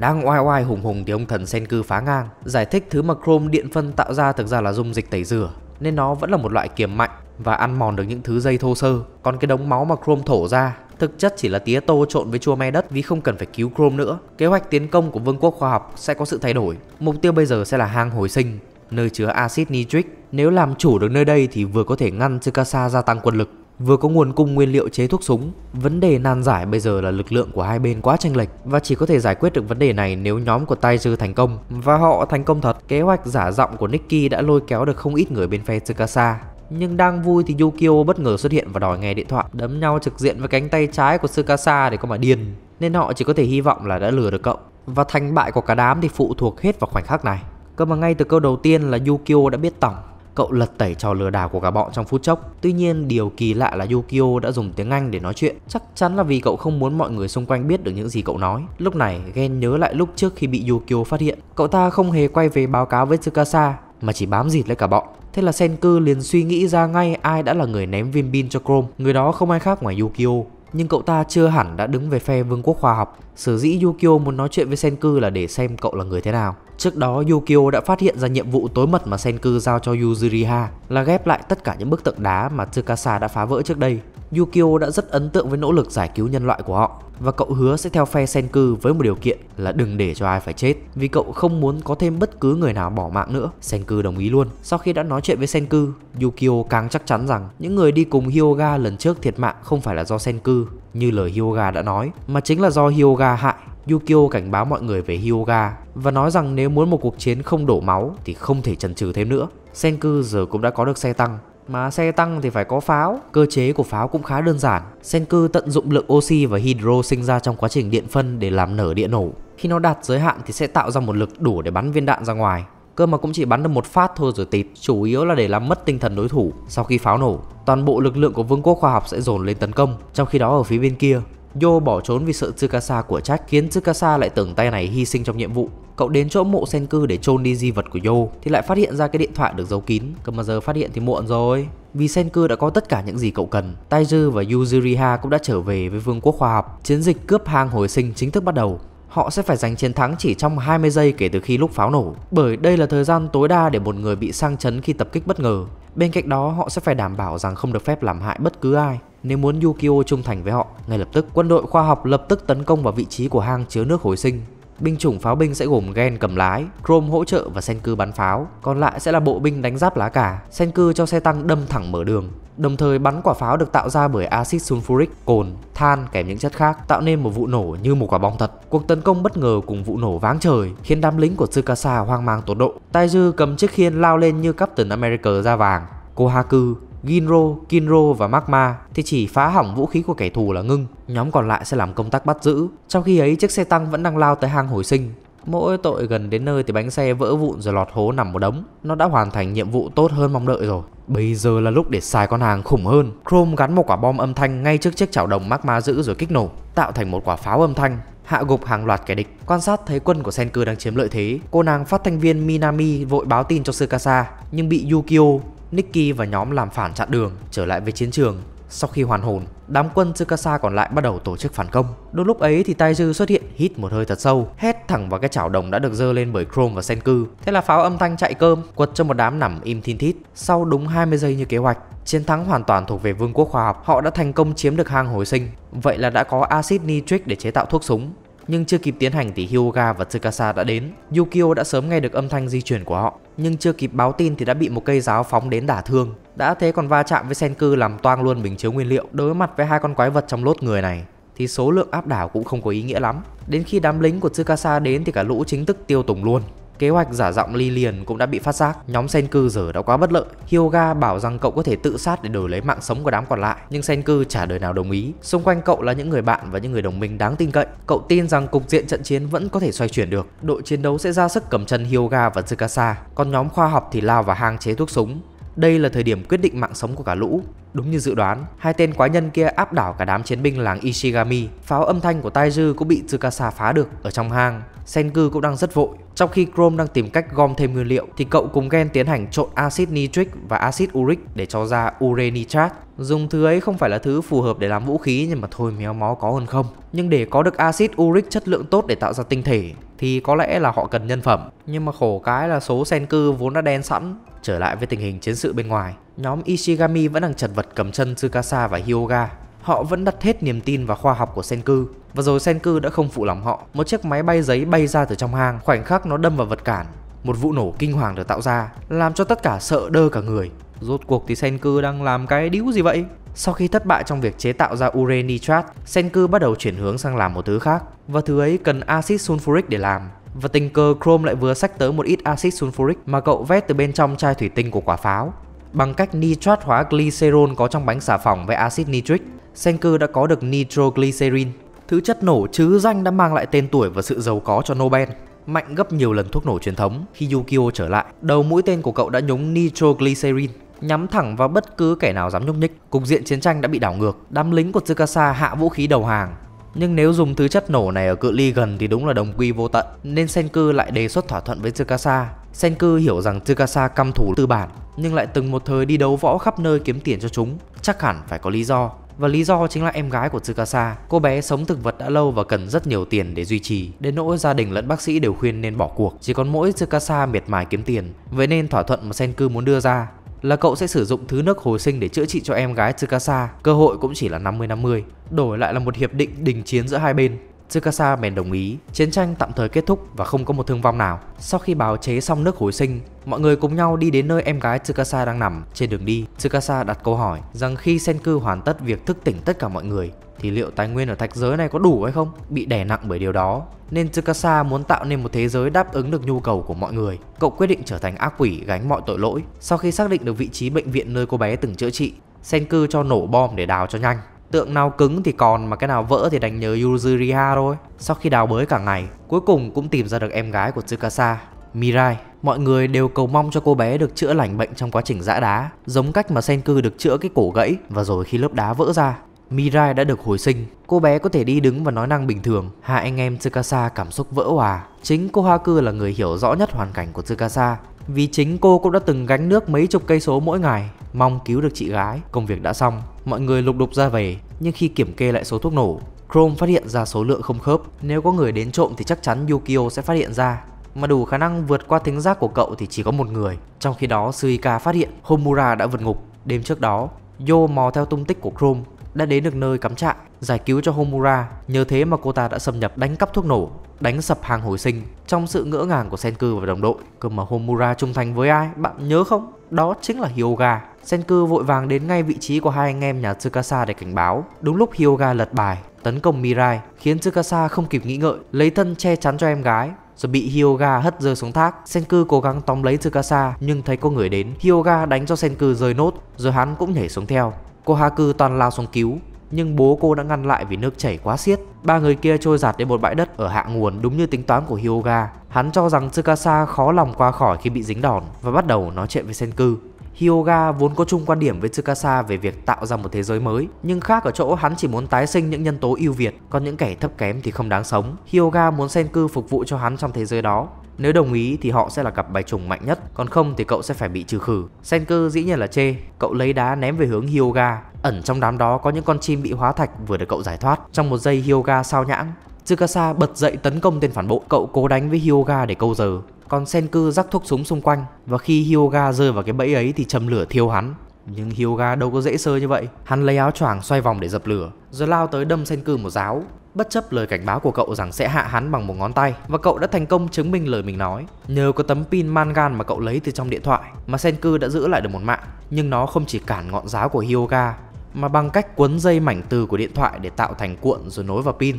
Đang oai oai hùng hùng thì ông thần sen cư phá ngang, giải thích thứ mà chrome điện phân tạo ra thực ra là dung dịch tẩy rửa, nên nó vẫn là một loại kiềm mạnh và ăn mòn được những thứ dây thô sơ. Còn cái đống máu mà chrome thổ ra thực chất chỉ là tía tô trộn với chua me đất vì không cần phải cứu Chrome nữa. Kế hoạch tiến công của Vương quốc khoa học sẽ có sự thay đổi. Mục tiêu bây giờ sẽ là hang hồi sinh, nơi chứa axit nitric. Nếu làm chủ được nơi đây thì vừa có thể ngăn Tsukasa gia tăng quân lực, Vừa có nguồn cung nguyên liệu chế thuốc súng, vấn đề nan giải bây giờ là lực lượng của hai bên quá tranh lệch và chỉ có thể giải quyết được vấn đề này nếu nhóm của dư thành công. Và họ thành công thật, kế hoạch giả giọng của Nicky đã lôi kéo được không ít người bên phe Tsukasa. Nhưng đang vui thì Yukio bất ngờ xuất hiện và đòi nghe điện thoại, đấm nhau trực diện với cánh tay trái của Tsukasa để có mà điên. Nên họ chỉ có thể hy vọng là đã lừa được cậu. Và thành bại của cả đám thì phụ thuộc hết vào khoảnh khắc này. Cơ mà ngay từ câu đầu tiên là Yukio đã biết tổng Cậu lật tẩy trò lừa đảo của cả bọn trong phút chốc. Tuy nhiên, điều kỳ lạ là Yukio đã dùng tiếng Anh để nói chuyện. Chắc chắn là vì cậu không muốn mọi người xung quanh biết được những gì cậu nói. Lúc này, Gen nhớ lại lúc trước khi bị Yukio phát hiện. Cậu ta không hề quay về báo cáo với Tsukasa mà chỉ bám dịt lấy cả bọn. Thế là Senku liền suy nghĩ ra ngay ai đã là người ném viên pin cho Chrome. Người đó không ai khác ngoài Yukio nhưng cậu ta chưa hẳn đã đứng về phe vương quốc khoa học. Sở dĩ Yukio muốn nói chuyện với Senku là để xem cậu là người thế nào. Trước đó Yukio đã phát hiện ra nhiệm vụ tối mật mà Senku giao cho Yuzuriha là ghép lại tất cả những bức tượng đá mà Tsukasa đã phá vỡ trước đây. Yukio đã rất ấn tượng với nỗ lực giải cứu nhân loại của họ và cậu hứa sẽ theo phe Senku với một điều kiện là đừng để cho ai phải chết vì cậu không muốn có thêm bất cứ người nào bỏ mạng nữa. Senku đồng ý luôn. Sau khi đã nói chuyện với Senku, Yukio càng chắc chắn rằng những người đi cùng Hyoga lần trước thiệt mạng không phải là do Senku như lời Hyoga đã nói mà chính là do Hyoga hại. Yukio cảnh báo mọi người về Hyoga và nói rằng nếu muốn một cuộc chiến không đổ máu thì không thể chần chừ thêm nữa. Senku giờ cũng đã có được xe tăng mà xe tăng thì phải có pháo, cơ chế của pháo cũng khá đơn giản. Senku tận dụng lượng oxy và hydro sinh ra trong quá trình điện phân để làm nở địa nổ. Khi nó đạt giới hạn thì sẽ tạo ra một lực đủ để bắn viên đạn ra ngoài. Cơ mà cũng chỉ bắn được một phát thôi rồi tịt, chủ yếu là để làm mất tinh thần đối thủ. Sau khi pháo nổ, toàn bộ lực lượng của Vương quốc khoa học sẽ dồn lên tấn công, trong khi đó ở phía bên kia, Yo bỏ trốn vì sợ Tsukasa của trách khiến Tsukasa lại tưởng tay này hy sinh trong nhiệm vụ. Cậu đến chỗ mộ sen cư để chôn đi di vật của Yo thì lại phát hiện ra cái điện thoại được giấu kín. Còn mà giờ phát hiện thì muộn rồi. Vì Senku đã có tất cả những gì cậu cần, Taizu và Yuzuriha cũng đã trở về với vương quốc khoa học. Chiến dịch cướp hang hồi sinh chính thức bắt đầu họ sẽ phải giành chiến thắng chỉ trong 20 giây kể từ khi lúc pháo nổ, bởi đây là thời gian tối đa để một người bị sang chấn khi tập kích bất ngờ. Bên cạnh đó, họ sẽ phải đảm bảo rằng không được phép làm hại bất cứ ai. Nếu muốn Yukio trung thành với họ, ngay lập tức quân đội khoa học lập tức tấn công vào vị trí của hang chứa nước hồi sinh. Binh chủng pháo binh sẽ gồm Gen cầm lái, Chrome hỗ trợ và Senku bắn pháo, còn lại sẽ là bộ binh đánh giáp lá cả. Senku cho xe tăng đâm thẳng mở đường, đồng thời bắn quả pháo được tạo ra bởi axit sulfuric, cồn, than kèm những chất khác tạo nên một vụ nổ như một quả bom thật. Cuộc tấn công bất ngờ cùng vụ nổ váng trời khiến đám lính của Tsukasa hoang mang tột độ. Taiju cầm chiếc khiên lao lên như Captain America ra vàng. Cô Haku Ginro, Kinro và Magma thì chỉ phá hỏng vũ khí của kẻ thù là ngưng. Nhóm còn lại sẽ làm công tác bắt giữ. Trong khi ấy chiếc xe tăng vẫn đang lao tới hang hồi sinh. Mỗi tội gần đến nơi thì bánh xe vỡ vụn rồi lọt hố nằm một đống. Nó đã hoàn thành nhiệm vụ tốt hơn mong đợi rồi. Bây giờ là lúc để xài con hàng khủng hơn. Chrome gắn một quả bom âm thanh ngay trước chiếc chảo đồng magma giữ rồi kích nổ, tạo thành một quả pháo âm thanh hạ gục hàng loạt kẻ địch. Quan sát thấy quân của Senku đang chiếm lợi thế, cô nàng phát thanh viên Minami vội báo tin cho Tsukasa nhưng bị Yukio Nikki và nhóm làm phản chặn đường trở lại với chiến trường. Sau khi hoàn hồn, đám quân Tsukasa còn lại bắt đầu tổ chức phản công. Đúng lúc ấy thì Taiju xuất hiện hít một hơi thật sâu, hét thẳng vào cái chảo đồng đã được dơ lên bởi Chrome và Senku. Thế là pháo âm thanh chạy cơm, quật cho một đám nằm im thin thít. Sau đúng 20 giây như kế hoạch, chiến thắng hoàn toàn thuộc về Vương quốc khoa học, họ đã thành công chiếm được hang hồi sinh. Vậy là đã có axit nitric để chế tạo thuốc súng nhưng chưa kịp tiến hành thì Hyoga và Tsukasa đã đến. Yukio đã sớm nghe được âm thanh di chuyển của họ, nhưng chưa kịp báo tin thì đã bị một cây giáo phóng đến đả thương. Đã thế còn va chạm với Senku làm toang luôn bình chứa nguyên liệu đối mặt với hai con quái vật trong lốt người này thì số lượng áp đảo cũng không có ý nghĩa lắm. Đến khi đám lính của Tsukasa đến thì cả lũ chính thức tiêu tùng luôn. Kế hoạch giả giọng ly liền cũng đã bị phát giác, nhóm Senku giờ đã quá bất lợi. Hyoga bảo rằng cậu có thể tự sát để đổi lấy mạng sống của đám còn lại, nhưng Senku trả lời nào đồng ý. Xung quanh cậu là những người bạn và những người đồng minh đáng tin cậy. Cậu tin rằng cục diện trận chiến vẫn có thể xoay chuyển được. Đội chiến đấu sẽ ra sức cầm chân Hyoga và Tsukasa, còn nhóm khoa học thì lao vào hang chế thuốc súng. Đây là thời điểm quyết định mạng sống của cả lũ. Đúng như dự đoán, hai tên quái nhân kia áp đảo cả đám chiến binh làng Ishigami. Pháo âm thanh của Taiju cũng bị Tsukasa phá được ở trong hang. Senku cũng đang rất vội. Trong khi Chrome đang tìm cách gom thêm nguyên liệu thì cậu cùng Gen tiến hành trộn axit nitric và axit uric để cho ra ure nitrat. Dùng thứ ấy không phải là thứ phù hợp để làm vũ khí nhưng mà thôi méo mó có hơn không. Nhưng để có được axit uric chất lượng tốt để tạo ra tinh thể thì có lẽ là họ cần nhân phẩm. Nhưng mà khổ cái là số Senku vốn đã đen sẵn. Trở lại với tình hình chiến sự bên ngoài, Nhóm Ishigami vẫn đang chật vật cầm chân Tsukasa và Hyoga. Họ vẫn đặt hết niềm tin vào khoa học của Senku. Và rồi Senku đã không phụ lòng họ. Một chiếc máy bay giấy bay ra từ trong hang, khoảnh khắc nó đâm vào vật cản. Một vụ nổ kinh hoàng được tạo ra, làm cho tất cả sợ đơ cả người. Rốt cuộc thì Senku đang làm cái điếu gì vậy? Sau khi thất bại trong việc chế tạo ra ure nitrat, Senku bắt đầu chuyển hướng sang làm một thứ khác. Và thứ ấy cần axit sulfuric để làm. Và tình cờ Chrome lại vừa sách tới một ít axit sulfuric mà cậu vét từ bên trong chai thủy tinh của quả pháo bằng cách nitrat hóa glycerol có trong bánh xà phòng với axit nitric. Senker đã có được nitroglycerin, thứ chất nổ chứ danh đã mang lại tên tuổi và sự giàu có cho Nobel mạnh gấp nhiều lần thuốc nổ truyền thống khi Yukio trở lại. Đầu mũi tên của cậu đã nhúng nitroglycerin, nhắm thẳng vào bất cứ kẻ nào dám nhúc nhích. Cục diện chiến tranh đã bị đảo ngược, đám lính của Tsukasa hạ vũ khí đầu hàng. Nhưng nếu dùng thứ chất nổ này ở cự ly gần thì đúng là đồng quy vô tận, nên Senku lại đề xuất thỏa thuận với Tsukasa Senku hiểu rằng Tsukasa căm thủ tư bản nhưng lại từng một thời đi đấu võ khắp nơi kiếm tiền cho chúng, chắc hẳn phải có lý do. Và lý do chính là em gái của Tsukasa, cô bé sống thực vật đã lâu và cần rất nhiều tiền để duy trì, đến nỗi gia đình lẫn bác sĩ đều khuyên nên bỏ cuộc, chỉ còn mỗi Tsukasa miệt mài kiếm tiền. Vậy nên thỏa thuận mà Senku muốn đưa ra là cậu sẽ sử dụng thứ nước hồi sinh để chữa trị cho em gái Tsukasa, cơ hội cũng chỉ là 50-50, đổi lại là một hiệp định đình chiến giữa hai bên. Tsukasa bèn đồng ý, chiến tranh tạm thời kết thúc và không có một thương vong nào. Sau khi báo chế xong nước hồi sinh, mọi người cùng nhau đi đến nơi em gái Tsukasa đang nằm. Trên đường đi, Tsukasa đặt câu hỏi rằng khi Senku hoàn tất việc thức tỉnh tất cả mọi người, thì liệu tài nguyên ở thạch giới này có đủ hay không? Bị đè nặng bởi điều đó, nên Tsukasa muốn tạo nên một thế giới đáp ứng được nhu cầu của mọi người. Cậu quyết định trở thành ác quỷ gánh mọi tội lỗi. Sau khi xác định được vị trí bệnh viện nơi cô bé từng chữa trị, Senku cho nổ bom để đào cho nhanh. Tượng nào cứng thì còn mà cái nào vỡ thì đành nhờ Yuzuriha thôi. Sau khi đào bới cả ngày, cuối cùng cũng tìm ra được em gái của Tsukasa, Mirai. Mọi người đều cầu mong cho cô bé được chữa lành bệnh trong quá trình giã đá, giống cách mà Senku được chữa cái cổ gãy và rồi khi lớp đá vỡ ra. Mirai đã được hồi sinh, cô bé có thể đi đứng và nói năng bình thường. Hai anh em Tsukasa cảm xúc vỡ hòa. Chính cô Haku là người hiểu rõ nhất hoàn cảnh của Tsukasa, vì chính cô cũng đã từng gánh nước mấy chục cây số mỗi ngày mong cứu được chị gái. Công việc đã xong, mọi người lục đục ra về, nhưng khi kiểm kê lại số thuốc nổ, Chrome phát hiện ra số lượng không khớp. Nếu có người đến trộm thì chắc chắn Yukio sẽ phát hiện ra. Mà đủ khả năng vượt qua thính giác của cậu thì chỉ có một người. Trong khi đó, Suika phát hiện Homura đã vượt ngục. Đêm trước đó, Yo mò theo tung tích của Chrome đã đến được nơi cắm trại, giải cứu cho Homura. Nhờ thế mà cô ta đã xâm nhập đánh cắp thuốc nổ, đánh sập hàng hồi sinh trong sự ngỡ ngàng của Senku và đồng đội. Cơ mà Homura trung thành với ai, bạn nhớ không? Đó chính là Hyoga. Senku vội vàng đến ngay vị trí của hai anh em nhà Tsukasa để cảnh báo. Đúng lúc Hyoga lật bài, tấn công Mirai, khiến Tsukasa không kịp nghĩ ngợi, lấy thân che chắn cho em gái rồi bị Hyoga hất rơi xuống thác. Senku cố gắng tóm lấy Tsukasa nhưng thấy có người đến, Hyoga đánh cho Senku rơi nốt rồi hắn cũng nhảy xuống theo. Cô Haku toàn lao xuống cứu, nhưng bố cô đã ngăn lại vì nước chảy quá xiết. Ba người kia trôi giạt đến một bãi đất ở hạ nguồn đúng như tính toán của Hyoga. Hắn cho rằng Tsukasa khó lòng qua khỏi khi bị dính đòn và bắt đầu nói chuyện với Senku. Hyoga vốn có chung quan điểm với Tsukasa về việc tạo ra một thế giới mới, nhưng khác ở chỗ hắn chỉ muốn tái sinh những nhân tố ưu việt, còn những kẻ thấp kém thì không đáng sống. Hyoga muốn Senku phục vụ cho hắn trong thế giới đó. Nếu đồng ý thì họ sẽ là cặp bài trùng mạnh nhất, còn không thì cậu sẽ phải bị trừ khử. Senku dĩ nhiên là chê, cậu lấy đá ném về hướng Hyoga. Ẩn trong đám đó có những con chim bị hóa thạch vừa được cậu giải thoát. Trong một giây Hyoga sao nhãng, Tsukasa bật dậy tấn công tên phản bội, cậu cố đánh với Hyoga để câu giờ. Còn Senku rắc thuốc súng xung quanh và khi Hyoga rơi vào cái bẫy ấy thì châm lửa thiêu hắn. Nhưng Hyoga đâu có dễ sơ như vậy, hắn lấy áo choàng xoay vòng để dập lửa, rồi lao tới đâm Senku một giáo. Bất chấp lời cảnh báo của cậu rằng sẽ hạ hắn bằng một ngón tay Và cậu đã thành công chứng minh lời mình nói Nhờ có tấm pin mangan mà cậu lấy từ trong điện thoại Mà Senku đã giữ lại được một mạng Nhưng nó không chỉ cản ngọn giáo của Hyoga Mà bằng cách quấn dây mảnh từ của điện thoại để tạo thành cuộn rồi nối vào pin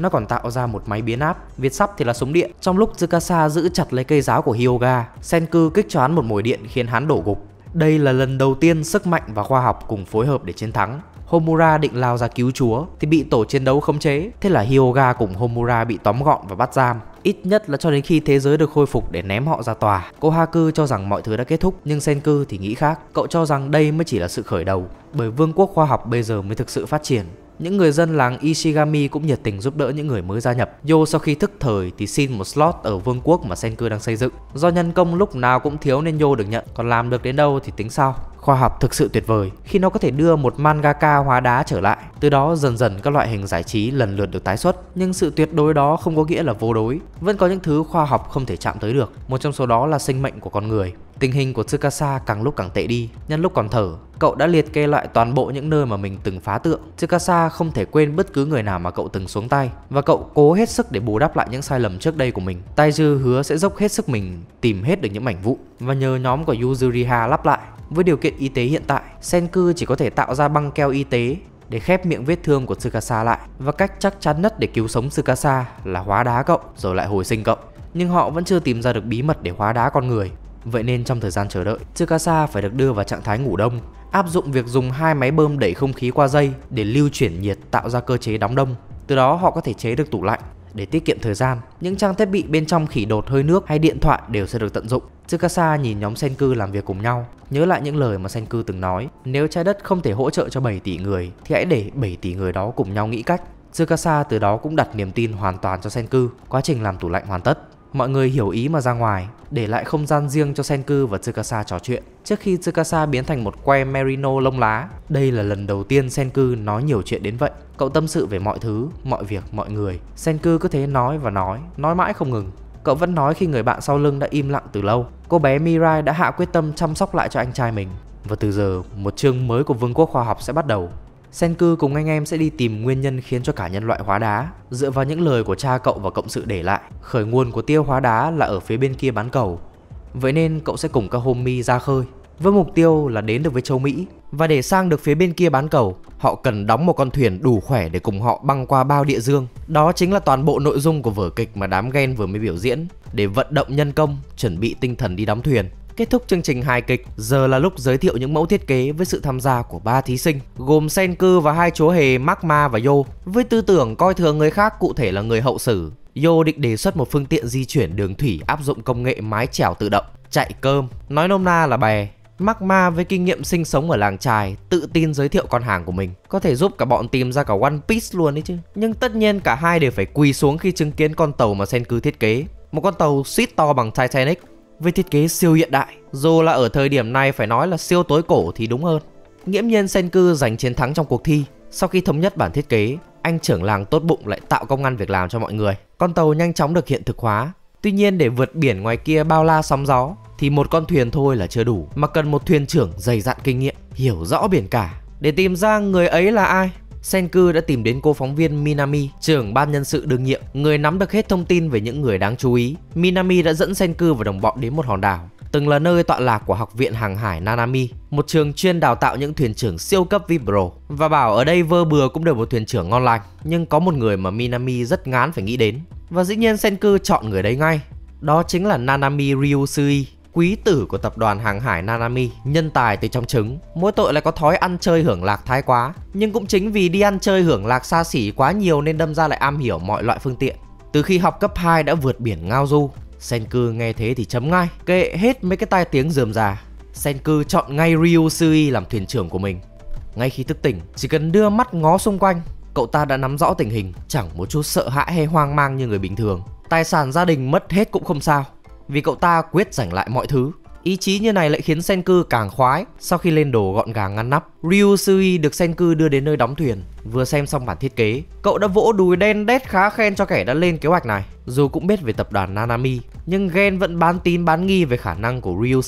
nó còn tạo ra một máy biến áp, việt sắp thì là súng điện. Trong lúc Tsukasa giữ chặt lấy cây giáo của Hyoga, Senku kích choán một mồi điện khiến hắn đổ gục. Đây là lần đầu tiên sức mạnh và khoa học cùng phối hợp để chiến thắng. Homura định lao ra cứu chúa thì bị tổ chiến đấu khống chế, thế là Hyoga cùng Homura bị tóm gọn và bắt giam. Ít nhất là cho đến khi thế giới được khôi phục để ném họ ra tòa. Cô Haku cho rằng mọi thứ đã kết thúc nhưng Senku thì nghĩ khác. Cậu cho rằng đây mới chỉ là sự khởi đầu bởi vương quốc khoa học bây giờ mới thực sự phát triển. Những người dân làng Ishigami cũng nhiệt tình giúp đỡ những người mới gia nhập. Yo sau khi thức thời thì xin một slot ở vương quốc mà Senku đang xây dựng. Do nhân công lúc nào cũng thiếu nên Yo được nhận, còn làm được đến đâu thì tính sau khoa học thực sự tuyệt vời khi nó có thể đưa một mangaka hóa đá trở lại. Từ đó dần dần các loại hình giải trí lần lượt được tái xuất, nhưng sự tuyệt đối đó không có nghĩa là vô đối, vẫn có những thứ khoa học không thể chạm tới được, một trong số đó là sinh mệnh của con người. Tình hình của Tsukasa càng lúc càng tệ đi, nhân lúc còn thở, cậu đã liệt kê lại toàn bộ những nơi mà mình từng phá tượng. Tsukasa không thể quên bất cứ người nào mà cậu từng xuống tay và cậu cố hết sức để bù đắp lại những sai lầm trước đây của mình. dư hứa sẽ dốc hết sức mình tìm hết được những mảnh vụn và nhờ nhóm của Yuzuriha lắp lại. Với điều kiện y tế hiện tại, Senku chỉ có thể tạo ra băng keo y tế để khép miệng vết thương của Tsukasa lại và cách chắc chắn nhất để cứu sống Tsukasa là hóa đá cậu rồi lại hồi sinh cậu. Nhưng họ vẫn chưa tìm ra được bí mật để hóa đá con người Vậy nên trong thời gian chờ đợi, Tsukasa phải được đưa vào trạng thái ngủ đông, áp dụng việc dùng hai máy bơm đẩy không khí qua dây để lưu chuyển nhiệt tạo ra cơ chế đóng đông. Từ đó họ có thể chế được tủ lạnh. Để tiết kiệm thời gian, những trang thiết bị bên trong khỉ đột hơi nước hay điện thoại đều sẽ được tận dụng. Tsukasa nhìn nhóm Senku làm việc cùng nhau, nhớ lại những lời mà Senku từng nói, nếu trái đất không thể hỗ trợ cho 7 tỷ người thì hãy để 7 tỷ người đó cùng nhau nghĩ cách. Tsukasa từ đó cũng đặt niềm tin hoàn toàn cho Senku, quá trình làm tủ lạnh hoàn tất. Mọi người hiểu ý mà ra ngoài, để lại không gian riêng cho Senku và Tsukasa trò chuyện. Trước khi Tsukasa biến thành một que merino lông lá, đây là lần đầu tiên Senku nói nhiều chuyện đến vậy. Cậu tâm sự về mọi thứ, mọi việc, mọi người. Senku cứ thế nói và nói, nói mãi không ngừng. Cậu vẫn nói khi người bạn sau lưng đã im lặng từ lâu. Cô bé Mirai đã hạ quyết tâm chăm sóc lại cho anh trai mình. Và từ giờ, một chương mới của Vương quốc khoa học sẽ bắt đầu. Senku cùng anh em sẽ đi tìm nguyên nhân khiến cho cả nhân loại hóa đá, dựa vào những lời của cha cậu và cộng sự để lại. Khởi nguồn của tiêu hóa đá là ở phía bên kia bán cầu. Vậy nên cậu sẽ cùng các homie ra khơi với mục tiêu là đến được với châu Mỹ. Và để sang được phía bên kia bán cầu, họ cần đóng một con thuyền đủ khỏe để cùng họ băng qua bao địa dương. Đó chính là toàn bộ nội dung của vở kịch mà đám ghen vừa mới biểu diễn để vận động nhân công, chuẩn bị tinh thần đi đóng thuyền. Kết thúc chương trình hài kịch, giờ là lúc giới thiệu những mẫu thiết kế với sự tham gia của ba thí sinh, gồm Senku và hai chúa hề Magma và Yo. Với tư tưởng coi thường người khác cụ thể là người hậu sử, Yo định đề xuất một phương tiện di chuyển đường thủy áp dụng công nghệ mái chèo tự động, chạy cơm, nói nôm na là bè. Magma với kinh nghiệm sinh sống ở làng trài tự tin giới thiệu con hàng của mình Có thể giúp cả bọn tìm ra cả One Piece luôn đấy chứ Nhưng tất nhiên cả hai đều phải quỳ xuống khi chứng kiến con tàu mà Senku thiết kế Một con tàu suýt to bằng Titanic với thiết kế siêu hiện đại. Dù là ở thời điểm này phải nói là siêu tối cổ thì đúng hơn. Nghiễm nhiên Senku giành chiến thắng trong cuộc thi. Sau khi thống nhất bản thiết kế, anh trưởng làng tốt bụng lại tạo công ăn việc làm cho mọi người. Con tàu nhanh chóng được hiện thực hóa. Tuy nhiên để vượt biển ngoài kia bao la sóng gió thì một con thuyền thôi là chưa đủ mà cần một thuyền trưởng dày dặn kinh nghiệm, hiểu rõ biển cả để tìm ra người ấy là ai Senku đã tìm đến cô phóng viên Minami, trưởng ban nhân sự đương nhiệm, người nắm được hết thông tin về những người đáng chú ý. Minami đã dẫn Senku và đồng bọn đến một hòn đảo, từng là nơi tọa lạc của Học viện Hàng hải Nanami, một trường chuyên đào tạo những thuyền trưởng siêu cấp Vibro và bảo ở đây vơ bừa cũng được một thuyền trưởng ngon lành, nhưng có một người mà Minami rất ngán phải nghĩ đến. Và dĩ nhiên Senku chọn người đấy ngay, đó chính là Nanami Ryusui, quý tử của tập đoàn hàng hải Nanami, nhân tài từ trong trứng. Mỗi tội lại có thói ăn chơi hưởng lạc thái quá, nhưng cũng chính vì đi ăn chơi hưởng lạc xa xỉ quá nhiều nên đâm ra lại am hiểu mọi loại phương tiện. Từ khi học cấp 2 đã vượt biển ngao du, Senku nghe thế thì chấm ngay, kệ hết mấy cái tai tiếng rườm rà. Senku chọn ngay Ryusui làm thuyền trưởng của mình. Ngay khi thức tỉnh, chỉ cần đưa mắt ngó xung quanh, cậu ta đã nắm rõ tình hình, chẳng một chút sợ hãi hay hoang mang như người bình thường. Tài sản gia đình mất hết cũng không sao, vì cậu ta quyết giành lại mọi thứ. Ý chí như này lại khiến Senku càng khoái Sau khi lên đồ gọn gàng ngăn nắp Ryu được Senku đưa đến nơi đóng thuyền Vừa xem xong bản thiết kế Cậu đã vỗ đùi đen đét khá khen cho kẻ đã lên kế hoạch này Dù cũng biết về tập đoàn Nanami Nhưng Gen vẫn bán tín bán nghi về khả năng của Ryu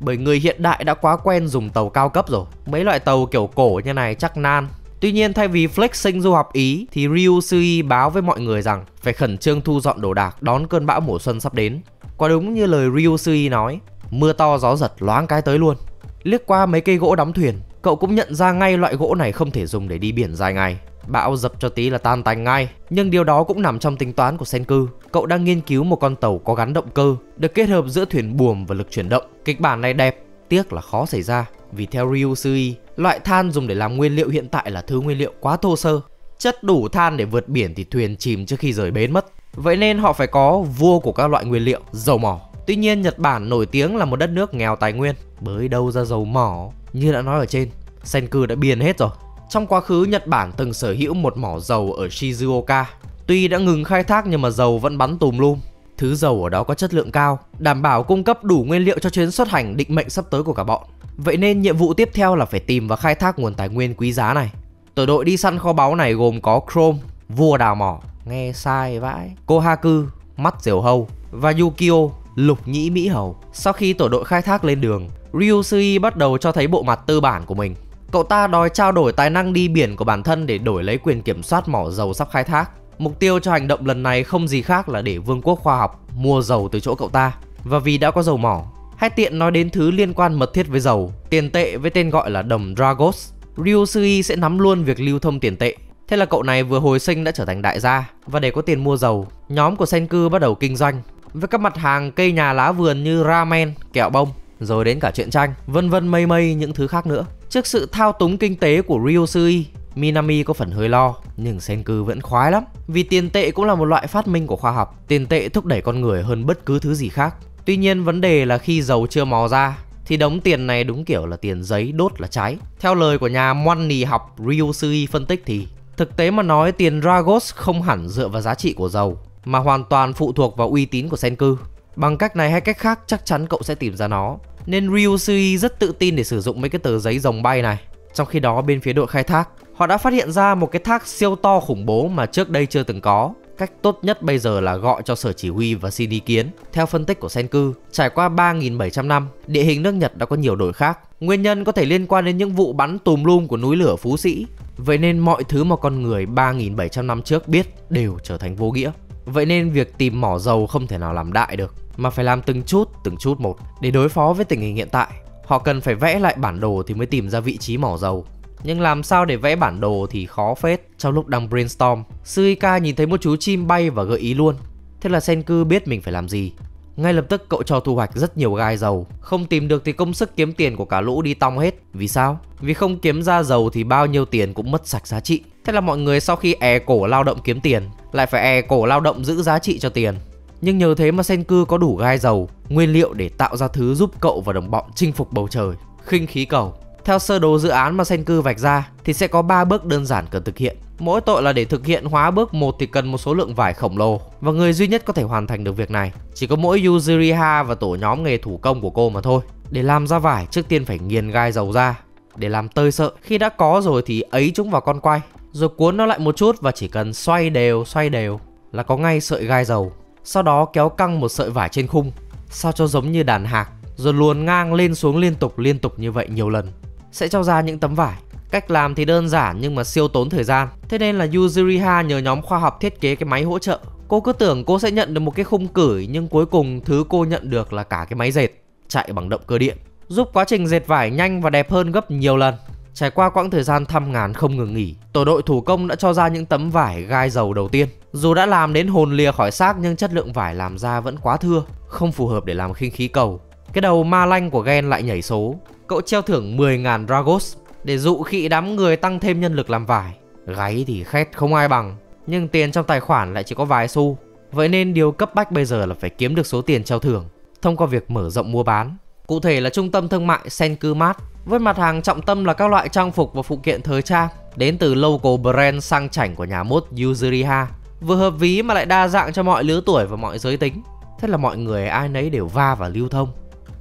Bởi người hiện đại đã quá quen dùng tàu cao cấp rồi Mấy loại tàu kiểu cổ như này chắc nan Tuy nhiên thay vì flexing du học Ý thì Ryu báo với mọi người rằng phải khẩn trương thu dọn đồ đạc đón cơn bão mùa xuân sắp đến. Quả đúng như lời Ryusui nói, mưa to gió giật loáng cái tới luôn. Liếc qua mấy cây gỗ đóng thuyền, cậu cũng nhận ra ngay loại gỗ này không thể dùng để đi biển dài ngày. Bão dập cho tí là tan tành ngay, nhưng điều đó cũng nằm trong tính toán của Senku. Cậu đang nghiên cứu một con tàu có gắn động cơ, được kết hợp giữa thuyền buồm và lực chuyển động. Kịch bản này đẹp, tiếc là khó xảy ra, vì theo Ryusui, loại than dùng để làm nguyên liệu hiện tại là thứ nguyên liệu quá thô sơ. Chất đủ than để vượt biển thì thuyền chìm trước khi rời bến mất. Vậy nên họ phải có vua của các loại nguyên liệu, dầu mỏ. Tuy nhiên Nhật Bản nổi tiếng là một đất nước nghèo tài nguyên, bới đâu ra dầu mỏ. Như đã nói ở trên, Senku đã biên hết rồi. Trong quá khứ Nhật Bản từng sở hữu một mỏ dầu ở Shizuoka. Tuy đã ngừng khai thác nhưng mà dầu vẫn bắn tùm lum. Thứ dầu ở đó có chất lượng cao, đảm bảo cung cấp đủ nguyên liệu cho chuyến xuất hành định mệnh sắp tới của cả bọn. Vậy nên nhiệm vụ tiếp theo là phải tìm và khai thác nguồn tài nguyên quý giá này. Tổ đội đi săn kho báu này gồm có Chrome, vua đào mỏ, nghe sai vãi Kohaku mắt diều hâu và Yukio lục nhĩ mỹ hầu sau khi tổ đội khai thác lên đường Ryusui bắt đầu cho thấy bộ mặt tư bản của mình cậu ta đòi trao đổi tài năng đi biển của bản thân để đổi lấy quyền kiểm soát mỏ dầu sắp khai thác mục tiêu cho hành động lần này không gì khác là để vương quốc khoa học mua dầu từ chỗ cậu ta và vì đã có dầu mỏ hay tiện nói đến thứ liên quan mật thiết với dầu tiền tệ với tên gọi là đồng dragos Ryusui sẽ nắm luôn việc lưu thông tiền tệ Thế là cậu này vừa hồi sinh đã trở thành đại gia và để có tiền mua dầu, nhóm của Senku bắt đầu kinh doanh với các mặt hàng cây nhà lá vườn như ramen, kẹo bông, rồi đến cả truyện tranh, vân vân mây mây những thứ khác nữa. Trước sự thao túng kinh tế của Sui Minami có phần hơi lo, nhưng Senku vẫn khoái lắm, vì tiền tệ cũng là một loại phát minh của khoa học, tiền tệ thúc đẩy con người hơn bất cứ thứ gì khác. Tuy nhiên vấn đề là khi dầu chưa mò ra, thì đống tiền này đúng kiểu là tiền giấy đốt là cháy. Theo lời của nhà Money học Sui phân tích thì Thực tế mà nói tiền Dragos không hẳn dựa vào giá trị của dầu mà hoàn toàn phụ thuộc vào uy tín của Senku. Bằng cách này hay cách khác chắc chắn cậu sẽ tìm ra nó. Nên Ryusui rất tự tin để sử dụng mấy cái tờ giấy rồng bay này. Trong khi đó bên phía đội khai thác, họ đã phát hiện ra một cái thác siêu to khủng bố mà trước đây chưa từng có. Cách tốt nhất bây giờ là gọi cho sở chỉ huy và xin ý kiến. Theo phân tích của Senku, trải qua 3.700 năm, địa hình nước Nhật đã có nhiều đổi khác. Nguyên nhân có thể liên quan đến những vụ bắn tùm lum của núi lửa Phú Sĩ Vậy nên mọi thứ mà con người 3.700 năm trước biết đều trở thành vô nghĩa. Vậy nên việc tìm mỏ dầu không thể nào làm đại được, mà phải làm từng chút, từng chút một để đối phó với tình hình hiện tại. Họ cần phải vẽ lại bản đồ thì mới tìm ra vị trí mỏ dầu. Nhưng làm sao để vẽ bản đồ thì khó phết. Trong lúc đang brainstorm, Suika nhìn thấy một chú chim bay và gợi ý luôn. Thế là Senku biết mình phải làm gì ngay lập tức cậu cho thu hoạch rất nhiều gai dầu Không tìm được thì công sức kiếm tiền của cả lũ đi tong hết Vì sao? Vì không kiếm ra dầu thì bao nhiêu tiền cũng mất sạch giá trị Thế là mọi người sau khi è e cổ lao động kiếm tiền Lại phải è e cổ lao động giữ giá trị cho tiền Nhưng nhờ thế mà Senku có đủ gai dầu Nguyên liệu để tạo ra thứ giúp cậu và đồng bọn chinh phục bầu trời Khinh khí cầu Theo sơ đồ dự án mà Senku vạch ra Thì sẽ có 3 bước đơn giản cần thực hiện Mỗi tội là để thực hiện hóa bước 1 thì cần một số lượng vải khổng lồ và người duy nhất có thể hoàn thành được việc này chỉ có mỗi Yuzuriha và tổ nhóm nghề thủ công của cô mà thôi. Để làm ra vải trước tiên phải nghiền gai dầu ra để làm tơi sợi. Khi đã có rồi thì ấy chúng vào con quay rồi cuốn nó lại một chút và chỉ cần xoay đều xoay đều là có ngay sợi gai dầu. Sau đó kéo căng một sợi vải trên khung sao cho giống như đàn hạc rồi luồn ngang lên xuống liên tục liên tục như vậy nhiều lần sẽ cho ra những tấm vải Cách làm thì đơn giản nhưng mà siêu tốn thời gian. Thế nên là Yuzuriha nhờ nhóm khoa học thiết kế cái máy hỗ trợ. Cô cứ tưởng cô sẽ nhận được một cái khung cửi nhưng cuối cùng thứ cô nhận được là cả cái máy dệt chạy bằng động cơ điện, giúp quá trình dệt vải nhanh và đẹp hơn gấp nhiều lần. Trải qua quãng thời gian thăm ngàn không ngừng nghỉ, tổ đội thủ công đã cho ra những tấm vải gai dầu đầu tiên. Dù đã làm đến hồn lìa khỏi xác nhưng chất lượng vải làm ra vẫn quá thưa, không phù hợp để làm khinh khí cầu. Cái đầu ma lanh của Gen lại nhảy số, cậu treo thưởng 10.000 Dragos để dụ khị đám người tăng thêm nhân lực làm vải. Gáy thì khét không ai bằng, nhưng tiền trong tài khoản lại chỉ có vài xu. Vậy nên điều cấp bách bây giờ là phải kiếm được số tiền treo thưởng thông qua việc mở rộng mua bán. Cụ thể là trung tâm thương mại Senku Mart với mặt hàng trọng tâm là các loại trang phục và phụ kiện thời trang đến từ local brand sang chảnh của nhà mốt Yuzuriha vừa hợp ví mà lại đa dạng cho mọi lứa tuổi và mọi giới tính. Thế là mọi người ai nấy đều va và lưu thông.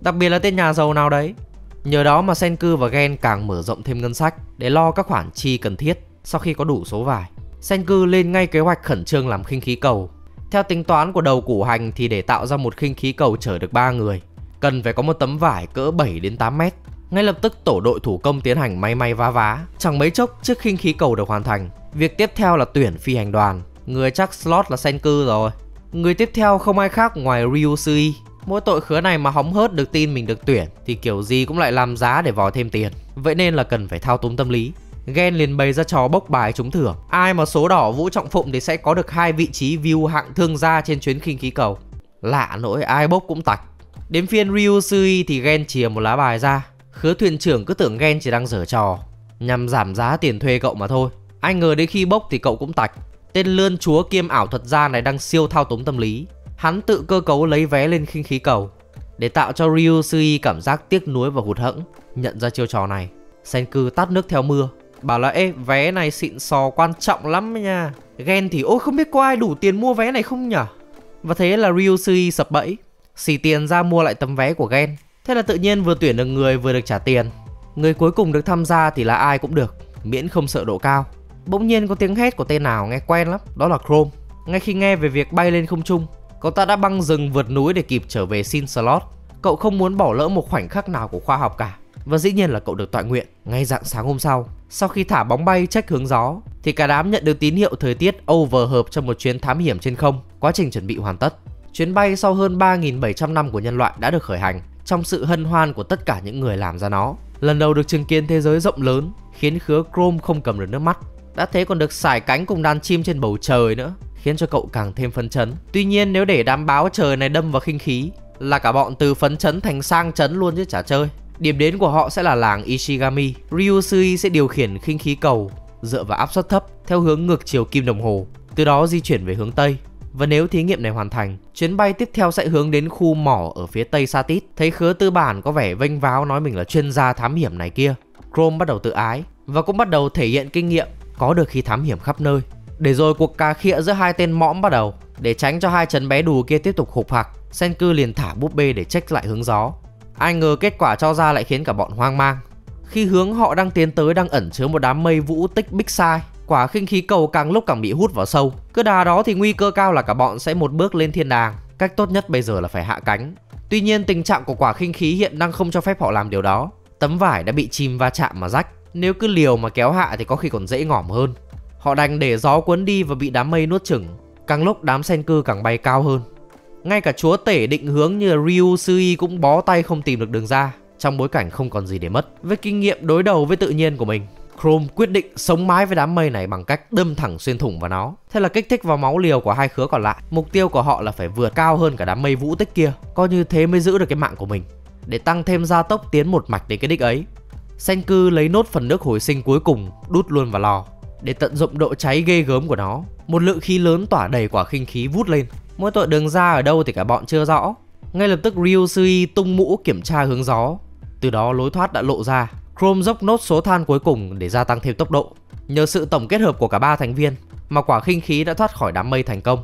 Đặc biệt là tên nhà giàu nào đấy Nhờ đó mà Senku và Gen càng mở rộng thêm ngân sách để lo các khoản chi cần thiết sau khi có đủ số vải. Senku lên ngay kế hoạch khẩn trương làm khinh khí cầu. Theo tính toán của đầu củ hành thì để tạo ra một khinh khí cầu chở được 3 người, cần phải có một tấm vải cỡ 7 đến 8 mét. Ngay lập tức tổ đội thủ công tiến hành may may vá vá, chẳng mấy chốc chiếc khinh khí cầu được hoàn thành. Việc tiếp theo là tuyển phi hành đoàn, người chắc slot là Senku rồi. Người tiếp theo không ai khác ngoài Ryusui, Mỗi tội khứa này mà hóng hớt được tin mình được tuyển thì kiểu gì cũng lại làm giá để vò thêm tiền. Vậy nên là cần phải thao túng tâm lý. gen liền bày ra trò bốc bài trúng thưởng. Ai mà số đỏ Vũ Trọng Phụng thì sẽ có được hai vị trí view hạng thương gia trên chuyến khinh khí cầu. Lạ nỗi ai bốc cũng tạch. Đến phiên Ryu Sui thì gen chìa một lá bài ra. Khứa thuyền trưởng cứ tưởng gen chỉ đang dở trò nhằm giảm giá tiền thuê cậu mà thôi. Ai ngờ đến khi bốc thì cậu cũng tạch. Tên lươn chúa kiêm ảo thuật gia này đang siêu thao túng tâm lý hắn tự cơ cấu lấy vé lên khinh khí cầu để tạo cho Ryusui cảm giác tiếc nuối và hụt hẫng nhận ra chiêu trò này. Senku tắt nước theo mưa, bảo là ê vé này xịn sò quan trọng lắm nha. Ghen thì ôi không biết có ai đủ tiền mua vé này không nhở? Và thế là Ryusui sập bẫy, xì tiền ra mua lại tấm vé của Gen. Thế là tự nhiên vừa tuyển được người vừa được trả tiền. Người cuối cùng được tham gia thì là ai cũng được, miễn không sợ độ cao. Bỗng nhiên có tiếng hét của tên nào nghe quen lắm, đó là Chrome. Ngay khi nghe về việc bay lên không trung, Cậu ta đã băng rừng vượt núi để kịp trở về xin slot. Cậu không muốn bỏ lỡ một khoảnh khắc nào của khoa học cả. Và dĩ nhiên là cậu được tọa nguyện ngay dạng sáng hôm sau. Sau khi thả bóng bay trách hướng gió thì cả đám nhận được tín hiệu thời tiết over hợp cho một chuyến thám hiểm trên không. Quá trình chuẩn bị hoàn tất. Chuyến bay sau hơn 3.700 năm của nhân loại đã được khởi hành trong sự hân hoan của tất cả những người làm ra nó. Lần đầu được chứng kiến thế giới rộng lớn khiến khứa Chrome không cầm được nước mắt. Đã thế còn được xải cánh cùng đàn chim trên bầu trời nữa khiến cho cậu càng thêm phấn chấn. Tuy nhiên nếu để đám báo trời này đâm vào khinh khí là cả bọn từ phấn chấn thành sang chấn luôn chứ chả chơi. Điểm đến của họ sẽ là làng Ishigami. Ryusui sẽ điều khiển khinh khí cầu dựa vào áp suất thấp theo hướng ngược chiều kim đồng hồ, từ đó di chuyển về hướng tây. Và nếu thí nghiệm này hoàn thành, chuyến bay tiếp theo sẽ hướng đến khu mỏ ở phía tây Sa Thấy khứa tư bản có vẻ vênh váo nói mình là chuyên gia thám hiểm này kia. Chrome bắt đầu tự ái và cũng bắt đầu thể hiện kinh nghiệm có được khi thám hiểm khắp nơi. Để rồi cuộc cà khịa giữa hai tên mõm bắt đầu Để tránh cho hai chấn bé đù kia tiếp tục hục hạc Senku liền thả búp bê để check lại hướng gió Ai ngờ kết quả cho ra lại khiến cả bọn hoang mang Khi hướng họ đang tiến tới đang ẩn chứa một đám mây vũ tích big sai Quả khinh khí cầu càng lúc càng bị hút vào sâu Cứ đà đó thì nguy cơ cao là cả bọn sẽ một bước lên thiên đàng Cách tốt nhất bây giờ là phải hạ cánh Tuy nhiên tình trạng của quả khinh khí hiện đang không cho phép họ làm điều đó Tấm vải đã bị chìm va chạm mà rách Nếu cứ liều mà kéo hạ thì có khi còn dễ ngỏm hơn Họ đành để gió cuốn đi và bị đám mây nuốt chửng. Càng lúc đám sen cư càng bay cao hơn. Ngay cả chúa tể định hướng như Ryu Sui cũng bó tay không tìm được đường ra trong bối cảnh không còn gì để mất. Với kinh nghiệm đối đầu với tự nhiên của mình, Chrome quyết định sống mái với đám mây này bằng cách đâm thẳng xuyên thủng vào nó. Thế là kích thích vào máu liều của hai khứa còn lại. Mục tiêu của họ là phải vượt cao hơn cả đám mây vũ tích kia, coi như thế mới giữ được cái mạng của mình. Để tăng thêm gia tốc tiến một mạch đến cái đích ấy, Senku lấy nốt phần nước hồi sinh cuối cùng đút luôn vào lò. Để tận dụng độ cháy ghê gớm của nó, một lượng khí lớn tỏa đầy quả khinh khí vút lên. Mỗi tội đường ra ở đâu thì cả bọn chưa rõ. Ngay lập tức Ryusui tung mũ kiểm tra hướng gió. Từ đó lối thoát đã lộ ra. Chrome dốc nốt số than cuối cùng để gia tăng thêm tốc độ. Nhờ sự tổng kết hợp của cả ba thành viên mà quả khinh khí đã thoát khỏi đám mây thành công.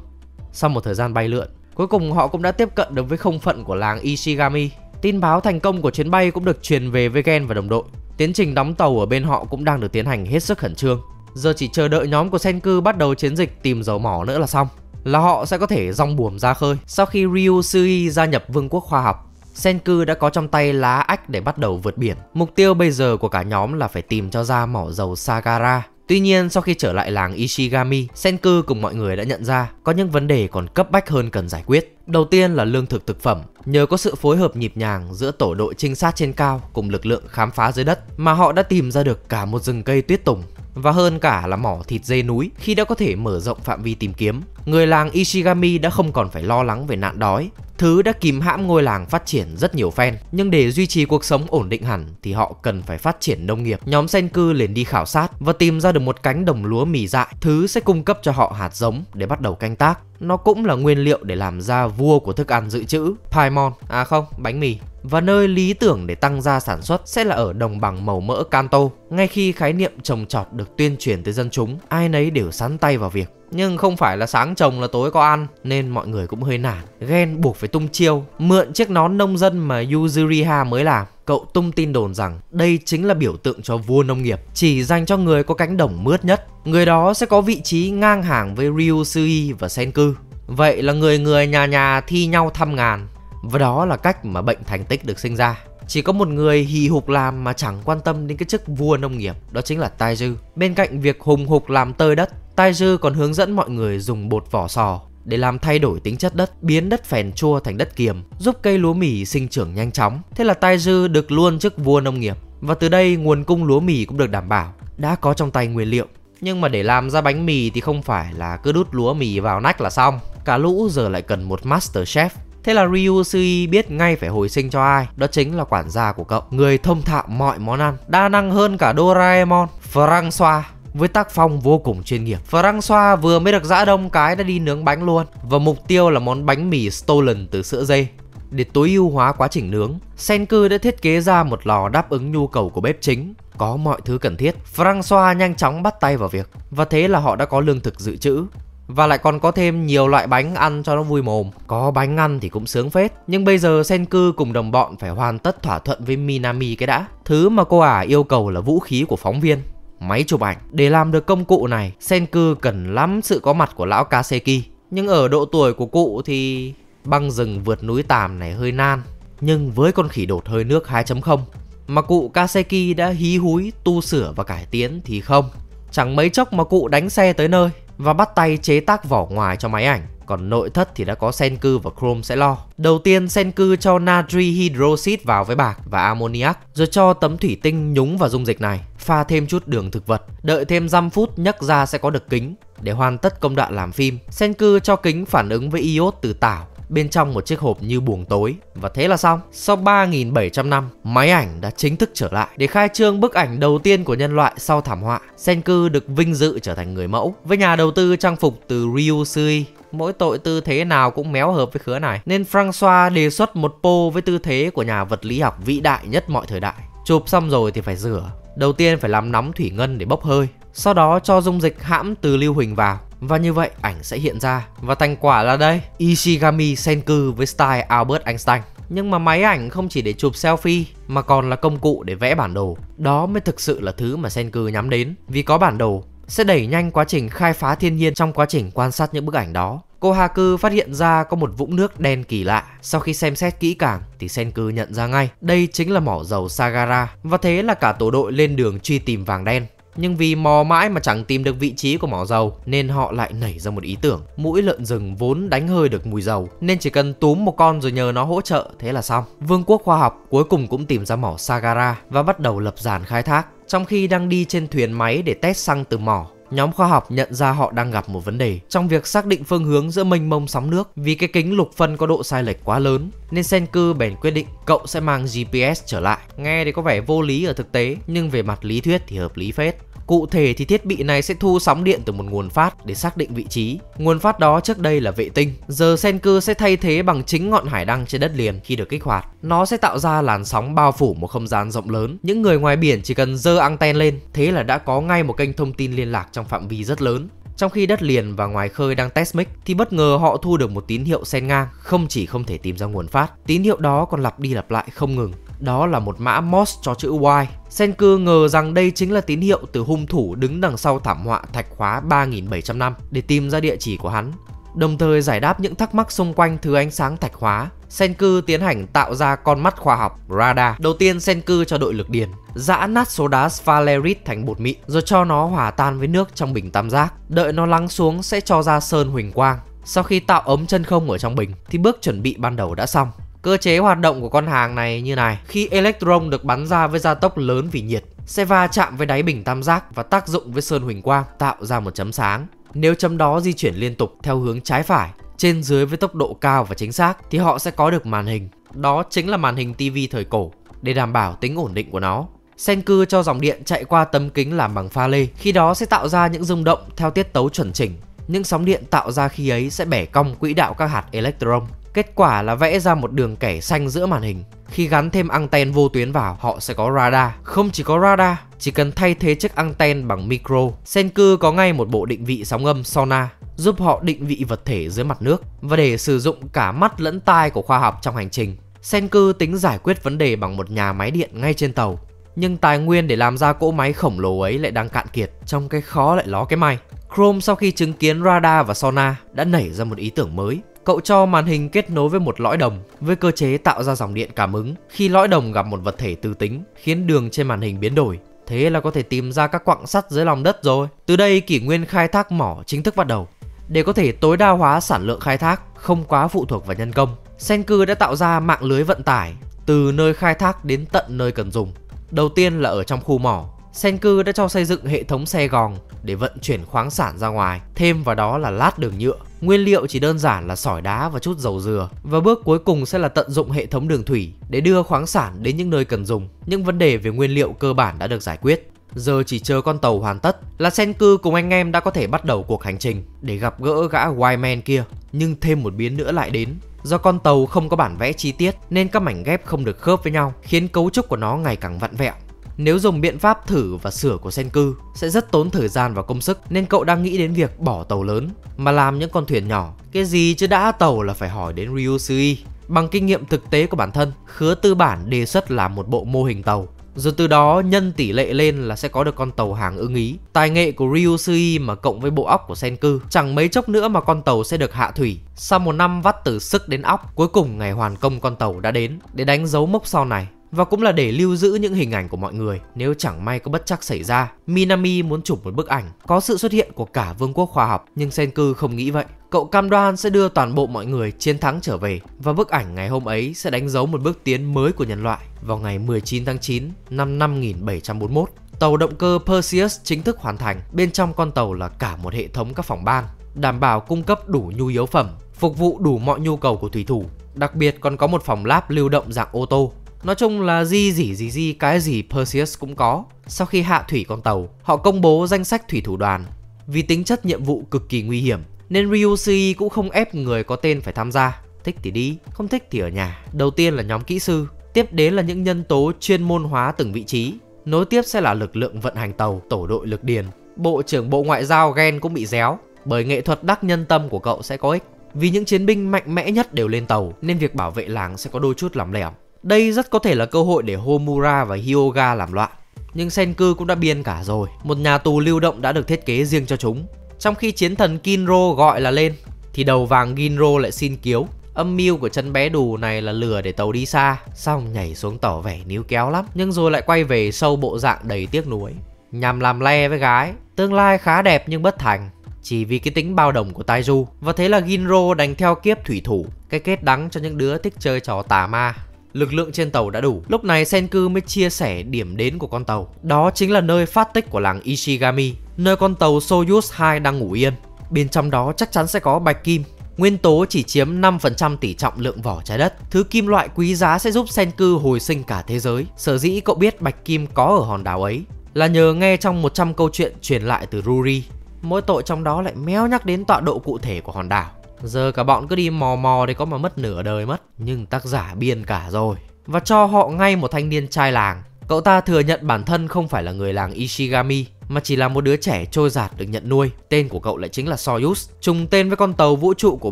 Sau một thời gian bay lượn, cuối cùng họ cũng đã tiếp cận được với không phận của làng Ishigami. Tin báo thành công của chuyến bay cũng được truyền về với Gen và đồng đội. Tiến trình đóng tàu ở bên họ cũng đang được tiến hành hết sức khẩn trương. Giờ chỉ chờ đợi nhóm của Senku bắt đầu chiến dịch tìm dầu mỏ nữa là xong Là họ sẽ có thể rong buồm ra khơi Sau khi Ryusui gia nhập vương quốc khoa học Senku đã có trong tay lá ách để bắt đầu vượt biển Mục tiêu bây giờ của cả nhóm là phải tìm cho ra mỏ dầu Sagara Tuy nhiên sau khi trở lại làng Ishigami, Senku cùng mọi người đã nhận ra có những vấn đề còn cấp bách hơn cần giải quyết. Đầu tiên là lương thực thực phẩm, nhờ có sự phối hợp nhịp nhàng giữa tổ đội trinh sát trên cao cùng lực lượng khám phá dưới đất mà họ đã tìm ra được cả một rừng cây tuyết tùng và hơn cả là mỏ thịt dê núi khi đã có thể mở rộng phạm vi tìm kiếm. Người làng Ishigami đã không còn phải lo lắng về nạn đói, thứ đã kìm hãm ngôi làng phát triển rất nhiều phen. Nhưng để duy trì cuộc sống ổn định hẳn thì họ cần phải phát triển nông nghiệp. Nhóm sen cư liền đi khảo sát và tìm ra được một cánh đồng lúa mì dại, thứ sẽ cung cấp cho họ hạt giống để bắt đầu canh tác. Nó cũng là nguyên liệu để làm ra vua của thức ăn dự trữ, Paimon, à không, bánh mì và nơi lý tưởng để tăng gia sản xuất sẽ là ở đồng bằng màu mỡ canto Ngay khi khái niệm trồng trọt được tuyên truyền tới dân chúng, ai nấy đều sắn tay vào việc. Nhưng không phải là sáng trồng là tối có ăn Nên mọi người cũng hơi nản Ghen buộc phải tung chiêu Mượn chiếc nón nông dân mà Yuzuriha mới làm Cậu tung tin đồn rằng Đây chính là biểu tượng cho vua nông nghiệp Chỉ dành cho người có cánh đồng mướt nhất Người đó sẽ có vị trí ngang hàng với Ryusui và Senku Vậy là người người nhà nhà thi nhau thăm ngàn và đó là cách mà bệnh thành tích được sinh ra. Chỉ có một người hì hục làm mà chẳng quan tâm đến cái chức vua nông nghiệp, đó chính là Tai Dư. Bên cạnh việc hùng hục làm tơi đất, Tai Dư còn hướng dẫn mọi người dùng bột vỏ sò để làm thay đổi tính chất đất, biến đất phèn chua thành đất kiềm, giúp cây lúa mì sinh trưởng nhanh chóng. Thế là Tai Dư được luôn chức vua nông nghiệp và từ đây nguồn cung lúa mì cũng được đảm bảo, đã có trong tay nguyên liệu. Nhưng mà để làm ra bánh mì thì không phải là cứ đút lúa mì vào nách là xong. Cả lũ giờ lại cần một master chef Thế là Ryusui biết ngay phải hồi sinh cho ai, đó chính là quản gia của cậu, người thông thạo mọi món ăn, đa năng hơn cả Doraemon, Francois với tác phong vô cùng chuyên nghiệp. Francois vừa mới được giã đông cái đã đi nướng bánh luôn và mục tiêu là món bánh mì stolen từ sữa dê. Để tối ưu hóa quá trình nướng, Senku đã thiết kế ra một lò đáp ứng nhu cầu của bếp chính, có mọi thứ cần thiết. Francois nhanh chóng bắt tay vào việc và thế là họ đã có lương thực dự trữ. Và lại còn có thêm nhiều loại bánh ăn cho nó vui mồm Có bánh ăn thì cũng sướng phết Nhưng bây giờ Senku cùng đồng bọn phải hoàn tất thỏa thuận với Minami cái đã Thứ mà cô ả à yêu cầu là vũ khí của phóng viên Máy chụp ảnh Để làm được công cụ này Senku cần lắm sự có mặt của lão Kaseki Nhưng ở độ tuổi của cụ thì... Băng rừng vượt núi tàm này hơi nan Nhưng với con khỉ đột hơi nước 2.0 Mà cụ Kaseki đã hí húi tu sửa và cải tiến thì không Chẳng mấy chốc mà cụ đánh xe tới nơi và bắt tay chế tác vỏ ngoài cho máy ảnh còn nội thất thì đã có Senku và Chrome sẽ lo. Đầu tiên Senku cho natri hydroxit vào với bạc và ammoniac, rồi cho tấm thủy tinh nhúng vào dung dịch này, pha thêm chút đường thực vật, đợi thêm dăm phút nhấc ra sẽ có được kính. Để hoàn tất công đoạn làm phim, Senku cho kính phản ứng với iốt từ tảo bên trong một chiếc hộp như buồng tối và thế là xong. Sau 3.700 năm, máy ảnh đã chính thức trở lại để khai trương bức ảnh đầu tiên của nhân loại sau thảm họa. Senku được vinh dự trở thành người mẫu với nhà đầu tư trang phục từ Ryusui mỗi tội tư thế nào cũng méo hợp với khứa này nên Francois đề xuất một pô với tư thế của nhà vật lý học vĩ đại nhất mọi thời đại. Chụp xong rồi thì phải rửa. Đầu tiên phải làm nóng thủy ngân để bốc hơi, sau đó cho dung dịch hãm từ lưu huỳnh vào và như vậy ảnh sẽ hiện ra Và thành quả là đây Ishigami Senku với style Albert Einstein Nhưng mà máy ảnh không chỉ để chụp selfie Mà còn là công cụ để vẽ bản đồ Đó mới thực sự là thứ mà Senku nhắm đến Vì có bản đồ sẽ đẩy nhanh quá trình khai phá thiên nhiên trong quá trình quan sát những bức ảnh đó cô Haku phát hiện ra có một vũng nước đen kỳ lạ. Sau khi xem xét kỹ càng thì Senku nhận ra ngay đây chính là mỏ dầu Sagara và thế là cả tổ đội lên đường truy tìm vàng đen nhưng vì mò mãi mà chẳng tìm được vị trí của mỏ dầu nên họ lại nảy ra một ý tưởng. Mũi lợn rừng vốn đánh hơi được mùi dầu nên chỉ cần túm một con rồi nhờ nó hỗ trợ thế là xong. Vương quốc khoa học cuối cùng cũng tìm ra mỏ Sagara và bắt đầu lập giàn khai thác. Trong khi đang đi trên thuyền máy để test xăng từ mỏ, nhóm khoa học nhận ra họ đang gặp một vấn đề trong việc xác định phương hướng giữa mênh mông sóng nước vì cái kính lục phân có độ sai lệch quá lớn nên Senku bèn quyết định cậu sẽ mang GPS trở lại. Nghe thì có vẻ vô lý ở thực tế nhưng về mặt lý thuyết thì hợp lý phết. Cụ thể thì thiết bị này sẽ thu sóng điện từ một nguồn phát để xác định vị trí. Nguồn phát đó trước đây là vệ tinh, giờ Senku sẽ thay thế bằng chính ngọn hải đăng trên đất liền khi được kích hoạt. Nó sẽ tạo ra làn sóng bao phủ một không gian rộng lớn. Những người ngoài biển chỉ cần dơ anten lên, thế là đã có ngay một kênh thông tin liên lạc trong phạm vi rất lớn. Trong khi đất liền và ngoài khơi đang test mic thì bất ngờ họ thu được một tín hiệu sen ngang, không chỉ không thể tìm ra nguồn phát, tín hiệu đó còn lặp đi lặp lại không ngừng đó là một mã Morse cho chữ Y. Senku ngờ rằng đây chính là tín hiệu từ hung thủ đứng đằng sau thảm họa thạch khóa 3.700 năm để tìm ra địa chỉ của hắn. Đồng thời giải đáp những thắc mắc xung quanh thứ ánh sáng thạch hóa, Senku tiến hành tạo ra con mắt khoa học radar. Đầu tiên Senku cho đội lực điền, giã nát số đá Sphalerit thành bột mịn rồi cho nó hòa tan với nước trong bình tam giác. Đợi nó lắng xuống sẽ cho ra sơn huỳnh quang. Sau khi tạo ống chân không ở trong bình thì bước chuẩn bị ban đầu đã xong. Cơ chế hoạt động của con hàng này như này. Khi electron được bắn ra với gia tốc lớn vì nhiệt, sẽ va chạm với đáy bình tam giác và tác dụng với sơn huỳnh quang tạo ra một chấm sáng. Nếu chấm đó di chuyển liên tục theo hướng trái phải, trên dưới với tốc độ cao và chính xác thì họ sẽ có được màn hình. Đó chính là màn hình TV thời cổ để đảm bảo tính ổn định của nó. Senku cho dòng điện chạy qua tấm kính làm bằng pha lê, khi đó sẽ tạo ra những rung động theo tiết tấu chuẩn chỉnh. Những sóng điện tạo ra khi ấy sẽ bẻ cong quỹ đạo các hạt electron. Kết quả là vẽ ra một đường kẻ xanh giữa màn hình. Khi gắn thêm anten vô tuyến vào, họ sẽ có radar. Không chỉ có radar, chỉ cần thay thế chiếc anten bằng micro, Senku có ngay một bộ định vị sóng âm sonar giúp họ định vị vật thể dưới mặt nước và để sử dụng cả mắt lẫn tai của khoa học trong hành trình. Senku tính giải quyết vấn đề bằng một nhà máy điện ngay trên tàu, nhưng tài nguyên để làm ra cỗ máy khổng lồ ấy lại đang cạn kiệt, trong cái khó lại ló cái may. Chrome sau khi chứng kiến radar và sonar đã nảy ra một ý tưởng mới, Cậu cho màn hình kết nối với một lõi đồng với cơ chế tạo ra dòng điện cảm ứng khi lõi đồng gặp một vật thể tư tính khiến đường trên màn hình biến đổi. Thế là có thể tìm ra các quặng sắt dưới lòng đất rồi. Từ đây kỷ nguyên khai thác mỏ chính thức bắt đầu. Để có thể tối đa hóa sản lượng khai thác không quá phụ thuộc vào nhân công, Senku đã tạo ra mạng lưới vận tải từ nơi khai thác đến tận nơi cần dùng. Đầu tiên là ở trong khu mỏ, Senku đã cho xây dựng hệ thống xe gòn để vận chuyển khoáng sản ra ngoài, thêm vào đó là lát đường nhựa Nguyên liệu chỉ đơn giản là sỏi đá và chút dầu dừa và bước cuối cùng sẽ là tận dụng hệ thống đường thủy để đưa khoáng sản đến những nơi cần dùng. Những vấn đề về nguyên liệu cơ bản đã được giải quyết. Giờ chỉ chờ con tàu hoàn tất là sen cư cùng anh em đã có thể bắt đầu cuộc hành trình để gặp gỡ gã White man kia. Nhưng thêm một biến nữa lại đến. Do con tàu không có bản vẽ chi tiết nên các mảnh ghép không được khớp với nhau khiến cấu trúc của nó ngày càng vặn vẹo. Nếu dùng biện pháp thử và sửa của Senku sẽ rất tốn thời gian và công sức nên cậu đang nghĩ đến việc bỏ tàu lớn mà làm những con thuyền nhỏ. Cái gì chứ đã tàu là phải hỏi đến Ryusui. Bằng kinh nghiệm thực tế của bản thân, khứa tư bản đề xuất làm một bộ mô hình tàu rồi từ đó nhân tỷ lệ lên là sẽ có được con tàu hàng ưng ý. Tài nghệ của Ryusui mà cộng với bộ óc của Senku, chẳng mấy chốc nữa mà con tàu sẽ được hạ thủy. Sau một năm vắt từ sức đến óc, cuối cùng ngày hoàn công con tàu đã đến. Để đánh dấu mốc sau này, và cũng là để lưu giữ những hình ảnh của mọi người nếu chẳng may có bất chắc xảy ra. Minami muốn chụp một bức ảnh có sự xuất hiện của cả vương quốc khoa học nhưng Senku không nghĩ vậy. Cậu cam đoan sẽ đưa toàn bộ mọi người chiến thắng trở về và bức ảnh ngày hôm ấy sẽ đánh dấu một bước tiến mới của nhân loại vào ngày 19 tháng 9 năm 5741. Tàu động cơ Perseus chính thức hoàn thành. Bên trong con tàu là cả một hệ thống các phòng ban, đảm bảo cung cấp đủ nhu yếu phẩm, phục vụ đủ mọi nhu cầu của thủy thủ Đặc biệt còn có một phòng lab lưu động dạng ô tô Nói chung là di gì gì gì cái gì Perseus cũng có. Sau khi hạ thủy con tàu, họ công bố danh sách thủy thủ đoàn. Vì tính chất nhiệm vụ cực kỳ nguy hiểm, nên Ryusei cũng không ép người có tên phải tham gia. Thích thì đi, không thích thì ở nhà. Đầu tiên là nhóm kỹ sư, tiếp đến là những nhân tố chuyên môn hóa từng vị trí. Nối tiếp sẽ là lực lượng vận hành tàu, tổ đội lực điền. Bộ trưởng Bộ Ngoại giao Gen cũng bị réo, bởi nghệ thuật đắc nhân tâm của cậu sẽ có ích. Vì những chiến binh mạnh mẽ nhất đều lên tàu, nên việc bảo vệ làng sẽ có đôi chút lỏng lẻo. Đây rất có thể là cơ hội để Homura và Hyoga làm loạn. Nhưng Senku cũng đã biên cả rồi, một nhà tù lưu động đã được thiết kế riêng cho chúng. Trong khi chiến thần Kinro gọi là lên, thì đầu vàng Ginro lại xin cứu. Âm mưu của chân bé đù này là lừa để tàu đi xa, xong nhảy xuống tỏ vẻ níu kéo lắm, nhưng rồi lại quay về sâu bộ dạng đầy tiếc nuối. Nhằm làm le với gái, tương lai khá đẹp nhưng bất thành, chỉ vì cái tính bao đồng của Taiju. Và thế là Ginro đành theo kiếp thủy thủ, cái kết đắng cho những đứa thích chơi trò tà ma lực lượng trên tàu đã đủ. Lúc này Senku mới chia sẻ điểm đến của con tàu. Đó chính là nơi phát tích của làng Ishigami, nơi con tàu Soyuz 2 đang ngủ yên. Bên trong đó chắc chắn sẽ có bạch kim, Nguyên tố chỉ chiếm 5% tỷ trọng lượng vỏ trái đất. Thứ kim loại quý giá sẽ giúp Senku hồi sinh cả thế giới. Sở dĩ cậu biết bạch kim có ở hòn đảo ấy là nhờ nghe trong 100 câu chuyện truyền lại từ Ruri. Mỗi tội trong đó lại méo nhắc đến tọa độ cụ thể của hòn đảo. Giờ cả bọn cứ đi mò mò để có mà mất nửa đời mất Nhưng tác giả biên cả rồi Và cho họ ngay một thanh niên trai làng Cậu ta thừa nhận bản thân không phải là người làng Ishigami mà chỉ là một đứa trẻ trôi giạt được nhận nuôi. Tên của cậu lại chính là Soyuz, trùng tên với con tàu vũ trụ của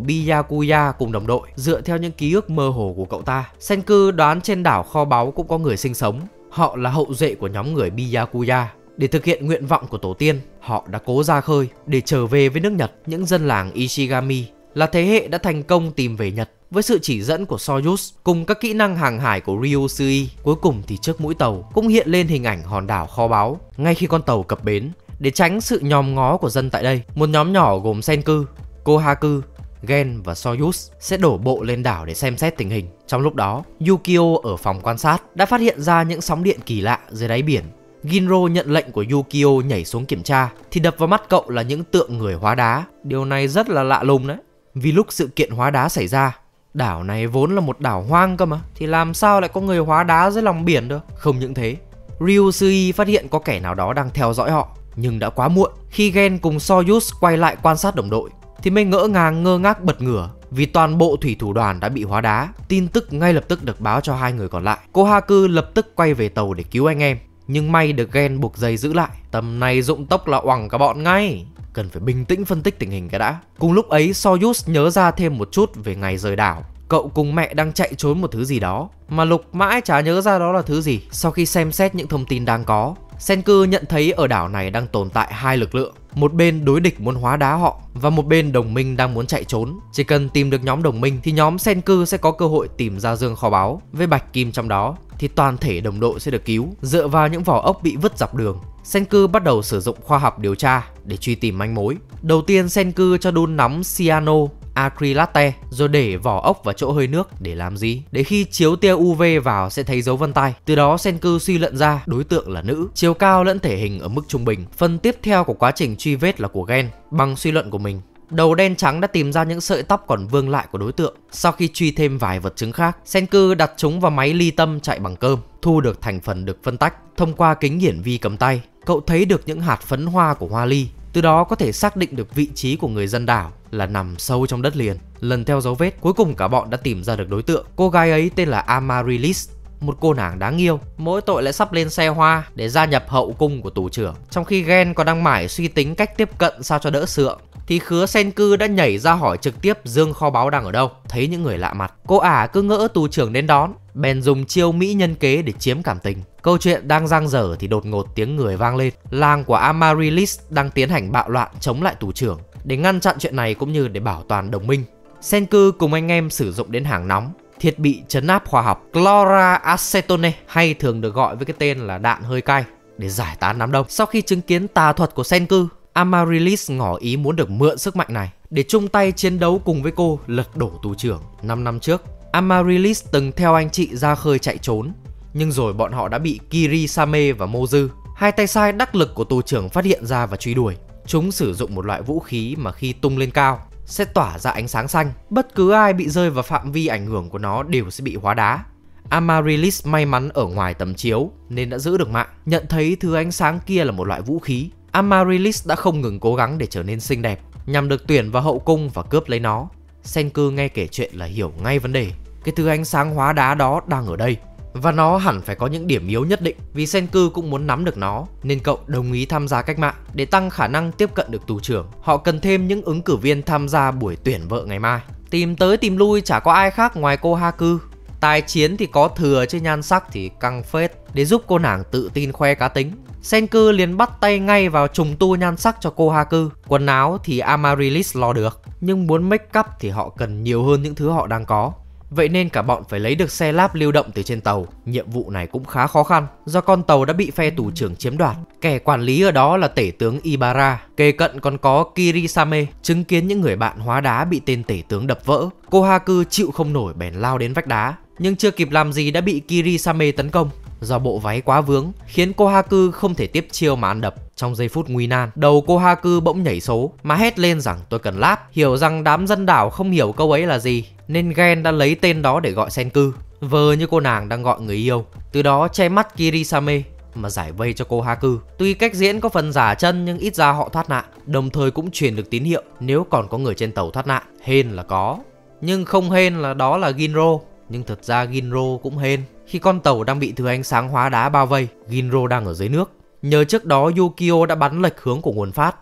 Biyakuya cùng đồng đội. Dựa theo những ký ức mơ hồ của cậu ta, Senku đoán trên đảo kho báu cũng có người sinh sống. Họ là hậu duệ của nhóm người Biyakuya. Để thực hiện nguyện vọng của tổ tiên, họ đã cố ra khơi để trở về với nước Nhật. Những dân làng Ishigami là thế hệ đã thành công tìm về Nhật với sự chỉ dẫn của Soyuz cùng các kỹ năng hàng hải của Ryusui. Cuối cùng thì trước mũi tàu cũng hiện lên hình ảnh hòn đảo kho báu ngay khi con tàu cập bến. Để tránh sự nhòm ngó của dân tại đây, một nhóm nhỏ gồm Senku, Kohaku, Gen và Soyuz sẽ đổ bộ lên đảo để xem xét tình hình. Trong lúc đó, Yukio ở phòng quan sát đã phát hiện ra những sóng điện kỳ lạ dưới đáy biển. Ginro nhận lệnh của Yukio nhảy xuống kiểm tra thì đập vào mắt cậu là những tượng người hóa đá. Điều này rất là lạ lùng đấy. Vì lúc sự kiện hóa đá xảy ra, đảo này vốn là một đảo hoang cơ mà, thì làm sao lại có người hóa đá dưới lòng biển được? Không những thế, Ryu Ryusui phát hiện có kẻ nào đó đang theo dõi họ, nhưng đã quá muộn. Khi Gen cùng Soyuz quay lại quan sát đồng đội, thì mới ngỡ ngàng ngơ ngác bật ngửa vì toàn bộ thủy thủ đoàn đã bị hóa đá. Tin tức ngay lập tức được báo cho hai người còn lại. Cô Haku lập tức quay về tàu để cứu anh em nhưng may được ghen buộc dây giữ lại. Tầm này dụng tốc là oẳng cả bọn ngay. Cần phải bình tĩnh phân tích tình hình cái đã. Cùng lúc ấy Soyuz nhớ ra thêm một chút về ngày rời đảo. Cậu cùng mẹ đang chạy trốn một thứ gì đó Mà Lục mãi chả nhớ ra đó là thứ gì Sau khi xem xét những thông tin đang có Senku nhận thấy ở đảo này đang tồn tại hai lực lượng một bên đối địch muốn hóa đá họ và một bên đồng minh đang muốn chạy trốn. Chỉ cần tìm được nhóm đồng minh thì nhóm sen cư sẽ có cơ hội tìm ra dương kho báu với bạch kim trong đó thì toàn thể đồng đội sẽ được cứu dựa vào những vỏ ốc bị vứt dọc đường. Sen cư bắt đầu sử dụng khoa học điều tra để truy tìm manh mối. Đầu tiên Sen cư cho đun nóng Siano acrylate rồi để vỏ ốc vào chỗ hơi nước để làm gì? Để khi chiếu tia UV vào sẽ thấy dấu vân tay. Từ đó Senku suy luận ra đối tượng là nữ, chiều cao lẫn thể hình ở mức trung bình. Phần tiếp theo của quá trình truy vết là của gen. Bằng suy luận của mình, đầu đen trắng đã tìm ra những sợi tóc còn vương lại của đối tượng. Sau khi truy thêm vài vật chứng khác, Senku đặt chúng vào máy ly tâm chạy bằng cơm, thu được thành phần được phân tách. Thông qua kính hiển vi cầm tay, cậu thấy được những hạt phấn hoa của hoa ly từ đó có thể xác định được vị trí của người dân đảo là nằm sâu trong đất liền. Lần theo dấu vết, cuối cùng cả bọn đã tìm ra được đối tượng. Cô gái ấy tên là Amarilis, một cô nàng đáng yêu mỗi tội lại sắp lên xe hoa để gia nhập hậu cung của tù trưởng trong khi Gen còn đang mải suy tính cách tiếp cận sao cho đỡ sượng thì khứa sen cư đã nhảy ra hỏi trực tiếp dương kho báu đang ở đâu thấy những người lạ mặt cô ả cứ ngỡ tù trưởng đến đón bèn dùng chiêu mỹ nhân kế để chiếm cảm tình. Câu chuyện đang giang dở thì đột ngột tiếng người vang lên. Làng của Amaryllis đang tiến hành bạo loạn chống lại tù trưởng. Để ngăn chặn chuyện này cũng như để bảo toàn đồng minh, Senku cùng anh em sử dụng đến hàng nóng, thiết bị chấn áp hóa học Clora Acetone hay thường được gọi với cái tên là đạn hơi cay để giải tán đám đông. Sau khi chứng kiến tà thuật của Senku, Amaryllis ngỏ ý muốn được mượn sức mạnh này để chung tay chiến đấu cùng với cô lật đổ tù trưởng 5 năm trước. Amaryllis từng theo anh chị ra khơi chạy trốn, nhưng rồi bọn họ đã bị Kirisame và Mozu, hai tay sai đắc lực của tù trưởng phát hiện ra và truy đuổi. Chúng sử dụng một loại vũ khí mà khi tung lên cao sẽ tỏa ra ánh sáng xanh. Bất cứ ai bị rơi vào phạm vi ảnh hưởng của nó đều sẽ bị hóa đá. Amaryllis may mắn ở ngoài tầm chiếu nên đã giữ được mạng. Nhận thấy thứ ánh sáng kia là một loại vũ khí, Amaryllis đã không ngừng cố gắng để trở nên xinh đẹp, nhằm được tuyển vào hậu cung và cướp lấy nó. Senku nghe kể chuyện là hiểu ngay vấn đề cái thứ ánh sáng hóa đá đó đang ở đây. Và nó hẳn phải có những điểm yếu nhất định vì Senku cũng muốn nắm được nó nên cậu đồng ý tham gia cách mạng để tăng khả năng tiếp cận được tù trưởng. Họ cần thêm những ứng cử viên tham gia buổi tuyển vợ ngày mai. Tìm tới tìm lui chả có ai khác ngoài cô Haku. Tài chiến thì có thừa chứ nhan sắc thì căng phết để giúp cô nàng tự tin khoe cá tính. Senku liền bắt tay ngay vào trùng tu nhan sắc cho cô Haku. Quần áo thì Amaryllis lo được, nhưng muốn make up thì họ cần nhiều hơn những thứ họ đang có. Vậy nên cả bọn phải lấy được xe láp lưu động từ trên tàu. Nhiệm vụ này cũng khá khó khăn do con tàu đã bị phe tù trưởng chiếm đoạt. Kẻ quản lý ở đó là tể tướng Ibarra. Kề cận còn có Kirisame, chứng kiến những người bạn hóa đá bị tên tể tướng đập vỡ. Kohaku chịu không nổi bèn lao đến vách đá. Nhưng chưa kịp làm gì đã bị Kirisame tấn công Do bộ váy quá vướng khiến cô Haku không thể tiếp chiêu mà ăn đập trong giây phút nguy nan, đầu cô Haku bỗng nhảy số mà hét lên rằng tôi cần láp. Hiểu rằng đám dân đảo không hiểu câu ấy là gì nên Gen đã lấy tên đó để gọi Senku, vờ như cô nàng đang gọi người yêu. Từ đó che mắt Kirisame mà giải vây cho cô Haku. Tuy cách diễn có phần giả chân nhưng ít ra họ thoát nạn, đồng thời cũng truyền được tín hiệu nếu còn có người trên tàu thoát nạn, hên là có. Nhưng không hên là đó là Ginro, nhưng thật ra Ginro cũng hên khi con tàu đang bị thứ ánh sáng hóa đá bao vây, Ginro đang ở dưới nước. Nhờ trước đó Yukio đã bắn lệch hướng của nguồn phát,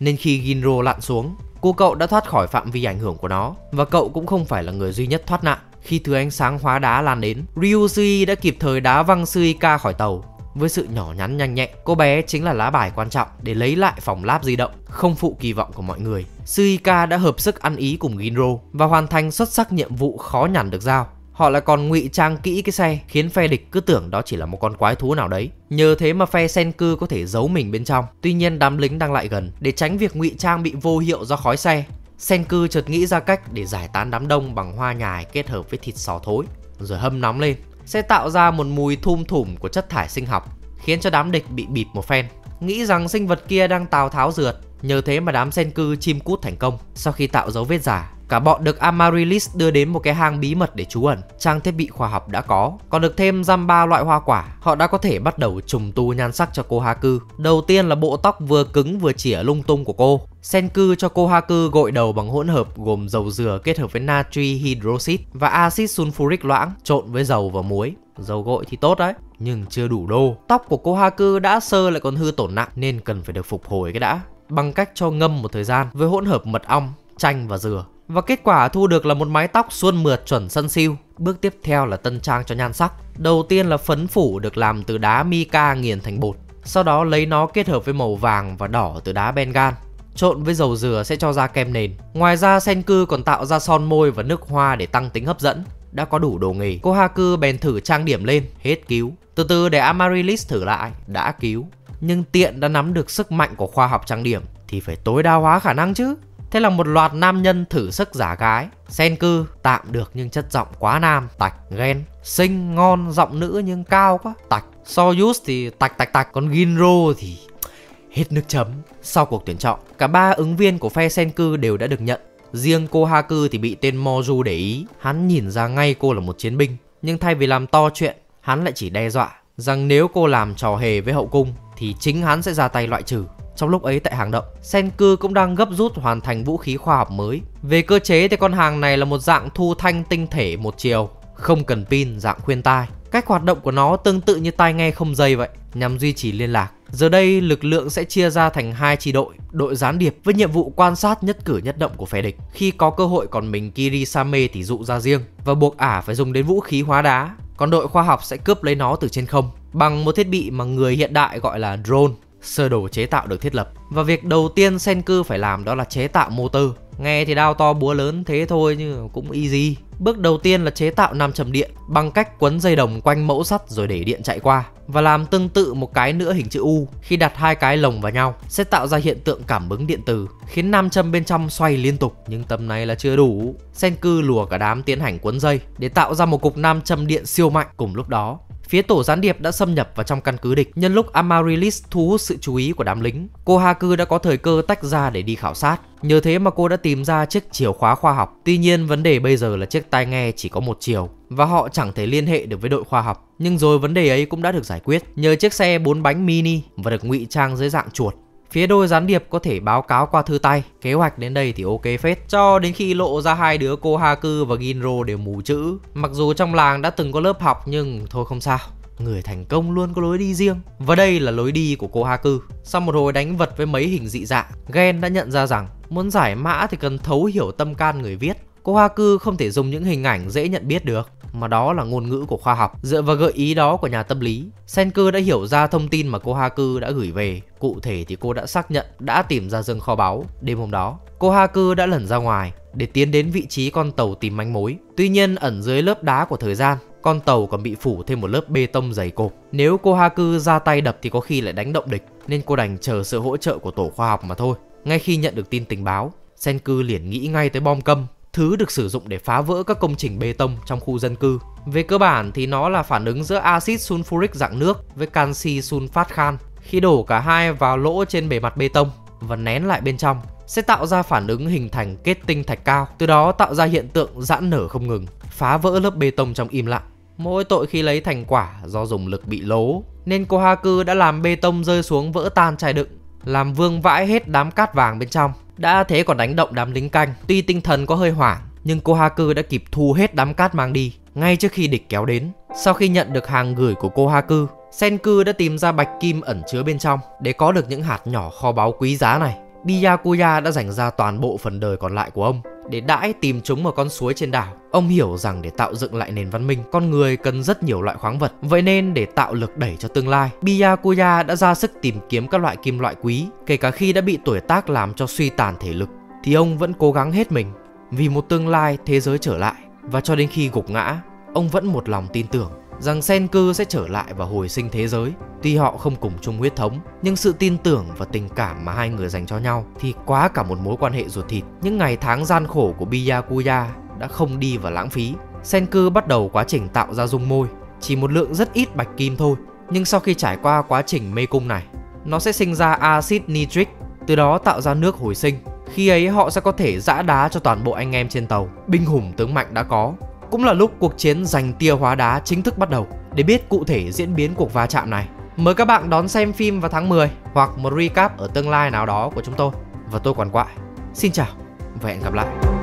nên khi Ginro lặn xuống, cô cậu đã thoát khỏi phạm vi ảnh hưởng của nó và cậu cũng không phải là người duy nhất thoát nạn. Khi thứ ánh sáng hóa đá lan đến, Ryusui đã kịp thời đá văng Suika khỏi tàu. Với sự nhỏ nhắn nhanh nhẹn, cô bé chính là lá bài quan trọng để lấy lại phòng lab di động, không phụ kỳ vọng của mọi người. Suika đã hợp sức ăn ý cùng Ginro và hoàn thành xuất sắc nhiệm vụ khó nhằn được giao. Họ lại còn ngụy trang kỹ cái xe khiến phe địch cứ tưởng đó chỉ là một con quái thú nào đấy. Nhờ thế mà phe sen cư có thể giấu mình bên trong. Tuy nhiên đám lính đang lại gần để tránh việc ngụy trang bị vô hiệu do khói xe. Sen cư chợt nghĩ ra cách để giải tán đám đông bằng hoa nhài kết hợp với thịt sò thối rồi hâm nóng lên sẽ tạo ra một mùi thum thủm của chất thải sinh học khiến cho đám địch bị bịp một phen nghĩ rằng sinh vật kia đang tào tháo rượt nhờ thế mà đám sen cư chim cút thành công sau khi tạo dấu vết giả Cả bọn được Amaryllis đưa đến một cái hang bí mật để trú ẩn, trang thiết bị khoa học đã có, còn được thêm giam ba loại hoa quả, họ đã có thể bắt đầu trùng tu nhan sắc cho cô Haku. Đầu tiên là bộ tóc vừa cứng vừa chỉa lung tung của cô, Senku cho cô Haku gội đầu bằng hỗn hợp gồm dầu dừa kết hợp với natri hydroxit và axit sulfuric loãng trộn với dầu và muối. Dầu gội thì tốt đấy, nhưng chưa đủ đô. Tóc của cô Haku đã sơ lại còn hư tổn nặng nên cần phải được phục hồi cái đã bằng cách cho ngâm một thời gian với hỗn hợp mật ong, chanh và dừa và kết quả thu được là một mái tóc suôn mượt chuẩn sân siêu. Bước tiếp theo là tân trang cho nhan sắc. Đầu tiên là phấn phủ được làm từ đá mica nghiền thành bột. Sau đó lấy nó kết hợp với màu vàng và đỏ từ đá bengal. Trộn với dầu dừa sẽ cho ra kem nền. Ngoài ra sen cư còn tạo ra son môi và nước hoa để tăng tính hấp dẫn. Đã có đủ đồ nghề, cô ha cư bèn thử trang điểm lên, hết cứu. Từ từ để Amaryllis thử lại, đã cứu. Nhưng tiện đã nắm được sức mạnh của khoa học trang điểm thì phải tối đa hóa khả năng chứ. Thế là một loạt nam nhân thử sức giả gái Sen cư tạm được nhưng chất giọng quá nam Tạch ghen Xinh ngon giọng nữ nhưng cao quá Tạch Soyuz thì tạch tạch tạch Còn Ginro thì hết nước chấm Sau cuộc tuyển chọn Cả ba ứng viên của phe Sen cư đều đã được nhận Riêng cô Haku thì bị tên Moju để ý Hắn nhìn ra ngay cô là một chiến binh Nhưng thay vì làm to chuyện Hắn lại chỉ đe dọa Rằng nếu cô làm trò hề với hậu cung Thì chính hắn sẽ ra tay loại trừ trong lúc ấy tại hàng động, Senku cũng đang gấp rút hoàn thành vũ khí khoa học mới. Về cơ chế thì con hàng này là một dạng thu thanh tinh thể một chiều, không cần pin dạng khuyên tai. Cách hoạt động của nó tương tự như tai nghe không dây vậy, nhằm duy trì liên lạc. Giờ đây lực lượng sẽ chia ra thành hai chi đội, đội gián điệp với nhiệm vụ quan sát nhất cử nhất động của phe địch. Khi có cơ hội còn mình Kirisame thì dụ ra riêng và buộc ả phải dùng đến vũ khí hóa đá, còn đội khoa học sẽ cướp lấy nó từ trên không bằng một thiết bị mà người hiện đại gọi là drone sơ đồ chế tạo được thiết lập. Và việc đầu tiên Senku phải làm đó là chế tạo motor. Nghe thì đao to búa lớn thế thôi nhưng cũng easy. Bước đầu tiên là chế tạo nam châm điện bằng cách quấn dây đồng quanh mẫu sắt rồi để điện chạy qua và làm tương tự một cái nữa hình chữ U khi đặt hai cái lồng vào nhau sẽ tạo ra hiện tượng cảm ứng điện từ khiến nam châm bên trong xoay liên tục nhưng tầm này là chưa đủ. Senku lùa cả đám tiến hành quấn dây để tạo ra một cục nam châm điện siêu mạnh cùng lúc đó phía tổ gián điệp đã xâm nhập vào trong căn cứ địch. Nhân lúc Amarilis thu hút sự chú ý của đám lính, cô Haku đã có thời cơ tách ra để đi khảo sát. Nhờ thế mà cô đã tìm ra chiếc chìa khóa khoa học. Tuy nhiên vấn đề bây giờ là chiếc tai nghe chỉ có một chiều và họ chẳng thể liên hệ được với đội khoa học. Nhưng rồi vấn đề ấy cũng đã được giải quyết nhờ chiếc xe bốn bánh mini và được ngụy trang dưới dạng chuột. Phía đôi gián điệp có thể báo cáo qua thư tay, kế hoạch đến đây thì ok phết. Cho đến khi lộ ra hai đứa cô Haku và Ginro đều mù chữ. Mặc dù trong làng đã từng có lớp học nhưng thôi không sao, người thành công luôn có lối đi riêng và đây là lối đi của cô Haku. Sau một hồi đánh vật với mấy hình dị dạng, Gen đã nhận ra rằng muốn giải mã thì cần thấu hiểu tâm can người viết. Cô Haku không thể dùng những hình ảnh dễ nhận biết được mà đó là ngôn ngữ của khoa học. Dựa vào gợi ý đó của nhà tâm lý, Senker đã hiểu ra thông tin mà cô Haku đã gửi về. Cụ thể thì cô đã xác nhận đã tìm ra rừng kho báu đêm hôm đó. Cô Haku đã lẩn ra ngoài để tiến đến vị trí con tàu tìm manh mối. Tuy nhiên ẩn dưới lớp đá của thời gian, con tàu còn bị phủ thêm một lớp bê tông dày cộp. Nếu cô Haku ra tay đập thì có khi lại đánh động địch, nên cô đành chờ sự hỗ trợ của tổ khoa học mà thôi. Ngay khi nhận được tin tình báo, Senku liền nghĩ ngay tới bom câm thứ được sử dụng để phá vỡ các công trình bê tông trong khu dân cư. Về cơ bản thì nó là phản ứng giữa axit sulfuric dạng nước với canxi sunfat khan khi đổ cả hai vào lỗ trên bề mặt bê tông và nén lại bên trong sẽ tạo ra phản ứng hình thành kết tinh thạch cao, từ đó tạo ra hiện tượng giãn nở không ngừng, phá vỡ lớp bê tông trong im lặng. Mỗi tội khi lấy thành quả do dùng lực bị lố, nên Kohaku đã làm bê tông rơi xuống vỡ tan chai đựng, làm vương vãi hết đám cát vàng bên trong đã thế còn đánh động đám lính canh, tuy tinh thần có hơi hoảng, nhưng Kohaku đã kịp thu hết đám cát mang đi ngay trước khi địch kéo đến. Sau khi nhận được hàng gửi của Kohaku, Senku đã tìm ra bạch kim ẩn chứa bên trong để có được những hạt nhỏ kho báu quý giá này. Biyakuya đã dành ra toàn bộ phần đời còn lại của ông để đãi tìm chúng ở con suối trên đảo. Ông hiểu rằng để tạo dựng lại nền văn minh, con người cần rất nhiều loại khoáng vật. Vậy nên để tạo lực đẩy cho tương lai, Biyakuya đã ra sức tìm kiếm các loại kim loại quý, kể cả khi đã bị tuổi tác làm cho suy tàn thể lực thì ông vẫn cố gắng hết mình vì một tương lai thế giới trở lại và cho đến khi gục ngã, ông vẫn một lòng tin tưởng rằng sen cư sẽ trở lại và hồi sinh thế giới. Tuy họ không cùng chung huyết thống, nhưng sự tin tưởng và tình cảm mà hai người dành cho nhau thì quá cả một mối quan hệ ruột thịt. Những ngày tháng gian khổ của Byakuya đã không đi vào lãng phí. Sen cư bắt đầu quá trình tạo ra dung môi, chỉ một lượng rất ít bạch kim thôi. Nhưng sau khi trải qua quá trình mê cung này, nó sẽ sinh ra axit nitric, từ đó tạo ra nước hồi sinh. Khi ấy họ sẽ có thể giã đá cho toàn bộ anh em trên tàu, binh hùng tướng mạnh đã có, cũng là lúc cuộc chiến giành tia hóa đá chính thức bắt đầu. Để biết cụ thể diễn biến cuộc va chạm này, mời các bạn đón xem phim vào tháng 10 hoặc một recap ở tương lai nào đó của chúng tôi. Và tôi còn quại. Xin chào và hẹn gặp lại.